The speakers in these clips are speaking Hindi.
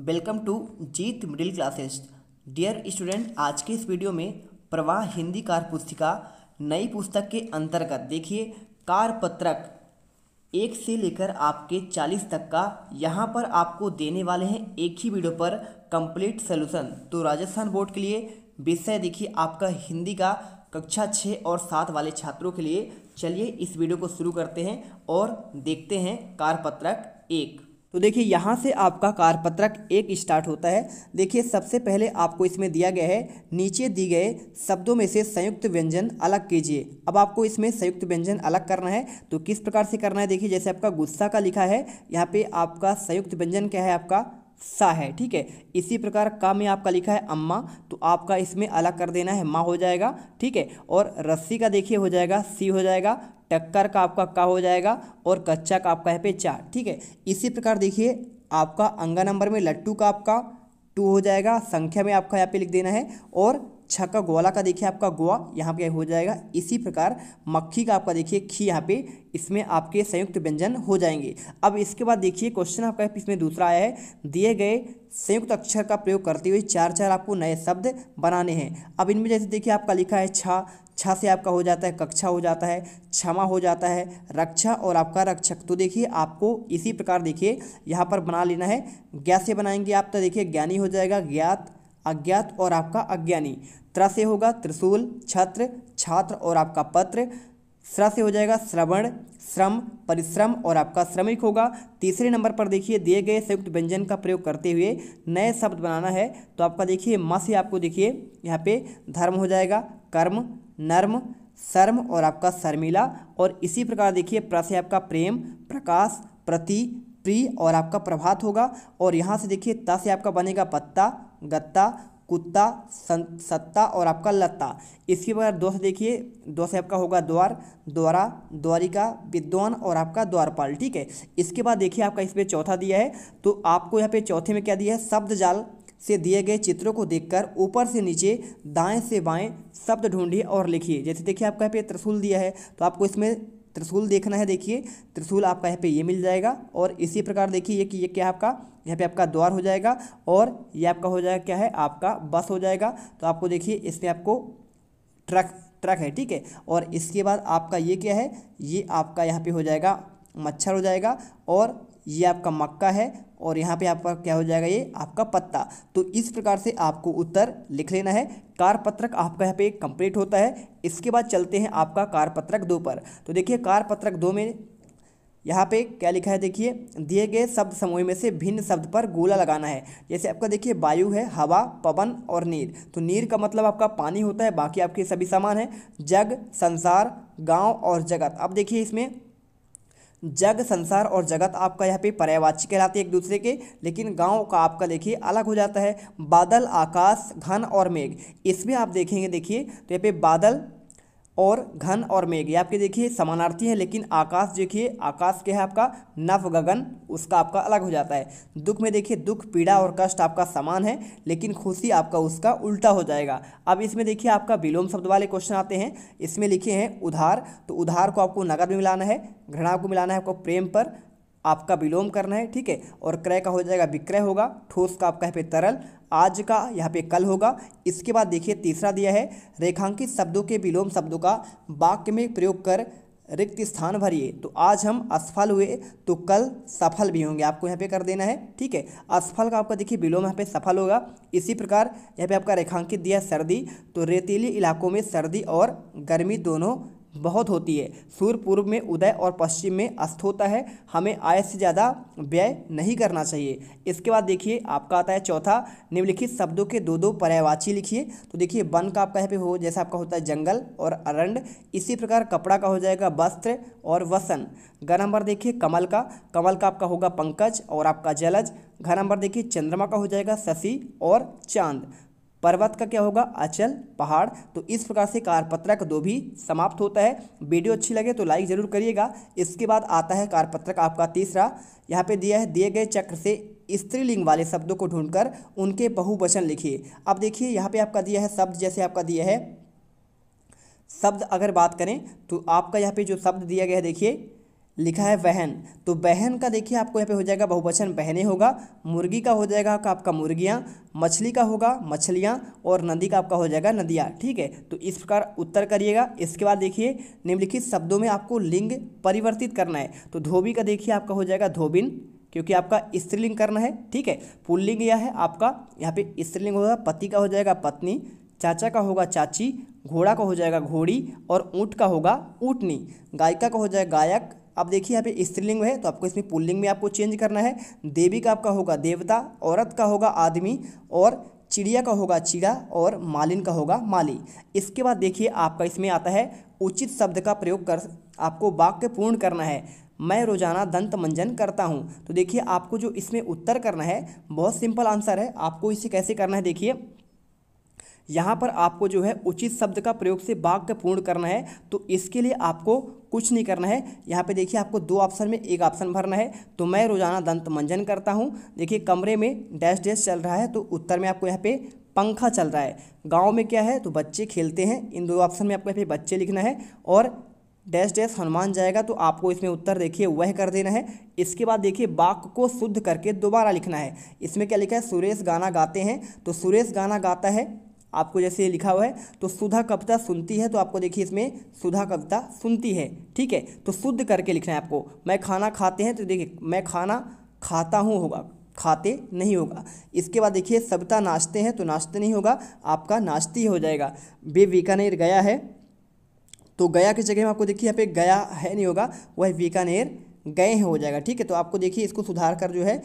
welcome to Jeet middle classes dear student आज के इस वीडियो में प्रवाह हिंदी कार पुस्तिका नई पुस्तक के अंतर्गत देखिए कार पत्रक एक से लेकर आपके चालीस तक का यहाँ पर आपको देने वाले हैं एक ही वीडियो पर कंप्लीट सोल्यूशन तो राजस्थान बोर्ड के लिए विषय देखिए आपका हिंदी का कक्षा छः और सात वाले छात्रों के लिए चलिए इस वीडियो को शुरू करते हैं और देखते हैं कार पत्रक एक तो देखिए यहाँ से आपका कारपत्रक एक स्टार्ट होता है देखिए सबसे पहले आपको इसमें दिया गया है नीचे दिए गए शब्दों में से संयुक्त व्यंजन अलग कीजिए अब आपको इसमें संयुक्त व्यंजन अलग करना है तो किस प्रकार से करना है देखिए जैसे आपका गुस्सा का लिखा है यहाँ पे आपका संयुक्त व्यंजन क्या है आपका सा है ठीक है इसी प्रकार का में आपका लिखा है अम्मा तो आपका इसमें अलग कर देना है माँ हो जाएगा ठीक है और रस्सी का देखिए हो जाएगा सी हो जाएगा टक्कर का आपका का हो जाएगा और कच्चा का आपका यहाँ पे चार ठीक है इसी प्रकार देखिए आपका अंगा नंबर में लट्टू का आपका टू हो जाएगा संख्या में आपका यहाँ पे लिख देना है और छ का का देखिए आपका गोवा यहाँ पे हो जाएगा इसी प्रकार मक्खी का आपका देखिए खी यहाँ पे इसमें आपके संयुक्त व्यंजन हो जाएंगे अब इसके बाद देखिए क्वेश्चन आपका इसमें दूसरा आया है दिए गए संयुक्त अक्षर का प्रयोग करते हुए चार चार आपको नए शब्द बनाने हैं अब इनमें जैसे देखिए आपका लिखा है छा छा से आपका हो जाता है कक्षा हो जाता है क्षमा हो जाता है रक्षा और आपका रक्षक तो देखिए आपको इसी प्रकार देखिए यहाँ पर बना लेना है ज्ञा से बनाएंगे आप तो देखिए ज्ञानी हो जाएगा ज्ञात अज्ञात और आपका अज्ञानी त्र से होगा त्रिशूल छत्र छात्र और आपका पत्र स्र से हो जाएगा श्रवण श्रम परिश्रम और आपका श्रमिक होगा तीसरे नंबर पर देखिए दिए गए संयुक्त व्यंजन का प्रयोग करते हुए नए शब्द बनाना है तो आपका देखिए म से आपको देखिए यहाँ पे धर्म हो जाएगा कर्म नर्म शर्म और आपका शर्मिला और इसी प्रकार देखिए प्र से आपका प्रेम प्रकाश प्रति प्री और आपका प्रभात होगा और यहाँ से देखिए त से आपका बनेगा पत्ता गत्ता कुत्ता सत्ता और आपका लत्ता इसके दो से देखिए दोष आपका होगा द्वार द्वारा द्वारिका विद्वान और आपका द्वारपाल ठीक है इसके बाद देखिए आपका इसमें चौथा दिया है तो आपको यहाँ पे चौथे में क्या दिया है शब्द जाल से दिए गए चित्रों को देखकर ऊपर से नीचे दाएं से बाएं शब्द ढूंढिए और लिखिए जैसे देखिए आपका यहाँ पे त्रिशूल दिया है तो आपको इसमें त्रिशूल देखना है देखिए त्रिशूल आपका यहाँ पे ये मिल जाएगा और इसी प्रकार देखिए ये कि ये क्या आपका यहाँ पे आपका द्वार हो जाएगा और ये आपका हो जाएगा क्या है आपका बस हो जाएगा तो आपको देखिए इसमें आपको ट्रक ट्रक है ठीक है और इसके बाद आपका ये क्या है ये आपका यहाँ पे हो जाएगा मच्छर हो जाएगा और ये आपका मक्का है और यहाँ पे आपका क्या हो जाएगा ये आपका पत्ता तो इस प्रकार से आपको उत्तर लिख लेना है कारपत्रक आपका यहाँ पे कंप्लीट होता है इसके बाद चलते हैं आपका कारपत्रक दो पर तो देखिए कारपत्रक दो में यहाँ पे क्या लिखा है देखिए दिए गए शब्द समूह में से भिन्न शब्द पर गोला लगाना है जैसे आपका देखिए वायु है हवा पवन और नीर तो नीर का मतलब आपका पानी होता है बाकी आपके सभी सामान है जग संसार गांव और जगत अब देखिए इसमें जग संसार और जगत आपका यहाँ पे पर्यायवाची कहलाते हैं एक दूसरे के लेकिन गांव का आपका देखिए अलग हो जाता है बादल आकाश घन और मेघ इसमें आप देखेंगे देखिए तो यहाँ पे बादल और घन और मेघ ये आपके देखिए समानार्थी है लेकिन आकाश देखिए आकाश क्या है आपका नव गगन उसका आपका अलग हो जाता है दुख में देखिए दुख पीड़ा और कष्ट आपका समान है लेकिन खुशी आपका उसका उल्टा हो जाएगा अब इसमें देखिए आपका विलोम शब्द वाले क्वेश्चन आते हैं इसमें लिखे हैं उधार तो उधार को आपको नगद में मिलाना है घृणा को मिलाना है आपको प्रेम पर आपका विलोम करना है ठीक है और क्रय का हो जाएगा विक्रय होगा ठोस का आपका है पे तरल आज का यहाँ पे कल होगा इसके बाद देखिए तीसरा दिया है रेखांकित शब्दों के विलोम शब्दों का वाक्य में प्रयोग कर रिक्त स्थान भरिए तो आज हम असफल हुए तो कल सफल भी होंगे आपको यहाँ पे कर देना है ठीक है असफल का आपका देखिए विलोम यहाँ पे सफल होगा इसी प्रकार यहाँ पे आपका रेखांकित दिया सर्दी तो रेतीली इलाकों में सर्दी और गर्मी दोनों बहुत होती है सूर्य पूर्व में उदय और पश्चिम में अस्त होता है हमें आय से ज़्यादा व्यय नहीं करना चाहिए इसके बाद देखिए आपका आता है चौथा निम्नलिखित शब्दों के दो दो पर्यायवाची लिखिए तो देखिए वन का आपका यहाँ पे हो जैसा आपका होता है जंगल और अरंड इसी प्रकार कपड़ा का हो जाएगा वस्त्र और वसन घ नंबर देखिए कमल का कमल का आपका होगा पंकज और आपका जलज घ नंबर देखिए चंद्रमा का हो जाएगा शशि और चांद पर्वत का क्या होगा अचल पहाड़ तो इस प्रकार से कारपत्रक दो भी समाप्त होता है वीडियो अच्छी लगे तो लाइक ज़रूर करिएगा इसके बाद आता है कारपत्रक आपका तीसरा यहाँ पे दिया है दिए गए चक्र से स्त्रीलिंग वाले शब्दों को ढूंढकर उनके बहुवचन लिखिए अब देखिए यहाँ पे आपका दिया है शब्द जैसे आपका दिया है शब्द अगर बात करें तो आपका यहाँ पे जो शब्द दिया गया है देखिए लिखा है बहन तो बहन का देखिए आपको यहाँ पे हो जाएगा बहुवचन बहने होगा मुर्गी का हो जाएगा का आपका मुर्गियाँ मछली का होगा मछलियाँ और नदी का आपका हो जाएगा नदियाँ ठीक है तो इस प्रकार उत्तर करिएगा इसके बाद देखिए निम्नलिखित शब्दों में आपको लिंग परिवर्तित करना है तो धोबी का देखिए आपका हो जाएगा धोबिन क्योंकि आपका स्त्रीलिंग करना है ठीक है पुल्लिंग यह है आपका यहाँ पे स्त्रीलिंग होगा पति का हो जाएगा पत्नी चाचा का होगा चाची घोड़ा का हो जाएगा घोड़ी और ऊँट का होगा ऊँटनी गायिका का हो जाएगा गायक अब देखिए यहाँ पे स्त्रीलिंग है तो आपको इसमें पुल्लिंग में आपको चेंज करना है देवी का आपका होगा देवता औरत का होगा आदमी और चिड़िया का होगा चिड़ा और मालिन का होगा माली इसके बाद देखिए आपका इसमें आता है उचित शब्द का प्रयोग कर आपको वाक्य पूर्ण करना है मैं रोज़ाना दंत मंजन करता हूँ तो देखिए आपको जो इसमें उत्तर करना है बहुत सिंपल आंसर है आपको इसे कैसे करना है देखिए यहाँ पर आपको जो है उचित शब्द का प्रयोग से वाक्य पूर्ण करना है तो इसके लिए आपको कुछ नहीं करना है यहाँ पे देखिए आपको दो ऑप्शन में एक ऑप्शन भरना है तो मैं रोज़ाना दंत मंजन करता हूँ देखिए कमरे में डैश डैश चल रहा है तो उत्तर में आपको यहाँ पे पंखा चल रहा है गांव में क्या है तो बच्चे खेलते हैं इन दो ऑप्शन में आपको यहाँ पे बच्चे लिखना है और डैश डैश हनुमान जाएगा तो आपको इसमें उत्तर देखिए वह कर देना है इसके बाद देखिए वाक्य को शुद्ध करके दोबारा लिखना है इसमें क्या लिखा है सुरेश गाना गाते हैं तो सुरेश गाना गाता है आपको जैसे लिखा हुआ है तो सुधा कविता सुनती है तो आपको देखिए इसमें सुधा कविता सुनती है ठीक है तो शुद्ध करके लिखना है आपको मैं खाना खाते हैं तो देखिए मैं खाना खाता हूँ होगा खाते नहीं होगा इसके बाद देखिए सविता नाचते हैं तो नाचते नहीं होगा आपका नाचती हो जाएगा बे बीकानेर गया है तो गया की जगह में आपको देखिए यहाँ पे गया है नहीं होगा वह बीकानेर गए हो जाएगा ठीक है तो आपको देखिए इसको सुधार कर जो है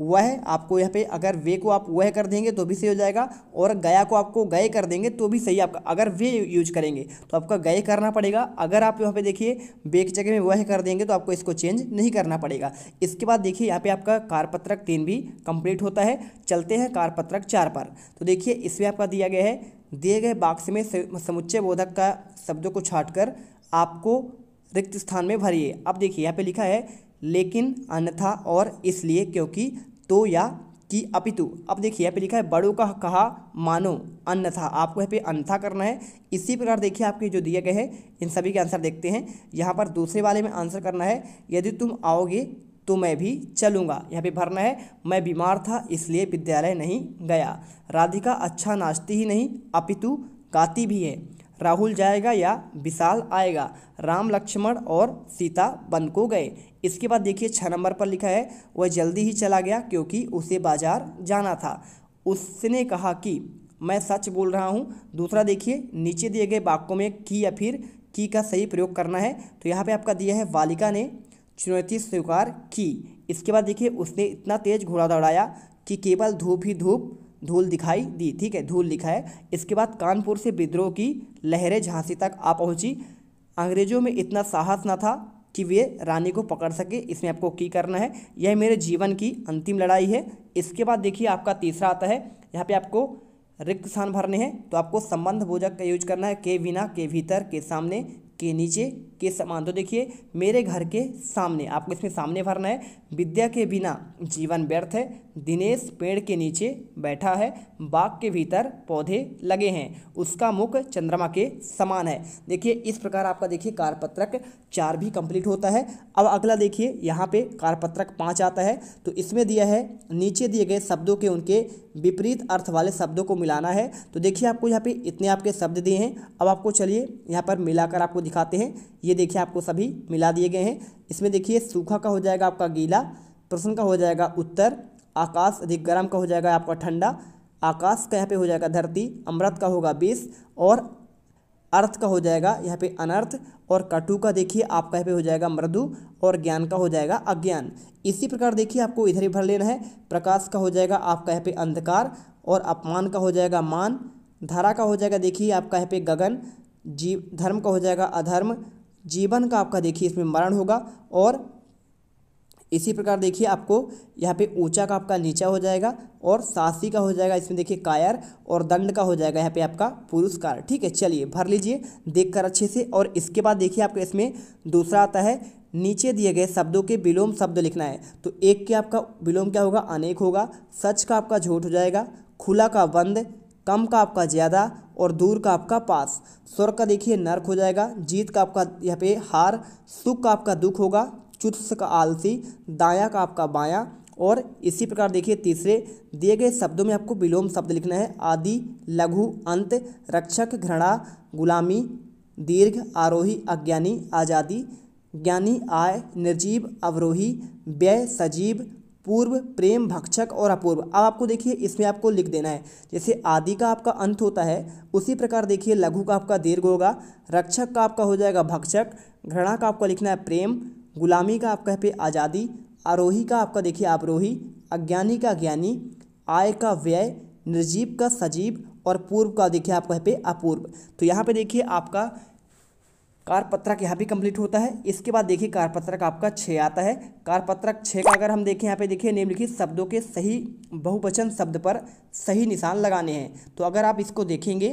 वह आपको यहाँ पे अगर वे को आप वह कर देंगे तो भी सही हो जाएगा और गया को आपको गए कर देंगे तो भी सही आपका अगर वे यूज करेंगे तो आपका गए करना पड़ेगा अगर आप यहाँ पे देखिए वे की जगह में वह कर देंगे तो आपको इसको चेंज नहीं करना पड़ेगा इसके बाद देखिए यहाँ पे आपका कारपत्रक तीन भी कंप्लीट होता है चलते हैं कारपत्रक चार पर तो देखिए इसमें आपका दिया गया है दिए गए बाक्स में समुच्चय बोधक का शब्दों को छाट कर आपको रिक्त स्थान में भरिए अब देखिए यहाँ पर लिखा है लेकिन अन्यथा और इसलिए क्योंकि तो या कि अपितु अब देखिए यहाँ पे लिखा है बड़ों का कहा मानो अन्यथा आपको यहाँ पे अन्यथा करना है इसी प्रकार देखिए आपके जो दिए गए हैं इन सभी के आंसर देखते हैं यहाँ पर दूसरे वाले में आंसर करना है यदि तुम आओगे तो मैं भी चलूँगा यहाँ पे भरना है मैं बीमार था इसलिए विद्यालय नहीं गया राधिका अच्छा नाचती ही नहीं अपितु गाती भी है राहुल जाएगा या विशाल आएगा राम लक्ष्मण और सीता बन को गए इसके बाद देखिए छः नंबर पर लिखा है वह जल्दी ही चला गया क्योंकि उसे बाजार जाना था उसने कहा कि मैं सच बोल रहा हूँ दूसरा देखिए नीचे दिए गए वाक्यों में की या फिर की का सही प्रयोग करना है तो यहाँ पे आपका दिया है बालिका ने चुनौती स्वीकार की इसके बाद देखिए उसने इतना तेज घोड़ा दौड़ाया कि केवल धूप ही धूप धूल दिखाई दी ठीक है धूल लिखा है इसके बाद कानपुर से विद्रोह की लहरें झांसी तक आ पहुँची अंग्रेजों में इतना साहस न था कि वे रानी को पकड़ सके इसमें आपको की करना है यह मेरे जीवन की अंतिम लड़ाई है इसके बाद देखिए आपका तीसरा आता है यहाँ पे आपको रिक्त स्थान भरने हैं तो आपको संबंध भोजक का यूज करना है के बिना के भीतर के सामने के नीचे के समान तो देखिए मेरे घर के सामने आपको इसमें सामने भरना है विद्या के बिना जीवन व्यर्थ है दिनेश पेड़ के नीचे बैठा है बाग के भीतर पौधे लगे हैं उसका मुख चंद्रमा के समान है देखिए इस प्रकार आपका देखिए कारपत्रक चार भी कंप्लीट होता है अब अगला देखिए यहाँ पे कारपत्रक पाँच आता है तो इसमें दिया है नीचे दिए गए शब्दों के उनके विपरीत अर्थ वाले शब्दों को मिलाना है तो देखिए आपको यहाँ पे इतने आपके शब्द दिए हैं अब आपको चलिए यहाँ पर मिलाकर आपको दिखाते हैं ये ये देखिए आपको सभी मिला दिए गए हैं इसमें देखिए सूखा का हो जाएगा आपका गीला प्रश्न का हो जाएगा उत्तर आकाश अधिक गर्म का हो जाएगा आपका ठंडा आकाश का यहाँ पे हो जाएगा धरती अमृत का होगा बीस और अर्थ का हो जाएगा यहाँ पे अनर्थ और कटु का देखिए आपका यहाँ पे हो जाएगा मृदु और ज्ञान का हो जाएगा अज्ञान इसी प्रकार देखिए आपको इधर ही भर लेना है प्रकाश का हो जाएगा आपका यहाँ पे अंधकार और अपमान का हो जाएगा मान धारा का हो जाएगा देखिए आपका यहाँ पे गगन जीव धर्म का हो जाएगा अधर्म जीवन का आपका देखिए इसमें मरण होगा और इसी प्रकार देखिए आपको यहाँ पे ऊंचा का आपका नीचा हो जाएगा और सासी का हो जाएगा इसमें देखिए कायर और दंड का हो जाएगा यहाँ पे आपका पुरस्कार ठीक है चलिए भर लीजिए देखकर अच्छे से और इसके बाद देखिए आपका इसमें दूसरा आता है नीचे दिए गए शब्दों के विलोम शब्द लिखना है तो एक के आपका विलोम क्या होगा अनेक होगा सच का आपका झूठ हो जाएगा खुला का बंद कम का आपका ज़्यादा और दूर का आपका पास स्वर्ग का देखिए नर्क हो जाएगा जीत का आपका यहाँ पे हार सुख का आपका दुख होगा चुत्स का आलसी दाया का आपका बायां और इसी प्रकार देखिए तीसरे दिए गए शब्दों में आपको विलोम शब्द लिखना है आदि लघु अंत रक्षक घृणा गुलामी दीर्घ आरोही अज्ञानी आज़ादी ज्ञानी आय निर्जीव अवरोही व्यय सजीव पूर्व प्रेम भक्षक और अपूर्व अब आपको देखिए इसमें आपको लिख देना है जैसे आदि का आपका अंत होता है उसी प्रकार देखिए लघु का आपका दीर्घ होगा रक्षक का आपका हो जाएगा भक्षक घृणा का आपका लिखना है प्रेम गुलामी का आपका है पे आज़ादी आरोही का आपका देखिए आपरोही अज्ञानी का ज्ञानी आय का व्यय निर्जीव का सजीव और पूर्व का देखिए आपका है पे अपूर्व तो यहाँ पे देखिए आपका कारपत्रक यहाँ भी कंप्लीट होता है इसके बाद देखिए कारपत्रक आपका छः आता है कारपत्रक छः का अगर हम देखें यहाँ पे देखिए नेम शब्दों के सही बहुवचन शब्द पर सही निशान लगाने हैं तो अगर आप इसको देखेंगे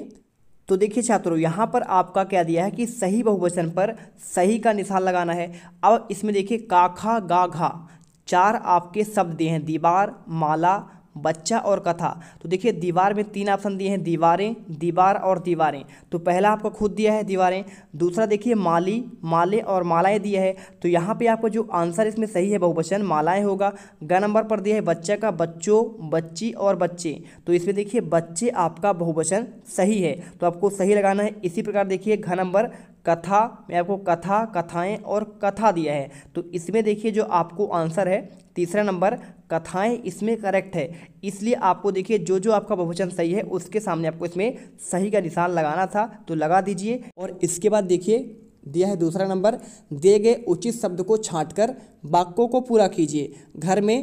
तो देखिए छात्रों यहाँ पर आपका क्या दिया है कि सही बहुवचन पर सही का निशान लगाना है अब इसमें देखिए काखा गाघा चार आपके शब्द दिए हैं दीवार माला बच्चा और कथा तो देखिए दीवार में तीन ऑप्शन दिए हैं दीवारें दीवार और दीवारें तो पहला आपको खुद दिया है दीवारें दूसरा देखिए माली माले और मालाएँ दिया है तो यहाँ पर आपको जो आंसर इसमें सही है बहुवचन मालाएँ होगा ग नंबर पर दिया है बच्चा का बच्चों बच्ची और बच्चे तो इसमें देखिए बच्चे आपका बहुवचन सही है तो आपको सही लगाना है इसी प्रकार देखिए घ नंबर कथा मैं आपको कथा कथाएं और कथा दिया है तो इसमें देखिए जो आपको आंसर है तीसरा नंबर कथाएं इसमें करेक्ट है इसलिए आपको देखिए जो जो आपका बहुवचन सही है उसके सामने आपको इसमें सही का निशान लगाना था तो लगा दीजिए और इसके बाद देखिए दिया है दूसरा नंबर दिए गए उचित शब्द को कर वाक्यों को पूरा कीजिए घर में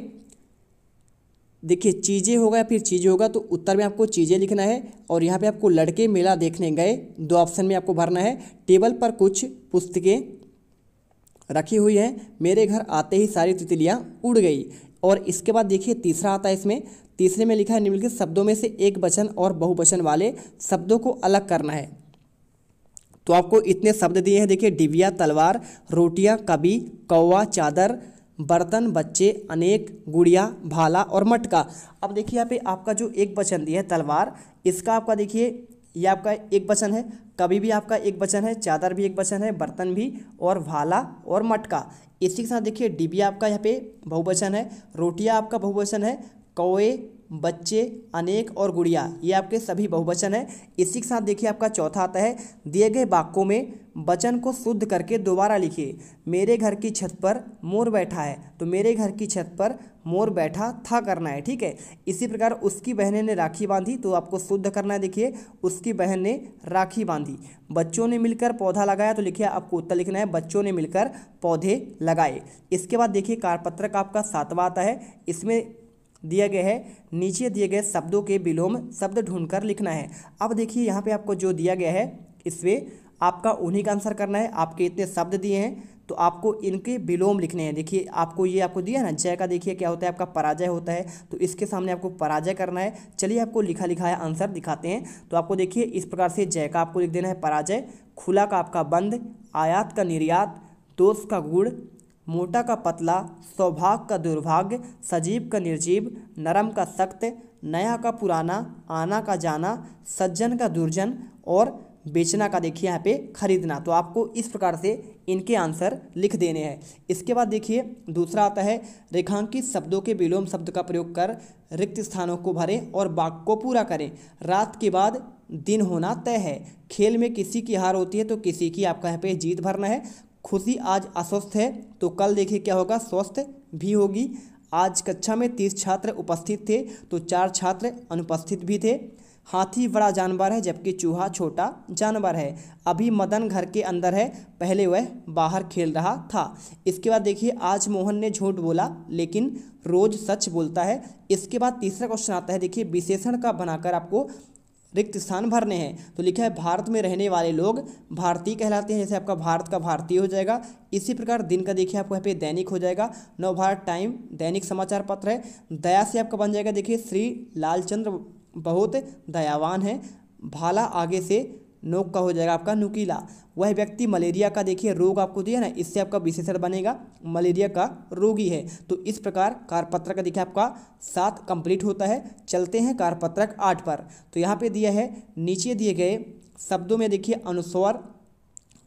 देखिए चीज़ें होगा या फिर चीज़ें होगा तो उत्तर में आपको चीज़ें लिखना है और यहाँ पे आपको लड़के मेला देखने गए दो ऑप्शन में आपको भरना है टेबल पर कुछ पुस्तकें रखी हुई हैं मेरे घर आते ही सारी तितलियाँ उड़ गई और इसके बाद देखिए तीसरा आता है इसमें तीसरे में लिखा है निम्नलिखित शब्दों में से एक वचन और बहुवचन वाले शब्दों को अलग करना है तो आपको इतने शब्द दिए हैं देखिए डिबिया तलवार रोटियां कभी कौवा चादर बर्तन बच्चे अनेक गुड़िया भाला और मटका अब देखिए यहाँ पे आपका जो एक वचन दिया है तलवार इसका आपका देखिए ये आपका एक वचन है कभी भी आपका एक वचन है चादर भी एक वचन है बर्तन भी और भाला और मटका इसी के साथ देखिए डिबिया आपका यहाँ पे बहुवचन है रोटिया आपका बहुवचन है कौए बच्चे अनेक और गुड़िया ये आपके सभी बहुवचन है इसी के साथ देखिए आपका चौथा आता है दिए गए वाक्यों में वचन को शुद्ध करके दोबारा लिखिए मेरे घर की छत पर मोर बैठा है तो मेरे घर की छत पर मोर बैठा था करना है ठीक है इसी प्रकार उसकी बहन ने राखी बांधी तो आपको शुद्ध करना है देखिए उसकी बहन ने राखी बांधी बच्चों ने मिलकर पौधा लगाया तो लिखिए आपको उत्तर लिखना है बच्चों ने मिलकर पौधे लगाए इसके बाद देखिए कारपत्रक आपका सातवा आता है इसमें दिया गया है नीचे दिए गए शब्दों के विलोम शब्द ढूंढकर लिखना है अब देखिए यहाँ पे आपको जो दिया गया है इसमें आपका उन्हीं का आंसर करना है आपके इतने शब्द दिए हैं तो आपको इनके विलोम लिखने हैं देखिए आपको ये आपको दिया है ना जय का देखिए क्या होता है आपका पराजय होता है तो इसके सामने आपको पराजय करना है चलिए आपको लिखा है आंसर दिखाते हैं तो आपको देखिए इस प्रकार से जय का आपको लिख देना है पराजय खुला का आपका बंद आयात का निर्यात दोष का गुड़ मोटा का पतला सौभाग का दुर्भाग्य सजीव का निर्जीव नरम का सख्त नया का पुराना आना का जाना सज्जन का दुर्जन और बेचना का देखिए यहाँ पे खरीदना तो आपको इस प्रकार से इनके आंसर लिख देने हैं इसके बाद देखिए दूसरा आता है रेखांकित शब्दों के विलोम शब्द का प्रयोग कर रिक्त स्थानों को भरें और वाक को पूरा करें रात के बाद दिन होना तय है खेल में किसी की हार होती है तो किसी की आपका यहाँ पे जीत भरना है खुशी आज अस्वस्थ है तो कल देखिए क्या होगा स्वस्थ भी होगी आज कक्षा में तीस छात्र उपस्थित थे तो चार छात्र अनुपस्थित भी थे हाथी बड़ा जानवर है जबकि चूहा छोटा जानवर है अभी मदन घर के अंदर है पहले वह बाहर खेल रहा था इसके बाद देखिए आज मोहन ने झूठ बोला लेकिन रोज़ सच बोलता है इसके बाद तीसरा क्वेश्चन आता है देखिए विशेषण का बनाकर आपको रिक्त स्थान भरने हैं तो लिखा है भारत में रहने वाले लोग भारतीय कहलाते हैं जैसे आपका भारत का भारतीय हो जाएगा इसी प्रकार दिन का देखिए आपको यहाँ पे दैनिक हो जाएगा नवभारत टाइम दैनिक समाचार पत्र है दया से आपका बन जाएगा देखिए श्री लालचंद्र बहुत दयावान है भाला आगे से नोक का हो जाएगा आपका नुकीला वह व्यक्ति मलेरिया का देखिए रोग आपको दिया ना इससे आपका विशेषण बनेगा मलेरिया का रोगी है तो इस प्रकार कारपत्रक का देखिए आपका सात कंप्लीट होता है चलते हैं कारपत्रक आठ पर तो यहाँ पे दिया है नीचे दिए गए शब्दों में देखिए अनुस्वर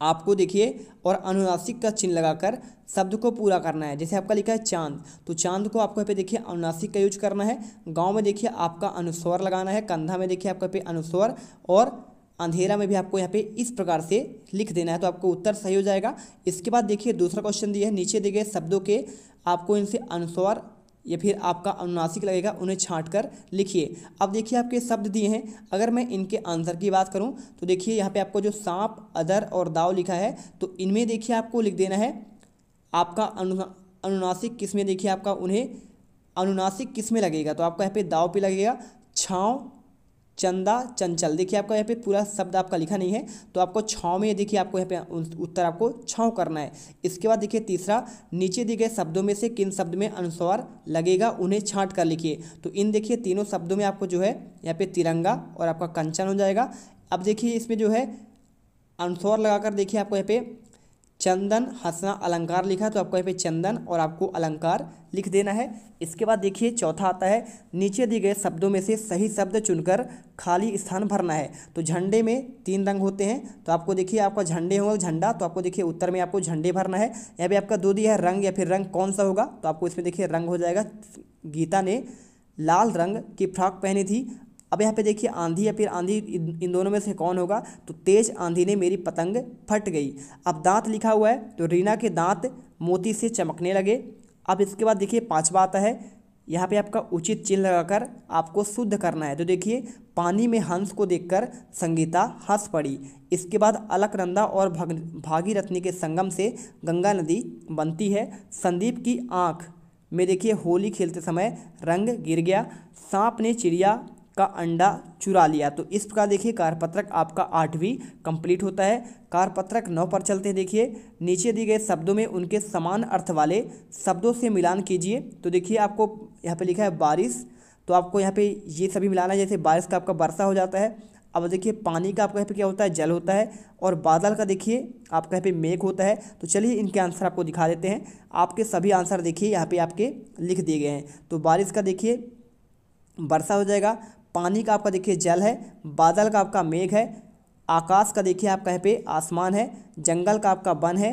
आपको देखिए और अनुनासिक का चिन्ह लगाकर शब्द को पूरा करना है जैसे आपका लिखा है चांद तो चांद को आपको यहाँ पे देखिए अनुनासिक का यूज करना है गांव में देखिए आपका अनुस्वर लगाना है कंधा में देखिए आपका पे अनुस्वर और अंधेरा में भी आपको यहाँ पे इस प्रकार से लिख देना है तो आपको उत्तर सही हो जाएगा इसके बाद देखिए दूसरा क्वेश्चन दिया है नीचे दिए गए शब्दों के आपको इनसे अनुस्वार या फिर आपका अनुनासिक लगेगा उन्हें छाँट कर लिखिए अब देखिए आपके शब्द दिए हैं अगर मैं इनके आंसर की बात करूँ तो देखिए यहाँ पर आपको जो सांप अदर और दाव लिखा है तो इनमें देखिए आपको लिख देना है आपका अनुनासिक किस में देखिए आपका उन्हें अनुनासिक किस में लगेगा तो आपका यहाँ पे दाव पे लगेगा छाँव चंदा चंचल देखिए आपका यहाँ पे पूरा शब्द आपका लिखा नहीं है तो आपको छाँव में देखिए आपको यहाँ पे उत्तर आपको छाँव करना है इसके बाद देखिए तीसरा नीचे दिए गए शब्दों में से किन शब्द में अनुस्वार लगेगा उन्हें छाँट कर लिखिए तो इन देखिए तीनों शब्दों में आपको जो है यहाँ पे तिरंगा और आपका कंचन हो जाएगा अब देखिए इसमें जो है अनुस्वार लगाकर देखिए आपको यहाँ पे चंदन हंसना अलंकार लिखा तो आपको यहाँ पे चंदन और आपको अलंकार लिख देना है इसके बाद देखिए चौथा आता है नीचे दिए गए शब्दों में से सही शब्द चुनकर खाली स्थान भरना है तो झंडे में तीन रंग होते हैं तो आपको देखिए आपका झंडे होगा झंडा तो आपको देखिए उत्तर में आपको झंडे भरना है या भी आपका दो दिया है रंग या फिर रंग कौन सा होगा तो आपको इसमें देखिए रंग हो जाएगा गीता ने लाल रंग की फ्रॉक पहनी थी अब यहाँ पे देखिए आंधी या फिर आंधी इन दोनों में से कौन होगा तो तेज आंधी ने मेरी पतंग फट गई अब दांत लिखा हुआ है तो रीना के दांत मोती से चमकने लगे अब इसके बाद देखिए पाँचवा आता है यहाँ पे आपका उचित चिन्ह लगाकर आपको शुद्ध करना है तो देखिए पानी में हंस को देखकर संगीता हंस पड़ी इसके बाद अलकनंदा और भग भागीरथनी के संगम से गंगा नदी बनती है संदीप की आँख में देखिए होली खेलते समय रंग गिर गया सांप ने चिड़िया का अंडा चुरा लिया तो इस प्रकार देखिए कारपत्रक आपका आठवीं कंप्लीट होता है कारपत्रक नौ पर चलते हैं देखिए नीचे दिए गए शब्दों में उनके समान अर्थ वाले शब्दों से मिलान कीजिए तो देखिए आपको यहाँ पे लिखा है बारिश तो आपको यहाँ पे ये सभी मिलाना है जैसे बारिश का आपका वर्षा हो जाता है अब देखिए पानी का आपका यहाँ पर क्या होता है जल होता है और बादल का देखिए आपका यहाँ पे मेघ होता है तो चलिए इनके आंसर आपको दिखा देते हैं आपके सभी आंसर देखिए यहाँ पर आपके लिख दिए गए हैं तो बारिश का देखिए वर्षा हो जाएगा पानी का आपका देखिए जल है बादल का आपका मेघ है आकाश का देखिए आपका यहाँ पे आसमान है जंगल का आपका वन है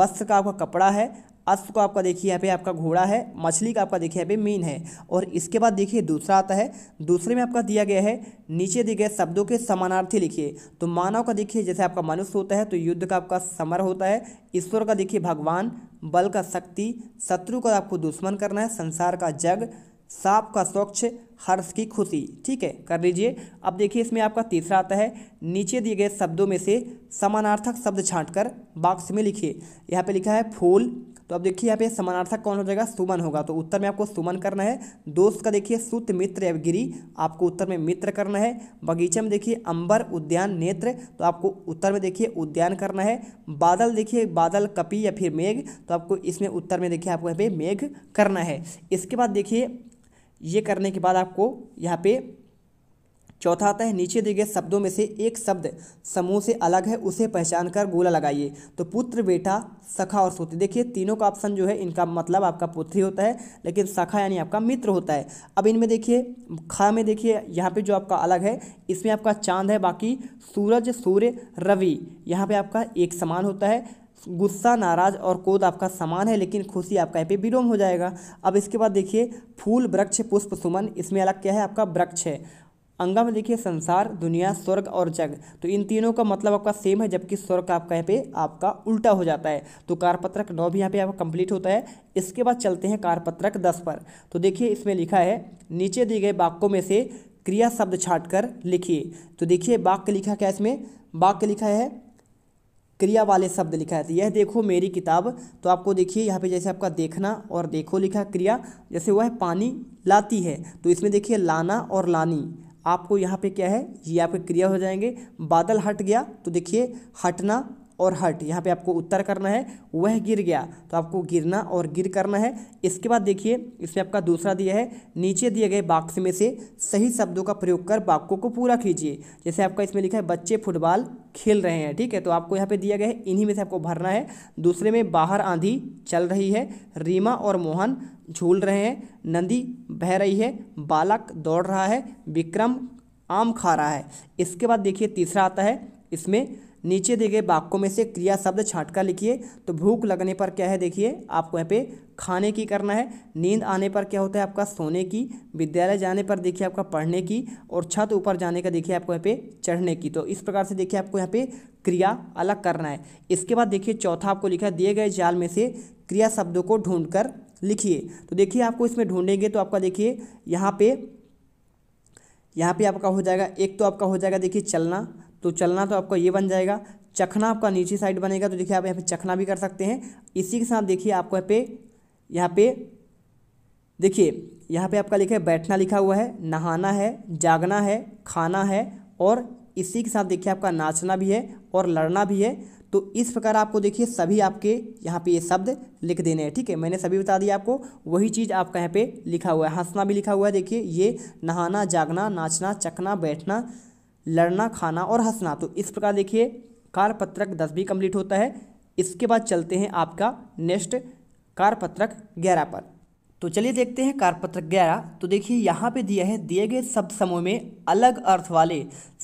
वस्त्र का आपका कपड़ा है अश्व को आपका देखिए यहाँ पे आपका घोड़ा है मछली का आपका देखिए यहाँ पे मीन है और इसके बाद देखिए दूसरा आता है दूसरे में आपका दिया गया है नीचे दिए गए शब्दों के समानार्थी लिखिए तो मानव का देखिए जैसे आपका मनुष्य होता है तो युद्ध का आपका समर होता है ईश्वर का देखिए भगवान बल का शक्ति शत्रु का आपको दुश्मन करना है संसार का जग साप का स्वच्छ हर्ष की खुशी ठीक है कर लीजिए अब देखिए इसमें आपका तीसरा आता है नीचे दिए गए शब्दों में से समानार्थक शब्द छांटकर बॉक्स में लिखिए यहाँ पे लिखा है फूल तो अब देखिए यहाँ पे समानार्थक कौन हो जाएगा सुमन होगा तो उत्तर में आपको सुमन करना है दोस्त का देखिए सुत मित्र गिरी आपको उत्तर में मित्र करना है बगीचे में देखिए अंबर उद्यान नेत्र तो आपको उत्तर में देखिए उद्यान करना है बादल देखिए बादल कपी या फिर मेघ तो आपको इसमें उत्तर में देखिए आपको यहाँ पे मेघ करना है इसके बाद देखिए ये करने के बाद आपको यहाँ पे चौथा आता है नीचे दिए गए शब्दों में से एक शब्द समूह से अलग है उसे पहचान कर गोला लगाइए तो पुत्र बेटा सखा और सोती देखिए तीनों का ऑप्शन जो है इनका मतलब आपका पुत्री होता है लेकिन सखा यानी आपका मित्र होता है अब इनमें देखिए खा में देखिए यहाँ पे जो आपका अलग है इसमें आपका चांद है बाकी सूरज सूर्य रवि यहाँ पर आपका एक समान होता है गुस्सा नाराज और क्रोध आपका समान है लेकिन खुशी आपका यहाँ पे विलोम हो जाएगा अब इसके बाद देखिए फूल वृक्ष पुष्प सुमन इसमें अलग क्या है आपका वृक्ष है अंगा में देखिए संसार दुनिया स्वर्ग और जग तो इन तीनों का मतलब आपका सेम है जबकि स्वर्ग आपका यहाँ पे आपका उल्टा हो जाता है तो कारपत्रक नौ भी यहाँ पे आपका कंप्लीट होता है इसके बाद चलते हैं कारपत्रक दस पर तो देखिए इसमें लिखा है नीचे दिए गए वाक्यों में से क्रिया शब्द छाट कर लिखिए तो देखिए वाक्य लिखा क्या इसमें वाक्य लिखा है क्रिया वाले शब्द लिखा है तो यह देखो मेरी किताब तो आपको देखिए यहाँ पे जैसे आपका देखना और देखो लिखा क्रिया जैसे वह पानी लाती है तो इसमें देखिए लाना और लानी आपको यहाँ पे क्या है ये आपके क्रिया हो जाएंगे बादल हट गया तो देखिए हटना और हट यहाँ पे आपको उत्तर करना है वह गिर गया तो आपको गिरना और गिर करना है इसके बाद देखिए इसमें आपका दूसरा दिया है नीचे दिए गए बाक्स में से सही शब्दों का प्रयोग कर वाक्यों को पूरा कीजिए जैसे आपका इसमें लिखा है बच्चे फुटबॉल खेल रहे हैं ठीक है तो आपको यहाँ पे दिया गया है इन्हीं में से आपको भरना है दूसरे में बाहर आंधी चल रही है रीमा और मोहन झूल रहे हैं नंदी बह रही है बालक दौड़ रहा है विक्रम आम खा रहा है इसके बाद देखिए तीसरा आता है इसमें नीचे दिए गए वाक्यों में से क्रिया शब्द छाँट कर लिखिए तो भूख लगने पर क्या है देखिए आपको यहाँ पे खाने की करना है नींद आने पर क्या होता है आपका सोने की विद्यालय जाने पर देखिए आपका पढ़ने की और छत ऊपर जाने का देखिए आपको यहाँ पे चढ़ने की तो इस प्रकार से देखिए आपको यहाँ पे क्रिया अलग करना है इसके बाद देखिए चौथा आपको लिखा है दिए गए जाल में से क्रिया शब्दों को ढूंढ कर लिखिए तो देखिए आपको इसमें ढूंढेंगे तो आपका देखिए यहाँ पे यहाँ पे आपका हो जाएगा एक तो आपका हो जाएगा देखिए चलना तो चलना तो आपका ये बन जाएगा चखना आपका नीचे साइड बनेगा तो देखिए आप यहाँ पे चखना भी कर सकते हैं इसी के साथ देखिए आपको यहाँ पे यहाँ पे देखिए यहाँ पे आपका लिखा है बैठना लिखा हुआ है नहाना है जागना है खाना है और इसी के साथ देखिए आपका नाचना भी है और लड़ना भी है तो इस प्रकार आपको देखिए सभी आपके यहाँ पे ये शब्द लिख देने हैं ठीक है मैंने सभी बता दिया आपको वही चीज़ आपका यहाँ पे लिखा हुआ है हंसना भी लिखा हुआ है देखिए ये नहाना जागना नाचना चखना बैठना लड़ना खाना और हंसना तो इस प्रकार देखिए कारपत्रक दस भी कंप्लीट होता है इसके बाद चलते हैं आपका नेक्स्ट कारपत्रक ग्यारह पर तो चलिए देखते हैं कारपत्रक ग्यारह तो देखिए यहाँ पे दिया है दिए गए शब्द समूह में अलग अर्थ वाले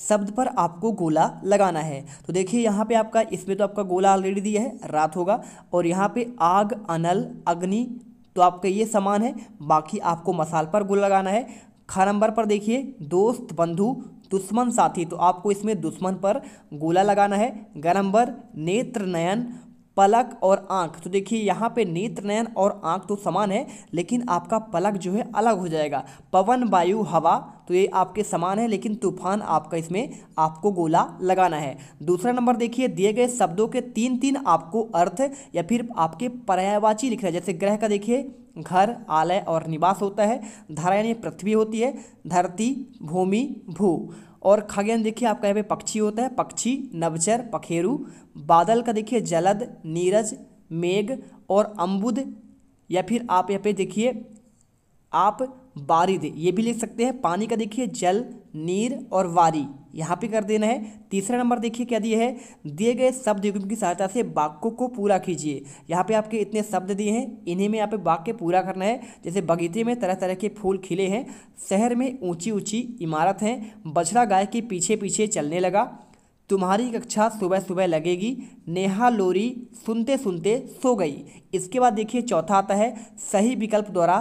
शब्द पर आपको गोला लगाना है तो देखिए यहाँ पे आपका इसमें तो आपका गोला ऑलरेडी दिया है रात होगा और यहाँ पे आग अनल अग्नि तो आपका ये समान है बाकी आपको मसाल पर गोला लगाना है खा नंबर पर देखिए दोस्त बंधु दुश्मन साथी तो आपको इसमें दुश्मन पर गोला लगाना है गर्म नेत्र नयन पलक और आंख तो देखिए यहाँ पे नेत्र नयन और आंख तो समान है लेकिन आपका पलक जो है अलग हो जाएगा पवन वायु हवा तो ये आपके समान है लेकिन तूफान आपका इसमें आपको गोला लगाना है दूसरा नंबर देखिए दिए गए शब्दों के तीन तीन आपको अर्थ या फिर आपके पर्यायवाची लिखना है जैसे ग्रह का देखिए घर आलय और निवास होता है धारा यानी पृथ्वी होती है धरती भूमि भू और खगेन देखिए आपका यहाँ पे पक्षी होता है पक्षी नवचर पखेरु बादल का देखिए जलद नीरज मेघ और अम्बुद या फिर आप यहाँ पे देखिए आप बारिद ये भी लिख सकते हैं पानी का देखिए जल नीर और वारी यहाँ पे कर देना है तीसरा नंबर देखिए क्या दिए है दिए गए शब्द युग्म की सहायता से वाक्यों को पूरा कीजिए यहाँ पे आपके इतने शब्द दिए हैं इन्हें में यहाँ पे वाक्य पूरा करना है जैसे बगीचे में तरह तरह के फूल खिले हैं शहर में ऊंची ऊंची इमारत हैं बछड़ा गाय के पीछे पीछे चलने लगा तुम्हारी कक्षा सुबह सुबह लगेगी नेहा लोरी सुनते सुनते सो गई इसके बाद देखिए चौथा आता है सही विकल्प द्वारा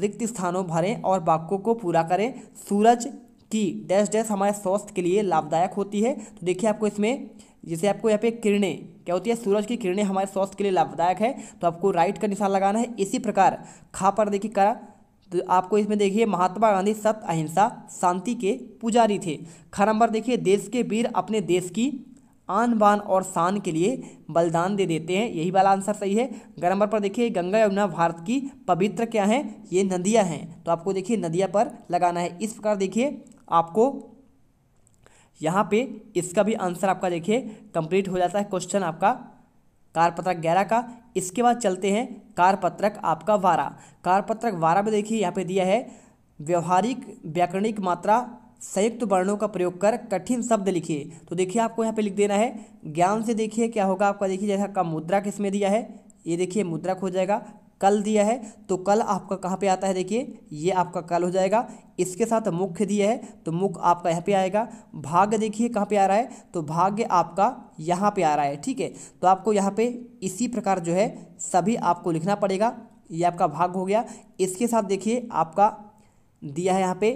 रिक्त स्थानों भरें और वाक्यों को पूरा करें सूरज की डैश डैश हमारे स्वास्थ्य के लिए लाभदायक होती है तो देखिए आपको इसमें जैसे आपको यहाँ पे किरणें क्या होती है सूरज की किरणें हमारे स्वास्थ्य के लिए लाभदायक है तो आपको राइट का निशान लगाना है इसी प्रकार खा पर देखिए करा तो आपको इसमें देखिए महात्मा गांधी सत्य अहिंसा शांति के पुजारी थे खा नंबर देखिए देश के वीर अपने देश की आन बान और शान के लिए बलिदान दे देते हैं यही वाला आंसर सही है अगर नंबर पर देखिए गंगा यमुना भारत की पवित्र क्या है ये नदियाँ हैं तो आपको देखिए नदिया पर लगाना है इस प्रकार देखिए आपको यहाँ पे इसका भी आंसर आपका देखिए कंप्लीट हो जाता है क्वेश्चन आपका कारपत्रक ग्यारह का इसके बाद चलते हैं कारपत्रक आपका वारा कारपत्रक वारा में देखिए यहाँ पे दिया है व्यवहारिक व्याकरणिक मात्रा संयुक्त वर्णों का प्रयोग कर कठिन शब्द लिखिए तो देखिए आपको यहाँ पे लिख देना है ज्ञान से देखिए क्या होगा आपका देखिए जैसा आपका मुद्रा किस में दिया है ये देखिए मुद्रा हो जाएगा कल दिया है तो कल आपका कहाँ पे आता है देखिए ये आपका कल हो जाएगा इसके साथ मुख्य दिया है तो मुख आपका यहाँ पे आएगा भाग्य देखिए कहाँ पे आ रहा है तो भाग्य आपका यहाँ पे आ रहा है ठीक है तो आपको यहाँ पे इसी प्रकार जो है सभी आपको लिखना पड़ेगा ये आपका भाग हो गया इसके साथ देखिए आपका दिया है यहाँ पे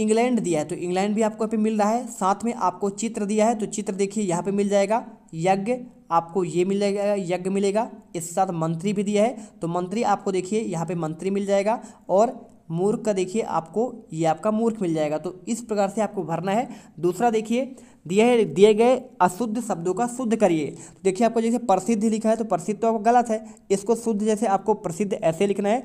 इंग्लैंड दिया है तो इंग्लैंड भी आपको यहाँ पे मिल रहा है साथ में आपको चित्र दिया है तो चित्र देखिए यहाँ पे मिल जाएगा यज्ञ आपको ये मिल जाएगा यज्ञ मिलेगा इसके साथ मंत्री भी दिया है तो मंत्री आपको देखिए यहाँ पे मंत्री मिल जाएगा और मूर्ख का देखिए आपको ये आपका मूर्ख मिल जाएगा तो इस प्रकार से आपको भरना है दूसरा देखिए दिए दिए गए अशुद्ध शब्दों का शुद्ध करिए देखिए आपको जैसे प्रसिद्ध लिखा है तो प्रसिद्ध तो आपको गलत है इसको शुद्ध जैसे आपको प्रसिद्ध ऐसे लिखना है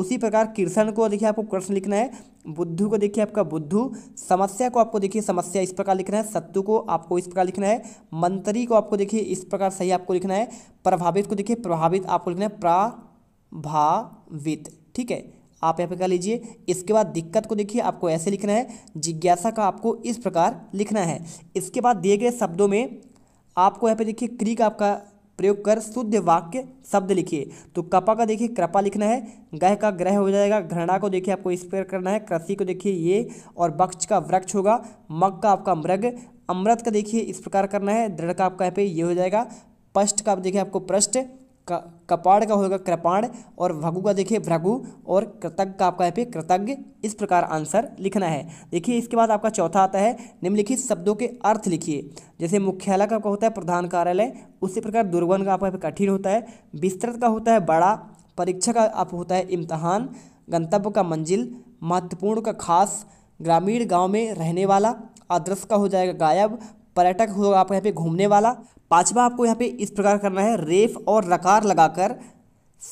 उसी प्रकार कृष्ण को देखिए आपको कृष्ण लिखना है बुद्धू को देखिए आपका बुद्धू समस्या को आपको देखिए समस्या इस प्रकार लिखना है सत्तु को आपको इस प्रकार लिखना है मंत्री को आपको देखिए इस प्रकार सही आपको लिखना है प्रभावित को देखिए प्रभावित आपको लिखना है प्रभावित ठीक है आप यहाँ पे कर लीजिए इसके बाद दिक्कत को देखिए आपको ऐसे लिखना है जिज्ञासा का आपको इस प्रकार लिखना है इसके बाद दिए गए शब्दों में आपको यहाँ पे देखिए का आपका प्रयोग कर शुद्ध वाक्य शब्द लिखिए तो कपा का देखिए कृपा लिखना है गह का ग्रह हो जाएगा घृणा को देखिए आपको इस करना है कृषि को देखिए ये और बक्ष का वृक्ष होगा मग का आपका मृग अमृत का देखिए इस प्रकार करना है दृढ़ का आपका यहाँ पे ये हो जाएगा पष्ट का आप देखिए आपको पृष्ठ कपाण का होगा कृपाण और भगु का देखिए भ्रगु और कृतज्ञ का आपका यहाँ पे कृतज्ञ इस प्रकार आंसर लिखना है देखिए इसके बाद आपका चौथा आता है निम्नलिखित शब्दों के अर्थ लिखिए जैसे मुख्यालय का होता है प्रधान कार्यालय उसी प्रकार दुर्गन का आपका यहाँ कठिन होता है विस्तृत का होता है बड़ा परीक्षा का आप होता है इम्तहान गंतव्य का मंजिल महत्वपूर्ण का खास ग्रामीण गाँव में रहने वाला आदर्श का हो जाएगा गायब पर्यटक होगा आपको यहाँ पे घूमने वाला पाँचवा आपको यहाँ पे इस प्रकार करना है रेफ और रकार लगाकर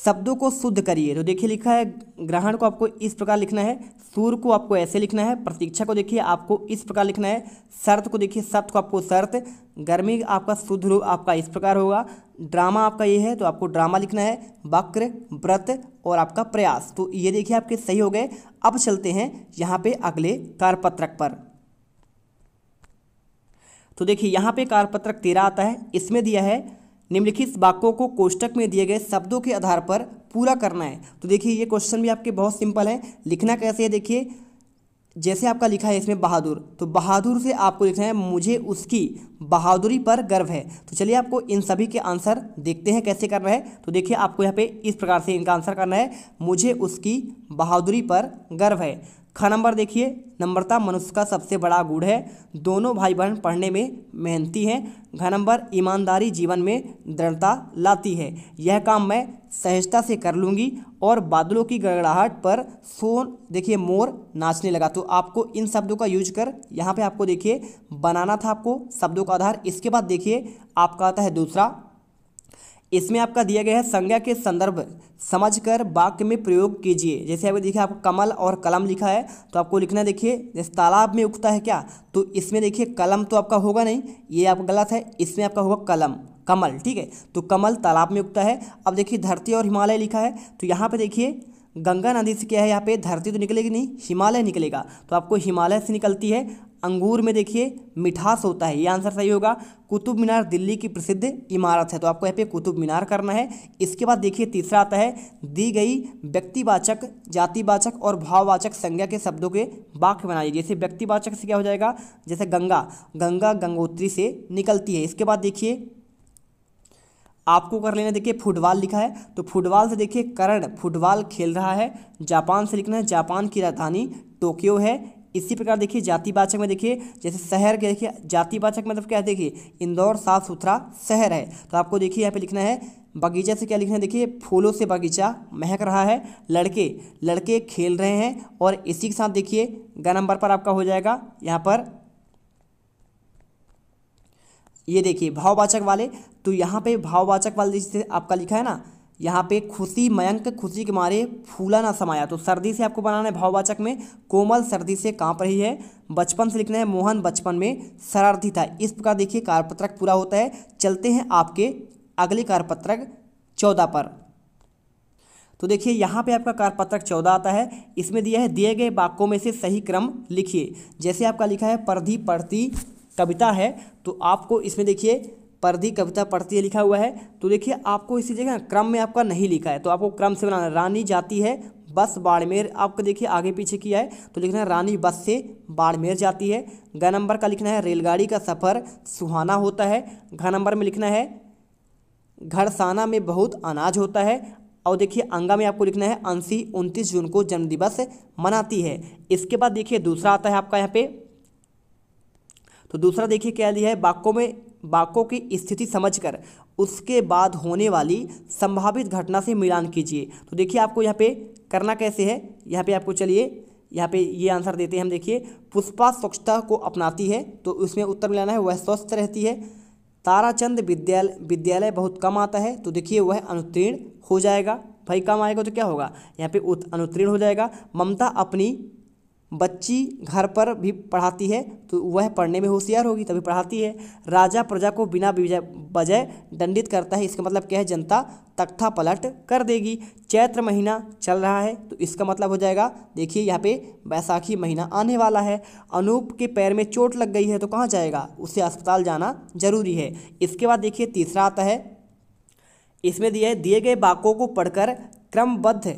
शब्दों को शुद्ध करिए तो देखिए लिखा है ग्रहण को आपको इस प्रकार लिखना है सूर को आपको ऐसे लिखना है प्रतीक्षा को देखिए आपको इस प्रकार लिखना है शर्त को देखिए शर्त को आपको शर्त गर्मी आपका शुद्ध रूप आपका इस प्रकार होगा ड्रामा आपका ये है तो आपको ड्रामा लिखना है वक्र व्रत और आपका प्रयास तो ये देखिए आपके सही हो गए अब चलते हैं यहाँ पे अगले कार्यपत्रक पर तो देखिए यहाँ पे कार्यपत्रक तेरह आता है इसमें दिया है निम्नलिखित वाक्यों को कोष्टक में दिए गए शब्दों के आधार पर पूरा करना है तो देखिए ये क्वेश्चन भी आपके बहुत सिंपल है लिखना कैसे है देखिए जैसे आपका लिखा है इसमें बहादुर तो बहादुर से आपको लिखना है मुझे उसकी बहादुरी पर गर्व है तो चलिए आपको इन सभी के आंसर देखते हैं कैसे करना है तो देखिए आपको यहाँ पे इस प्रकार से इनका आंसर करना है मुझे उसकी बहादुरी पर गर्व है ख नंबर देखिए नम्रता मनुष्य का सबसे बड़ा गुण है दोनों भाई बहन पढ़ने में मेहनती हैं घ नंबर ईमानदारी जीवन में दृढ़ता लाती है यह काम मैं सहजता से कर लूँगी और बादलों की गड़गड़ाहट पर सोन देखिए मोर नाचने लगा तो आपको इन शब्दों का यूज कर यहाँ पे आपको देखिए बनाना था आपको शब्दों का आधार इसके बाद देखिए आपका आता है दूसरा इसमें आपका दिया गया है संज्ञा के संदर्भ समझकर वाक्य में प्रयोग कीजिए जैसे अभी देखिए आपको कमल और कलम लिखा है तो आपको लिखना देखिए जैसे तालाब में उगता है क्या तो इसमें देखिए कलम तो आपका होगा नहीं ये आपका गलत है इसमें आपका होगा कलम कमल ठीक है तो कमल तालाब में उगता है अब देखिए धरती और हिमालय लिखा है तो यहाँ पर देखिए गंगा नदी से क्या है यहाँ पे धरती तो निकलेगी नहीं हिमालय निकलेगा तो आपको हिमालय से निकलती है अंगूर में देखिए मिठास होता है ये आंसर सही होगा कुतुब मीनार दिल्ली की प्रसिद्ध इमारत है तो आपको यहाँ पे कुतुब मीनार करना है इसके बाद देखिए तीसरा आता है दी गई व्यक्तिवाचक जातिवाचक और भाववाचक संज्ञा के शब्दों के वाक्य बनाइए जैसे व्यक्तिवाचक से क्या हो जाएगा जैसे गंगा गंगा गंगोत्री से निकलती है इसके बाद देखिए आपको कर लेना देखिए फुटबॉल लिखा है तो फुटबॉल से देखिए करण फुटबॉल खेल रहा है जापान से लिखना है जापान की राजधानी टोक्यो है इसी प्रकार देखिए जातिवाचक में देखिए जैसे शहर के देखिए जातिवाचक मतलब क्या है देखिए इंदौर साफ सुथरा शहर है तो आपको देखिए यहाँ पे लिखना है बगीचा से क्या लिखना है देखिए फूलों से बगीचा महक रहा है लड़के लड़के खेल रहे हैं और इसी के साथ देखिए ग नंबर पर आपका हो जाएगा यहाँ पर ये देखिए भाववाचक वाले तो यहाँ पे भाववाचक वाले जिससे आपका लिखा है ना यहाँ पे खुशी मयंक खुशी के मारे फूला ना समाया तो सर्दी से आपको बनाना है भाववाचक में कोमल सर्दी से कांप रही है बचपन से लिखना है मोहन बचपन में शरारती था इस प्रकार देखिए कार्यपत्रक पूरा होता है चलते हैं आपके अगले कार्यपत्रक चौदह पर तो देखिए यहाँ पे आपका कारपत्रक चौदह आता है इसमें दिया है दिए गए वाक्यों में से सही क्रम लिखिए जैसे आपका लिखा है परधी पढ़ती कविता है तो आपको इसमें देखिए परधी कविता पढ़ती है लिखा हुआ है तो देखिए आपको इसी जगह क्रम में आपका नहीं लिखा है तो आपको क्रम से बनाना रानी जाती है बस बाड़मेर आपको देखिए आगे पीछे किया है तो लिखना है रानी बस से बाड़मेर जाती है ग नंबर का लिखना है रेलगाड़ी का सफ़र सुहाना होता है घ नंबर में लिखना है घरसाना में बहुत अनाज होता है और देखिए अंगा में आपको लिखना है अंसी उनतीस जून को जन्मदिवस मनाती है इसके बाद देखिए दूसरा आता है आपका यहाँ पे तो दूसरा देखिए क्या लिया है वाक्यों में वाक्यों की स्थिति समझकर उसके बाद होने वाली संभावित घटना से मिलान कीजिए तो देखिए आपको यहाँ पे करना कैसे है यहाँ पे आपको चलिए यहाँ पे ये आंसर देते हैं हम देखिए पुष्पा स्वच्छता को अपनाती है तो उसमें उत्तर मिलाना है वह स्वस्थ रहती है ताराचंद विद्यालय विद्यालय बहुत कम आता है तो देखिए वह अनुत्तीर्ण हो जाएगा भाई कम आएगा तो क्या होगा यहाँ पे अनुत्तीर्ण हो जाएगा ममता अपनी बच्ची घर पर भी पढ़ाती है तो वह पढ़ने में होशियार होगी तभी पढ़ाती है राजा प्रजा को बिना बजाय दंडित करता है इसका मतलब क्या है जनता तख्ता पलट कर देगी चैत्र महीना चल रहा है तो इसका मतलब हो जाएगा देखिए यहाँ पे बैसाखी महीना आने वाला है अनूप के पैर में चोट लग गई है तो कहाँ जाएगा उसे अस्पताल जाना जरूरी है इसके बाद देखिए तीसरा आता है इसमें दिया दिए गए वाक्यों को पढ़कर क्रमबद्ध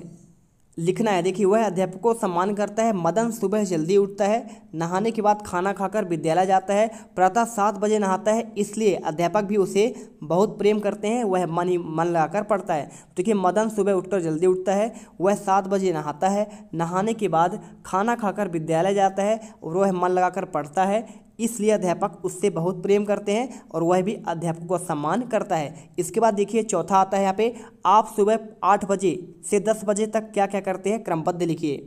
लिखना है देखिए वह अध्यापक को सम्मान करता है मदन सुबह जल्दी उठता है नहाने के बाद खाना खाकर विद्यालय जाता है प्रातः सात बजे नहाता है इसलिए अध्यापक भी उसे बहुत प्रेम करते हैं वह मन ही मन लगाकर पढ़ता है देखिए मदन सुबह उठकर जल्दी उठता है वह सात बजे नहाता है नहाने के बाद खाना खाकर विद्यालय जाता है और वह मन लगाकर पढ़ता है इसलिए अध्यापक उससे बहुत प्रेम करते हैं और वह भी अध्यापक का सम्मान करता है इसके बाद देखिए चौथा आता है यहाँ पे आप सुबह आठ बजे से दस बजे तक क्या क्या करते हैं क्रमबद्ध लिखिए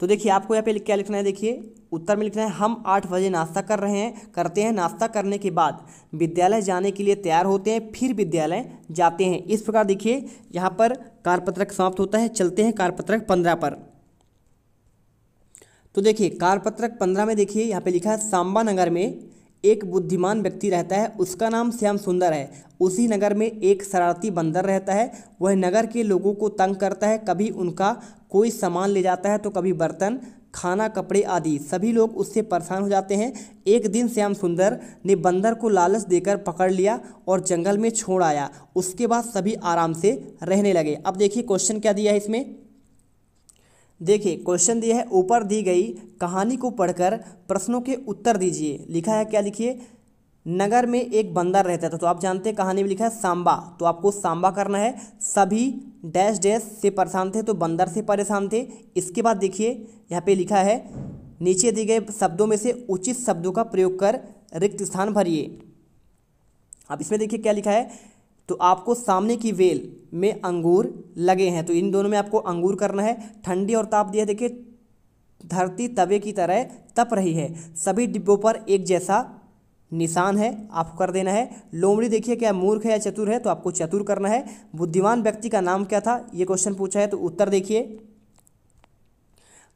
तो देखिए आपको यहाँ पे क्या लिखना है देखिए उत्तर में लिखना है हम आठ बजे नाश्ता कर रहे हैं करते हैं नाश्ता करने के बाद विद्यालय जाने के लिए तैयार होते हैं फिर विद्यालय जाते हैं इस प्रकार देखिए यहाँ पर कार्यपत्रक समाप्त होता है चलते हैं कार्यपत्रक पंद्रह पर तो देखिए कारपत्रक पंद्रह में देखिए यहाँ पे लिखा है सांबा नगर में एक बुद्धिमान व्यक्ति रहता है उसका नाम श्याम सुंदर है उसी नगर में एक शरारती बंदर रहता है वह नगर के लोगों को तंग करता है कभी उनका कोई सामान ले जाता है तो कभी बर्तन खाना कपड़े आदि सभी लोग उससे परेशान हो जाते हैं एक दिन श्याम सुंदर ने बंदर को लालच देकर पकड़ लिया और जंगल में छोड़ आया उसके बाद सभी आराम से रहने लगे अब देखिए क्वेश्चन क्या दिया है इसमें देखिए क्वेश्चन दिया है ऊपर दी गई कहानी को पढ़कर प्रश्नों के उत्तर दीजिए लिखा है क्या लिखिए नगर में एक बंदर रहता था तो, तो आप जानते हैं कहानी में लिखा है सांबा तो आपको सांबा करना है सभी डैश डैश से परेशान थे तो बंदर से परेशान थे इसके बाद देखिए यहाँ पे लिखा है नीचे दिए गए शब्दों में से उचित शब्दों का प्रयोग कर रिक्त स्थान भरिए अब इसमें देखिए क्या लिखा है तो आपको सामने की वेल में अंगूर लगे हैं तो इन दोनों में आपको अंगूर करना है ठंडी और ताप दिया देखिए धरती तवे की तरह तप रही है सभी डिब्बों पर एक जैसा निशान है आपको कर देना है लोमड़ी देखिए क्या मूर्ख है या चतुर है तो आपको चतुर करना है बुद्धिमान व्यक्ति का नाम क्या था ये क्वेश्चन पूछा है तो उत्तर देखिए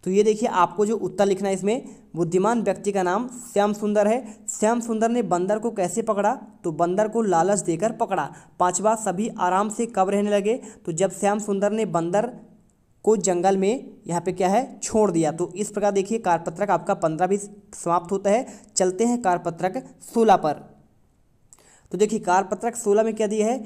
तो ये देखिए आपको जो उत्तर लिखना है इसमें बुद्धिमान व्यक्ति का नाम श्याम सुंदर है श्याम सुंदर ने बंदर को कैसे पकड़ा तो बंदर को लालच देकर पकड़ा पांचवा सभी आराम से कब रहने लगे तो जब श्याम सुंदर ने बंदर को जंगल में यहाँ पे क्या है छोड़ दिया तो इस प्रकार देखिए कारपत्रक आपका पंद्रह भी समाप्त होता है चलते हैं कारपत्रक सोलह पर तो देखिए कारपत्रक सोलह में क्या दिया है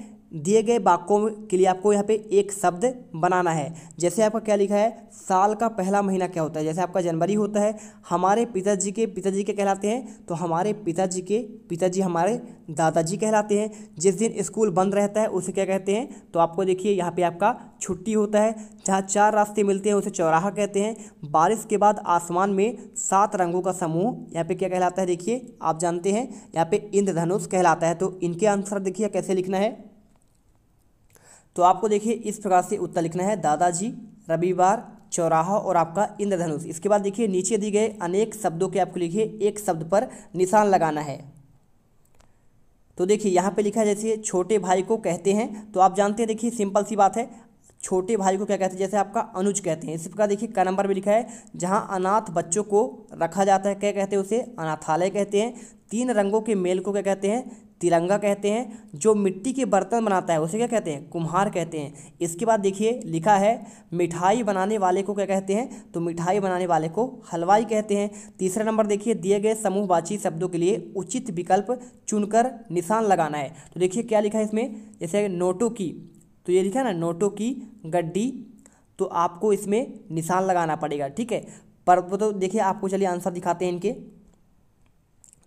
दिए गए वाक्यों के लिए आपको यहाँ पे एक शब्द बनाना है जैसे आपका क्या लिखा है साल का पहला महीना क्या होता है जैसे आपका जनवरी होता है हमारे पिताजी के पिताजी के कहलाते हैं तो हमारे पिताजी के पिताजी हमारे दादाजी कहलाते हैं जिस दिन स्कूल बंद रहता है उसे क्या कहते हैं तो आपको देखिए यहाँ पर आपका छुट्टी होता है जहाँ चार रास्ते मिलते हैं उसे चौराहा कहते हैं बारिश के बाद आसमान में सात रंगों का समूह यहाँ पर क्या कहलाता है देखिए आप जानते हैं यहाँ पर इंद्रधनुष कहलाता है तो इनके आंसर देखिए कैसे लिखना है तो आपको देखिए इस प्रकार से उत्तर लिखना है दादाजी रविवार चौराहा और आपका इंद्रधनुष इसके बाद देखिए नीचे दिए गए अनेक शब्दों के आपको लिखिए एक शब्द पर निशान लगाना है तो देखिए यहाँ पे लिखा है जैसे छोटे भाई को कहते हैं तो आप जानते हैं देखिए सिंपल सी बात है छोटे भाई को क्या कहते हैं जैसे आपका अनुज कहते हैं इसी प्रकार देखिए क नंबर भी लिखा है जहाँ अनाथ बच्चों को रखा जाता है क्या कहते हैं उसे अनाथालय कहते हैं तीन रंगों के मेल को क्या कहते हैं तिरंगा कहते हैं जो मिट्टी के बर्तन बनाता है उसे क्या कहते हैं कुम्हार कहते हैं इसके बाद देखिए लिखा है मिठाई बनाने वाले को क्या कहते हैं तो मिठाई बनाने वाले को हलवाई कहते हैं तीसरा नंबर देखिए दिए गए समूहवाची शब्दों के लिए उचित विकल्प चुनकर निशान लगाना है तो देखिए क्या लिखा है इसमें जैसे नोटों की तो ये लिखा है ना नोटों की गड्डी तो आपको इसमें निशान लगाना पड़ेगा ठीक है पर तो देखिए आपको चलिए आंसर दिखाते हैं इनके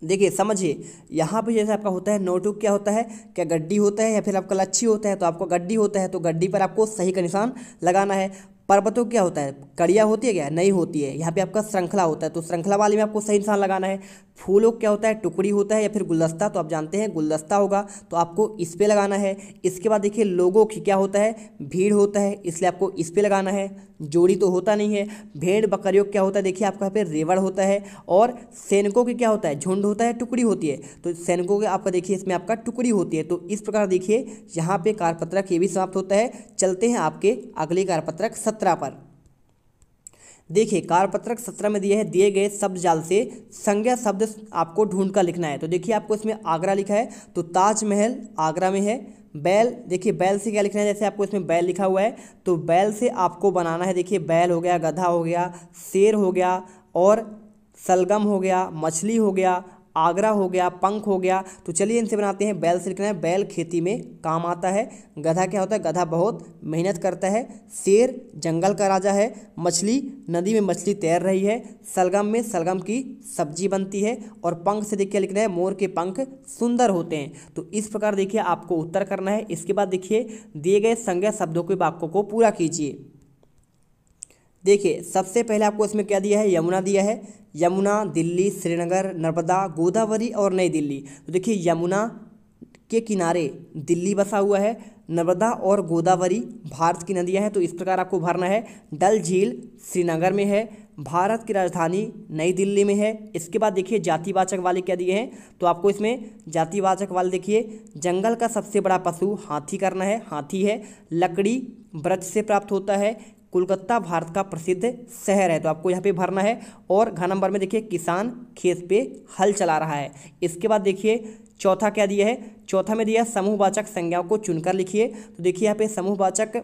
देखिए समझिए यहाँ पे जैसे आपका होता है नोटुक क्या होता है क्या गड्डी होता है या फिर आपका लच्छी होता है तो आपको गड्डी होता है तो गड्डी पर आपको सही का निशान लगाना है पर्वतों क्या होता है कड़िया होती है क्या नहीं होती है यहाँ पे आपका श्रृंखला होता है तो श्रृंखला वाले में आपको सही निशान लगाना है फूल हो क्या होता है टुकड़ी होता है या फिर गुलदस्ता तो आप जानते हैं गुलदस्ता होगा तो आपको इस पर लगाना है इसके बाद देखिए लोगों की क्या होता है भीड़ होता है इसलिए आपको इस पर लगाना है जोड़ी तो होता नहीं है भेड़ बकरियों क्या होता है देखिए आपका यहाँ पे रेवड़ होता है और सैनिकों के क्या होता है झुंड होता है टुकड़ी होती है तो सैनिकों के आपका देखिए इसमें आपका टुकड़ी होती है तो इस प्रकार देखिए यहाँ पे कारपत्रक ये भी समाप्त होता है चलते हैं आपके अगले कारपत्रक सत्रह पर देखिए कारपत्रक सत्रह में दिया है दिए गए शब्द जाल से संज्ञा शब्द आपको ढूंढ कर लिखना है तो देखिए आपको इसमें आगरा लिखा है तो ताजमहल आगरा में है बैल देखिए बैल से क्या लिखना है जैसे आपको इसमें बैल लिखा हुआ है तो बैल से आपको बनाना है देखिए बैल हो गया गधा हो गया शेर हो गया और सलगम हो गया मछली हो गया आगरा हो गया पंख हो गया तो चलिए इनसे बनाते हैं बैल से लिखना है बैल खेती में काम आता है गधा क्या होता है गधा बहुत मेहनत करता है शेर जंगल का राजा है मछली नदी में मछली तैर रही है सलगम में सलगम की सब्जी बनती है और पंख से देखिए लिखना है मोर के पंख सुंदर होते हैं तो इस प्रकार देखिए आपको उत्तर करना है इसके बाद देखिए दिए गए संज्ञा शब्दों के वाक्यों को पूरा कीजिए देखिए सबसे पहले आपको इसमें क्या दिया है यमुना दिया है यमुना दिल्ली श्रीनगर नर्मदा गोदावरी और नई दिल्ली तो देखिए यमुना के किनारे दिल्ली बसा हुआ है नर्मदा और गोदावरी भारत की नदियां हैं तो इस प्रकार आपको भरना है डल झील श्रीनगर में है भारत की राजधानी नई दिल्ली में है इसके बाद देखिए जातिवाचक वाले क्या दिए हैं तो आपको इसमें जातिवाचक वाले देखिए जंगल का सबसे बड़ा पशु हाथी करना है हाथी है लकड़ी ब्रज से प्राप्त होता है कोलकाता भारत का प्रसिद्ध शहर है तो आपको यहाँ पे भरना है और घर नंबर में देखिए किसान खेत पे हल चला रहा है इसके बाद देखिए चौथा क्या दिया है चौथा में दिया समूहवाचक संज्ञाओं को चुनकर लिखिए तो देखिए यहाँ पे समूहवाचक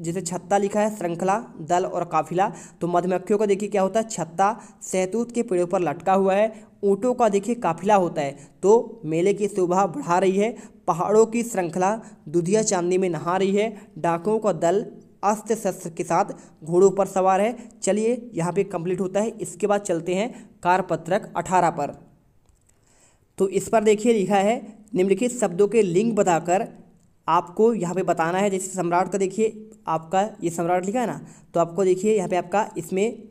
जैसे छत्ता लिखा है श्रृंखला दल और काफिला तो मधुमक्खियों का देखिए क्या होता है छत्ता सैतूत के पेड़ों पर लटका हुआ है ऊँटों का देखिए काफिला होता है तो मेले की शोभा बढ़ा रही है पहाड़ों की श्रृंखला दुधिया चांदी में नहा रही है डाकुओं का दल अस्त्र शस्त्र के साथ घोड़ों पर सवार है चलिए यहाँ पे कंप्लीट होता है इसके बाद चलते हैं कारपत्रक अठारह पर तो इस पर देखिए लिखा है निम्नलिखित शब्दों के लिंग बताकर आपको यहाँ पे बताना है जैसे सम्राट का देखिए आपका ये सम्राट लिखा है ना तो आपको देखिए यहाँ पे आपका इसमें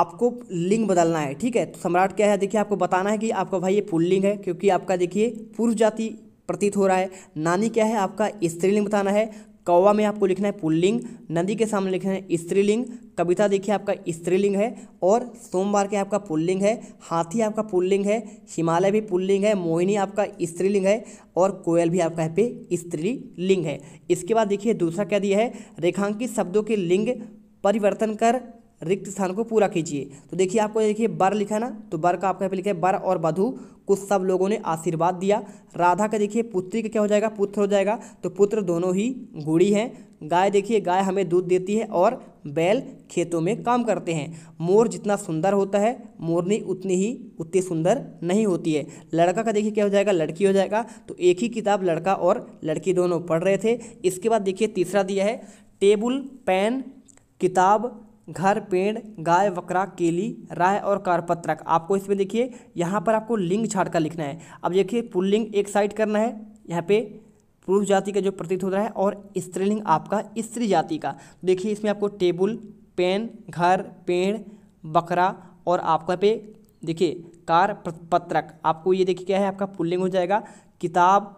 आपको लिंग बदलना है ठीक है तो सम्राट क्या है देखिए आपको बताना है कि आपका भाई ये पुल्लिंग है क्योंकि आपका देखिए पुरुष जाति प्रतीत हो रहा है नानी क्या है आपका स्त्रीलिंग बताना है कौवा में आपको लिखना है पुल्लिंग नदी के सामने लिखना है स्त्रीलिंग कविता देखिए आपका स्त्रीलिंग है और सोमवार के आपका पुल्लिंग है हाथी आपका पुल्लिंग है हिमालय भी पुल्लिंग है मोहिनी आपका स्त्रीलिंग है और कोयल भी आपका यहाँ पे स्त्रीलिंग है इसके बाद देखिए दूसरा क्या दिया है रेखांकित शब्दों के लिंग परिवर्तन कर रिक्त स्थान को पूरा कीजिए तो देखिए आपको देखिए बर लिखा है ना तो बर का आपको यहाँ पे लिखा है बर और बधु को सब लोगों ने आशीर्वाद दिया राधा का देखिए पुत्री का क्या हो जाएगा पुत्र हो जाएगा तो पुत्र दोनों ही गुड़ी हैं गाय देखिए गाय हमें दूध देती है और बैल खेतों में काम करते हैं मोर जितना सुंदर होता है मोरनी उतनी ही उतनी सुंदर नहीं होती है लड़का का देखिए क्या हो जाएगा लड़की हो जाएगा तो एक ही किताब लड़का और लड़की दोनों पढ़ रहे थे इसके बाद देखिए तीसरा दिया है टेबल पेन किताब घर पेड़ गाय वकरा केली राय और कारपत्रक आपको इसमें देखिए यहाँ पर आपको लिंग छाट कर लिखना है अब देखिए पुल्लिंग एक साइड करना है यहाँ पे पुरुष जाति का जो प्रतीत हो रहा है और स्त्रीलिंग आपका स्त्री जाति का देखिए इसमें आपको टेबल पेन घर पेड़ बकरा और आपका पे देखिए कार पत्रक आपको ये देखिए क्या है आपका पुल्लिंग हो जाएगा किताब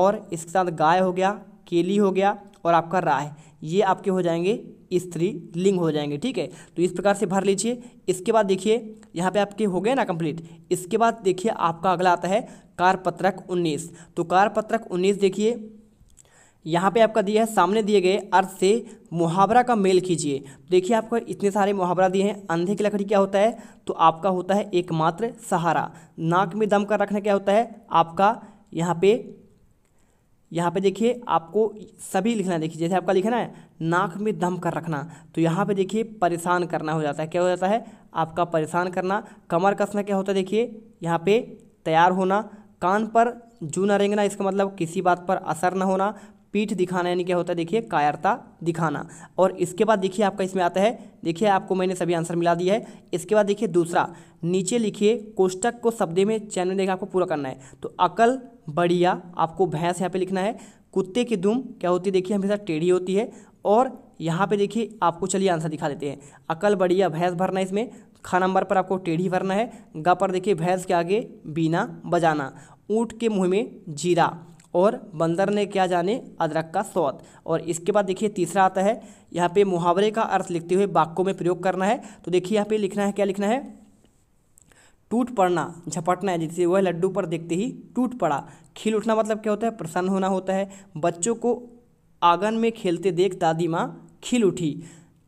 और इसके साथ गाय हो गया केली हो गया और आपका राय ये आपके हो जाएंगे स्त्री लिंग हो जाएंगे ठीक है तो इस प्रकार से भर लीजिए इसके बाद देखिए यहाँ पे आपके हो गए ना कंप्लीट इसके बाद देखिए आपका अगला आता है कारपत्रक उन्नीस तो कारपत्रक उन्नीस देखिए यहाँ पे आपका दिया है सामने दिए गए अर्थ से मुहावरा का मेल कीजिए देखिए आपको इतने सारे मुहावरा दिए हैं अंधे की लकड़ी क्या होता है तो आपका होता है एकमात्र सहारा नाक में दम कर रखना क्या होता है आपका यहाँ पे यहाँ पे देखिए आपको सभी लिखना देखिए जैसे आपका लिखना है नाक में दम कर रखना तो यहाँ पे देखिए परेशान करना हो जाता है क्या हो जाता है आपका परेशान करना कमर कसना क्या होता है देखिए यहाँ पे तैयार होना कान पर जू न रेंगना इसका मतलब किसी बात पर असर न होना पीठ दिखाना यानी क्या होता है देखिए कायरता दिखाना और इसके बाद देखिए आपका इसमें आता है देखिए आपको मैंने सभी आंसर मिला दिया है इसके बाद देखिए दूसरा नीचे लिखिए कोष्टक को शब्दे में चैनल देखा आपको पूरा करना है तो अकल बढ़िया आपको भैंस यहाँ पे लिखना है कुत्ते की दुम क्या होती है देखिए हमेशा टेढ़ी होती है और यहाँ पे देखिए आपको चलिए आंसर दिखा देते हैं अकल बढ़िया भैंस भरना है इसमें खा नंबर पर आपको टेढ़ी भरना है ग पर देखिए भैंस के आगे बीना बजाना ऊँट के मुँह में जीरा और बंदर ने क्या जाने अदरक का स्वाद और इसके बाद देखिए तीसरा आता है यहाँ पे मुहावरे का अर्थ लिखते हुए वाक्यों में प्रयोग करना है तो देखिए यहाँ पे लिखना है क्या लिखना है टूट पड़ना झपटना है जिससे वह लड्डू पर देखते ही टूट पड़ा खिल उठना मतलब क्या होता है प्रसन्न होना होता है बच्चों को आंगन में खेलते देख दादी माँ खिल उठी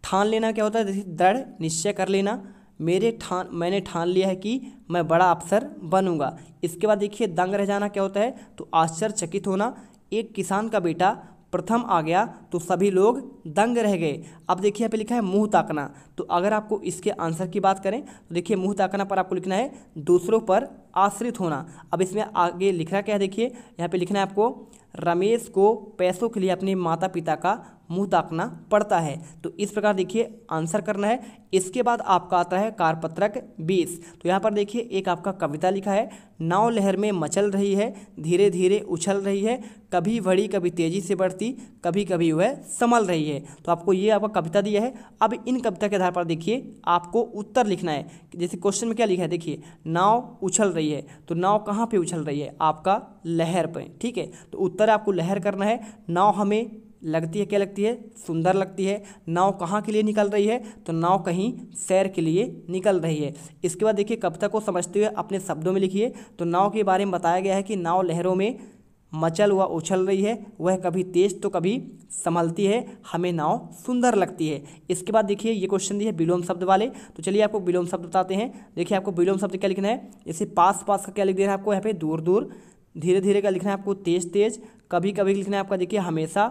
ठान लेना क्या होता है जैसे दृढ़ निश्चय कर लेना मेरे ठान मैंने ठान लिया है कि मैं बड़ा अफसर बनूंगा इसके बाद देखिए दंग रह जाना क्या होता है तो आश्चर्यचकित होना एक किसान का बेटा प्रथम आ गया तो सभी लोग दंग रह गए अब देखिए यहाँ पे लिखा है मुँह ताकना तो अगर आपको इसके आंसर की बात करें तो देखिए मुँह ताकना पर आपको लिखना है दूसरों पर आश्रित होना अब इसमें आगे लिखना क्या है देखिए यहाँ पे लिखना है आपको रमेश को पैसों के लिए अपने माता पिता का मुंह ताकना पड़ता है तो इस प्रकार देखिए आंसर करना है इसके बाद आपका आता है कारपत्रक बीस तो यहाँ पर देखिए एक आपका कविता लिखा है नाव लहर में मचल रही है धीरे धीरे उछल रही है कभी बड़ी कभी तेज़ी से बढ़ती कभी कभी वह संभल रही है तो आपको ये आपका कविता दिया है अब इन कविता के आधार पर देखिए आपको उत्तर लिखना है जैसे क्वेश्चन में क्या लिखा है देखिए नाव उछल रही है तो नाव कहाँ पे उछल रही है आपका लहर पे ठीक है तो उत्तर आपको लहर करना है नाव हमें लगती है क्या लगती है सुंदर लगती है नाव कहाँ के लिए निकल रही है तो नाव कहीं सैर के लिए निकल रही है इसके बाद देखिए कविता को समझते हुए अपने शब्दों में लिखिए तो नाव के बारे में बताया गया है कि नाव लहरों में मचल व उछल रही है वह कभी तेज तो कभी संभलती है हमें नाव सुंदर लगती है इसके बाद देखिए ये क्वेश्चन दिया है विलोम शब्द वाले तो चलिए आपको विलोम शब्द बताते हैं देखिए आपको विलोम शब्द क्या लिखना है इसे पास पास का क्या लिख देना है आपको यहाँ पे दूर दूर धीरे धीरे का लिखना है आपको तेज तेज कभी कभी लिखना है आपका देखिए हमेशा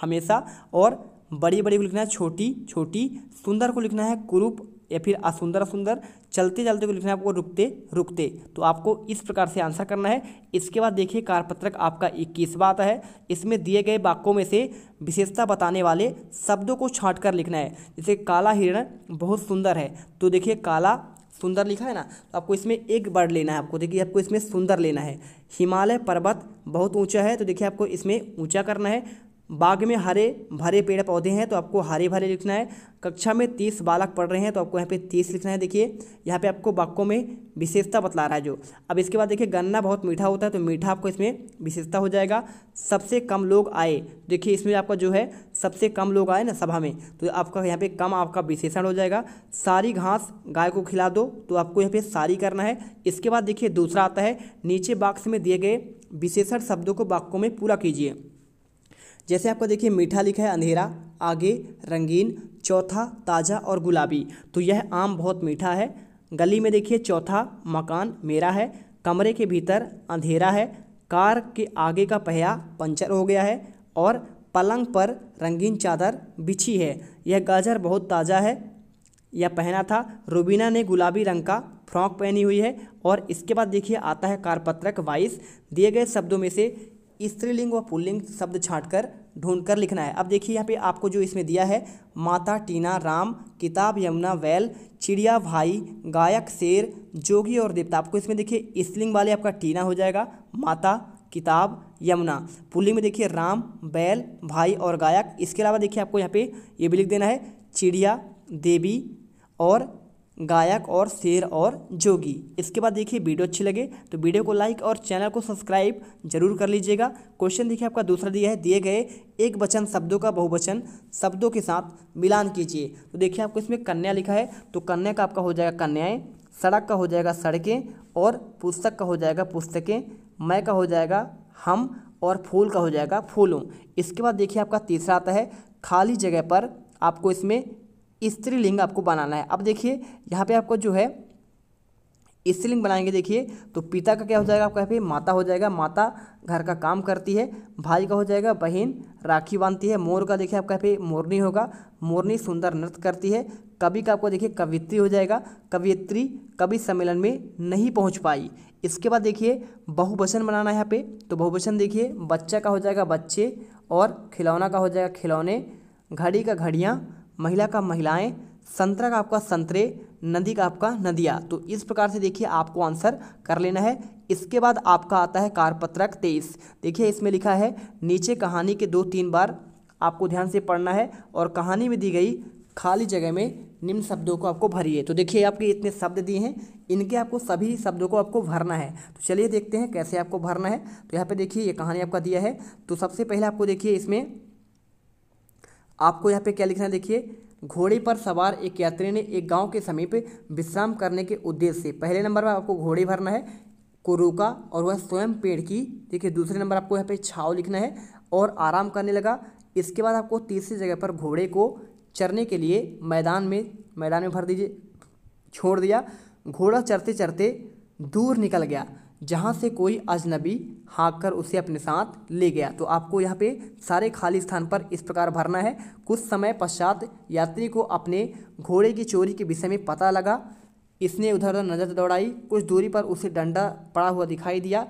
हमेशा और बड़ी बड़ी को लिखना है छोटी छोटी सुंदर को लिखना है कुरूप या फिर असुंदर असुंदर चलते चलते को लिखना है आपको रुकते रुकते तो आपको इस प्रकार से आंसर करना है इसके बाद देखिए कारपत्रक आपका इक्कीसवा आता है इसमें दिए गए वाक्यों में से विशेषता बताने वाले शब्दों को छाँट कर लिखना है जैसे काला हिरण बहुत सुंदर है तो देखिए काला सुंदर लिखा है ना तो आपको इसमें एक वर्ड लेना है आपको देखिए आपको इसमें सुंदर लेना है हिमालय पर्वत बहुत ऊंचा है तो देखिए आपको इसमें ऊंचा करना है बाग में हरे भरे पेड़ पौधे हैं तो आपको हरे भरे लिखना है कक्षा में तीस बालक पढ़ रहे हैं तो आपको यहाँ पे तीस लिखना है देखिए यहाँ पे आपको वाक्यों में विशेषता बतला रहा है जो अब इसके बाद देखिए गन्ना बहुत मीठा होता है तो मीठा आपको इसमें विशेषता हो जाएगा सबसे कम लोग आए देखिए इसमें आपका जो है सबसे कम लोग आए ना सभा में तो आपका यहाँ पर कम आपका विशेषण हो जाएगा सारी घास गाय को खिला दो तो आपको यहाँ पर सारी करना है इसके बाद देखिए दूसरा आता है नीचे बाक्स में दिए गए विशेषण शब्दों को वाक्यों में पूरा कीजिए जैसे आपका देखिए मीठा लिखा है अंधेरा आगे रंगीन चौथा ताज़ा और गुलाबी तो यह आम बहुत मीठा है गली में देखिए चौथा मकान मेरा है कमरे के भीतर अंधेरा है कार के आगे का पहिया पंचर हो गया है और पलंग पर रंगीन चादर बिछी है यह गाजर बहुत ताज़ा है यह पहना था रूबीना ने गुलाबी रंग का फ्रॉक पहनी हुई है और इसके बाद देखिए आता है कारपत्रक वाइस दिए गए शब्दों में से स्त्रीलिंग व पुल्लिंग शब्द छांटकर ढूंढकर लिखना है अब देखिए यहाँ पे आपको जो इसमें दिया है माता टीना राम किताब यमुना वैल चिड़िया भाई गायक शेर जोगी और देवता आपको इसमें देखिए स्त्रीलिंग वाले आपका टीना हो जाएगा माता किताब यमुना पुल्लिंग में देखिए राम बैल भाई और गायक इसके अलावा देखिए आपको यहाँ पे ये भी लिख देना है चिड़िया देवी और गायक और शेर और जोगी इसके बाद देखिए वीडियो अच्छी लगे तो वीडियो को लाइक और चैनल को सब्सक्राइब जरूर कर लीजिएगा क्वेश्चन देखिए आपका दूसरा दिया है दिए गए एक वचन शब्दों का बहुवचन शब्दों के साथ मिलान कीजिए तो देखिए आपको इसमें कन्या लिखा है तो कन्या का आपका हो जाएगा कन्याएँ सड़क का हो जाएगा सड़कें और पुस्तक का हो जाएगा पुस्तकें मैं का हो जाएगा हम और फूल का हो जाएगा फूलों इसके बाद देखिए आपका तीसरा आता है खाली जगह पर आपको इसमें स्त्रीलिंग आपको बनाना है अब देखिए यहाँ पे आपको जो है स्त्रीलिंग बनाएंगे देखिए तो पिता का क्या हो जाएगा आपका यहाँ पे माता हो जाएगा माता घर का काम करती है भाई का हो जाएगा बहन राखी बांधती है मोर का देखिए आपका यहाँ पे मोरनी होगा मोरनी सुंदर नृत्य करती है कवि का आपको देखिए कवित्री हो जाएगा कवियत्री कवि सम्मेलन में नहीं पहुँच पाई इसके बाद देखिए बहुवचन बनाना है यहाँ पे तो बहुवचन देखिए बच्चा का हो जाएगा बच्चे और खिलौना का हो जाएगा खिलौने घड़ी का घड़ियाँ महिला का महिलाएं संतरा का आपका संतरे नदी का आपका नदिया तो इस प्रकार से देखिए आपको आंसर कर लेना है इसके बाद आपका आता है कारपत्रक तेईस देखिए इसमें लिखा है नीचे कहानी के दो तीन बार आपको ध्यान से पढ़ना है और कहानी में दी गई खाली जगह में निम्न शब्दों को आपको भरिए तो देखिए आपके इतने शब्द दिए हैं इनके आपको सभी शब्दों को आपको भरना है तो चलिए देखते हैं कैसे आपको भरना है तो यहाँ पे देखिए ये कहानी आपका दिया है तो सबसे पहले आपको देखिए इसमें आपको यहाँ पे क्या लिखना है देखिए घोड़े पर सवार एक यात्री ने एक गांव के समीप विश्राम करने के उद्देश्य से पहले नंबर पर आपको घोड़े भरना है कुरुका और वह स्वयं पेड़ की देखिए दूसरे नंबर आपको यहाँ पे छाव लिखना है और आराम करने लगा इसके बाद आपको तीसरी जगह पर घोड़े को चरने के लिए मैदान में मैदान में भर दीजिए छोड़ दिया घोड़ा चरते चरते दूर निकल गया जहाँ से कोई अजनबी हाँक कर उसे अपने साथ ले गया तो आपको यहाँ पे सारे खाली स्थान पर इस प्रकार भरना है कुछ समय पश्चात यात्री को अपने घोड़े की चोरी के विषय में पता लगा इसने उधर उधर नज़र दौड़ाई कुछ दूरी पर उसे डंडा पड़ा हुआ दिखाई दिया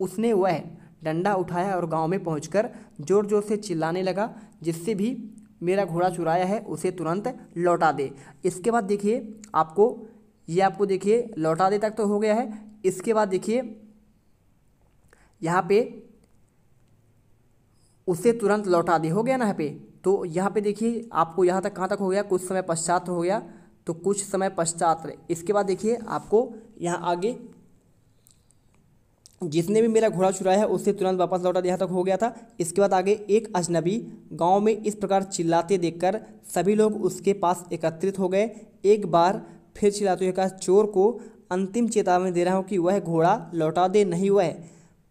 उसने वह डंडा उठाया और गांव में पहुंचकर ज़ोर ज़ोर से चिल्लाने लगा जिससे भी मेरा घोड़ा चुराया है उसे तुरंत लौटा दे इसके बाद देखिए आपको ये आपको देखिए लौटा दे तक तो हो गया है इसके बाद देखिए यहाँ पे उसे तुरंत लौटा दे हो गया ना यहाँ पे तो यहाँ पे देखिए आपको यहाँ तक कहाँ तक हो गया कुछ समय पश्चात हो गया तो कुछ समय पश्चात इसके बाद देखिए आपको यहाँ आगे जिसने भी मेरा घोड़ा चुराया है उसे तुरंत वापस लौटा यहाँ तक हो गया था इसके बाद आगे एक अजनबी गांव में इस प्रकार चिल्लाते देखकर सभी लोग उसके पास एकत्रित हो गए एक बार फिर चिल्लाते हुए कहा चोर को अंतिम चेतावनी दे रहा हूँ कि वह घोड़ा लौटा दे नहीं वह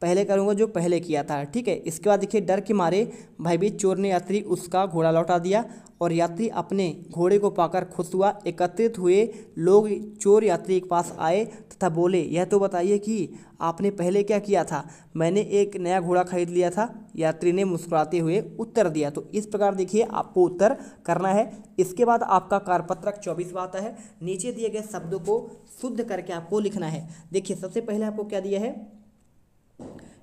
पहले करूँगा जो पहले किया था ठीक है इसके बाद देखिए डर के मारे भयभीत चोर ने यात्री उसका घोड़ा लौटा दिया और यात्री अपने घोड़े को पाकर खुश हुआ एकत्रित हुए लोग चोर यात्री के पास आए तथा बोले यह तो बताइए कि आपने पहले क्या किया था मैंने एक नया घोड़ा खरीद लिया था यात्री ने मुस्कुराते हुए उत्तर दिया तो इस प्रकार देखिए आपको उत्तर करना है इसके बाद आपका कारपत्रक चौबीसवा आता है नीचे दिए गए शब्दों को शुद्ध करके आपको लिखना है देखिए सबसे पहले आपको क्या दिया है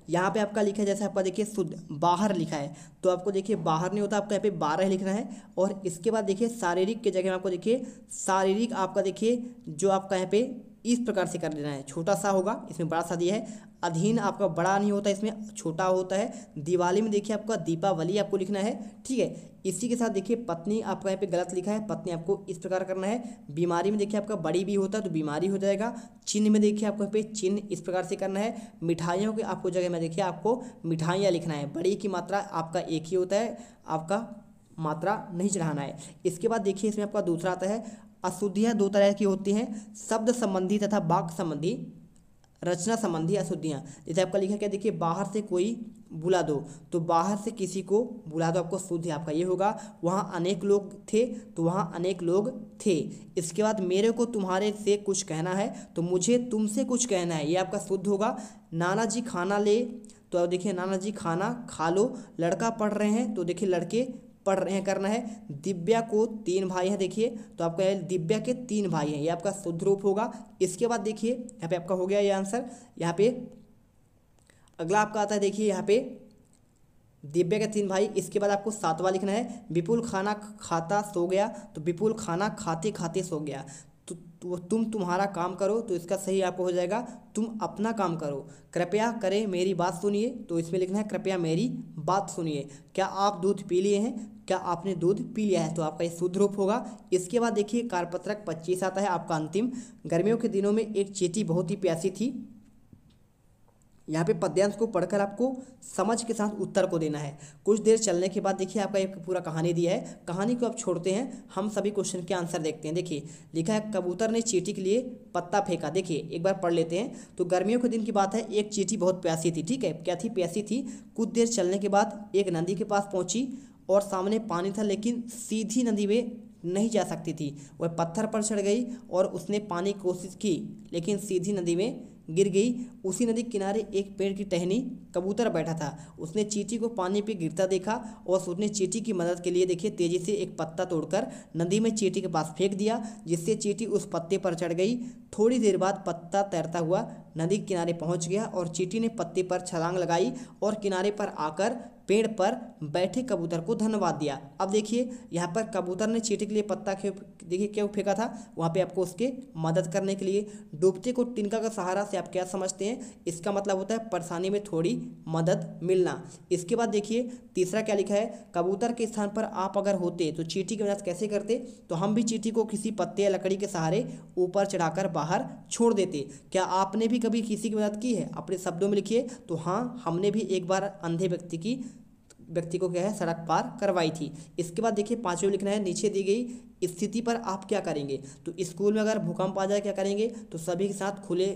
यहाँ पे आपका लिखा है जैसे आपका देखिए शुद्ध बाहर लिखा है तो आपको देखिए बाहर नहीं होता आपको यहाँ पे बारह लिखना है और इसके बाद देखिए शारीरिक के जगह में आपको देखिए शारीरिक आपका देखिए जो आपका यहाँ पे इस प्रकार से कर लेना है छोटा सा होगा इसमें बड़ा सा दिया है अधीन आपका बड़ा नहीं होता इसमें छोटा होता है दिवाली में देखिए आपका दीपावली आपको लिखना है ठीक है इसी के साथ देखिए पत्नी आपका यहाँ पे गलत लिखा है पत्नी आपको इस प्रकार करना है बीमारी में देखिए आपका बड़ी भी होता है तो बीमारी हो जाएगा चिन्ह में देखिए आपको यहाँ पे चिन्ह इस प्रकार से करना है मिठाइयों के आपको जगह में देखिए आपको मिठाइयाँ लिखना है बड़ी की मात्रा आपका एक ही होता है आपका मात्रा नहीं चढ़ाना है इसके बाद देखिए इसमें आपका दूसरा आता है अशुद्धियाँ दो तरह की होती हैं शब्द संबंधी तथा वाक संबंधी रचना संबंधी अशुद्धियाँ जैसे आपका लिखा क्या देखिए बाहर से कोई बुला दो तो बाहर से किसी को बुला दो आपको शुद्ध है आपका ये होगा वहाँ अनेक लोग थे तो वहाँ अनेक लोग थे इसके बाद मेरे को तुम्हारे से कुछ कहना है तो मुझे तुमसे कुछ कहना है ये आपका शुद्ध होगा नाना जी खाना ले तो अब देखिए नाना जी खाना खा लो लड़का पढ़ रहे हैं तो देखिए लड़के पढ़ रहे हैं करना है दिव्या को तीन भाई हैं देखिए तो आपका यह दिव्या के तीन भाई हैं ये आपका शुद्ध रूप होगा इसके बाद देखिए यहाँ पे आपका हो गया ये आंसर यहाँ पे अगला आपका आता है देखिए यहाँ पे दिव्या के तीन भाई इसके बाद आपको सातवां लिखना है विपुल खाना खाता सो गया तो विपुल खाना खाते खाते सो गया तो तु, तो तु, तुम तुम्हारा काम करो तो इसका सही आपको हो जाएगा तुम अपना काम करो कृपया करें मेरी बात सुनिए तो इसमें लिखना है कृपया मेरी बात सुनिए क्या आप दूध पी लिए हैं क्या आपने दूध पी लिया है तो आपका ये शुद्ध रूप होगा इसके बाद देखिए कारपत्रक पच्चीस आता है आपका अंतिम गर्मियों के दिनों में एक चीटी बहुत ही प्यासी थी यहाँ पे पद्यांश को पढ़कर आपको समझ के साथ उत्तर को देना है कुछ देर चलने के बाद देखिए आपका एक पूरा कहानी दिया है कहानी को आप छोड़ते हैं हम सभी क्वेश्चन के आंसर देखते हैं देखिए लिखा है कबूतर ने चीटी के लिए पत्ता फेंका देखिए एक बार पढ़ लेते हैं तो गर्मियों के दिन की बात है एक चीटी बहुत प्यासी थी ठीक है क्या थी प्यासी थी कुछ देर चलने के बाद एक नदी के पास पहुँची और सामने पानी था लेकिन सीधी नदी में नहीं जा सकती थी वह पत्थर पर चढ़ गई और उसने पानी की कोशिश की लेकिन सीधी नदी में गिर गई उसी नदी किनारे एक पेड़ की टहनी कबूतर बैठा था उसने चीटी को पानी पे गिरता देखा और उसने चीटी की मदद के लिए देखे तेज़ी से एक पत्ता तोड़कर नदी में चीटी के पास फेंक दिया जिससे चीटी उस पत्ते पर चढ़ गई थोड़ी देर बाद पत्ता तैरता हुआ नदी किनारे पहुंच गया और चीटी ने पत्ते पर छलांग लगाई और किनारे पर आकर पेड़ पर बैठे कबूतर को धन्यवाद दिया अब देखिए यहाँ पर कबूतर ने चीटी के लिए पत्ता देखिए क्यों फेंका था वहाँ पे आपको उसके मदद करने के लिए डूबते को टिनका का सहारा से आप क्या समझते हैं इसका मतलब होता है परेशानी में थोड़ी मदद मिलना इसके बाद देखिए तीसरा क्या लिखा है कबूतर के स्थान पर आप अगर होते तो चीटी की मदद कैसे करते तो हम भी चीटी को किसी पत्ते या लकड़ी के सहारे ऊपर चढ़ाकर बाहर छोड़ देते क्या आपने भी कभी किसी की मदद की है अपने शब्दों में लिखिए तो हाँ हमने भी एक बार अंधे व्यक्ति की व्यक्ति को क्या है सड़क पार करवाई थी इसके बाद देखिए पाँचवें लिखना है नीचे दी गई स्थिति पर आप क्या करेंगे तो स्कूल में अगर भूकंप आ जाए क्या करेंगे तो सभी के साथ खुले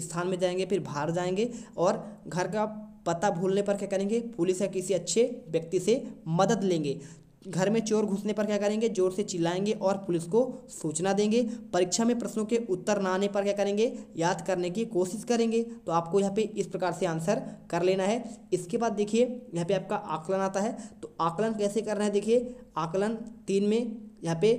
स्थान में जाएंगे फिर बाहर जाएंगे और घर का पता भूलने पर क्या करेंगे पुलिस या किसी अच्छे व्यक्ति से मदद लेंगे घर में चोर घुसने पर क्या करेंगे जोर से चिल्लाएंगे और पुलिस को सूचना देंगे परीक्षा में प्रश्नों के उत्तर न आने पर क्या करेंगे याद करने की कोशिश करेंगे तो आपको यहाँ पे इस प्रकार से आंसर कर लेना है इसके बाद देखिए यहाँ पे आपका आकलन आता है तो आकलन कैसे करना है देखिए आकलन तीन में यहाँ पे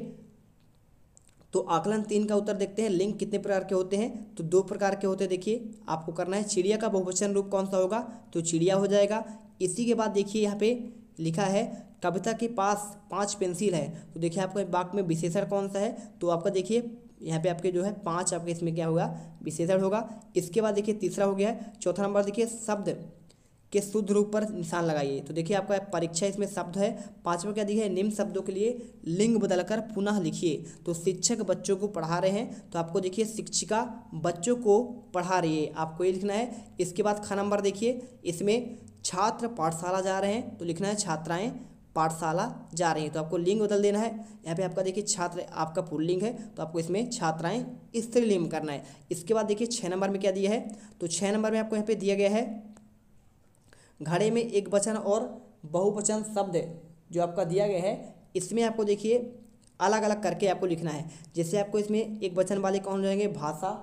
तो आकलन तीन का उत्तर देखते हैं लिंग कितने प्रकार के होते हैं तो दो प्रकार के होते हैं देखिए आपको करना है चिड़िया का बहुवचन रूप कौन सा होगा तो चिड़िया हो जाएगा इसी के बाद देखिए यहाँ पे लिखा है कविता के पास पाँच पेंसिल है तो देखिए आपका वाक्य में विशेषण कौन सा है तो आपका देखिए यहाँ पे आपके जो है पाँच आपके इसमें क्या होगा विशेषण होगा इसके बाद देखिए तीसरा हो गया है चौथा नंबर देखिए शब्द के शुद्ध रूप पर निशान लगाइए तो देखिए आपका परीक्षा इसमें शब्द है पांचवा क्या दिया निम्न शब्दों के लिए लिंग बदलकर पुनः लिखिए तो शिक्षक बच्चों को पढ़ा रहे हैं तो आपको देखिए शिक्षिका बच्चों को पढ़ा रही है आपको ये लिखना है इसके बाद खा नंबर देखिए इसमें छात्र पाठशाला जा रहे हैं तो लिखना है छात्राएँ पाठशाला जा रही है तो आपको लिंग बदल देना है यहाँ पे आपका देखिए छात्र आपका फुल लिंग है तो आपको इसमें छात्राएं स्त्रीलिंग करना है इसके बाद देखिए छः नंबर में क्या दिया है तो छः नंबर में आपको यहाँ पे दिया गया है घड़े में एक वचन और बहुवचन शब्द जो आपका दिया गया है इसमें आपको देखिए अलग अलग करके आपको लिखना है जैसे आपको इसमें एक वचन वाले कौन हो जाएंगे भाषा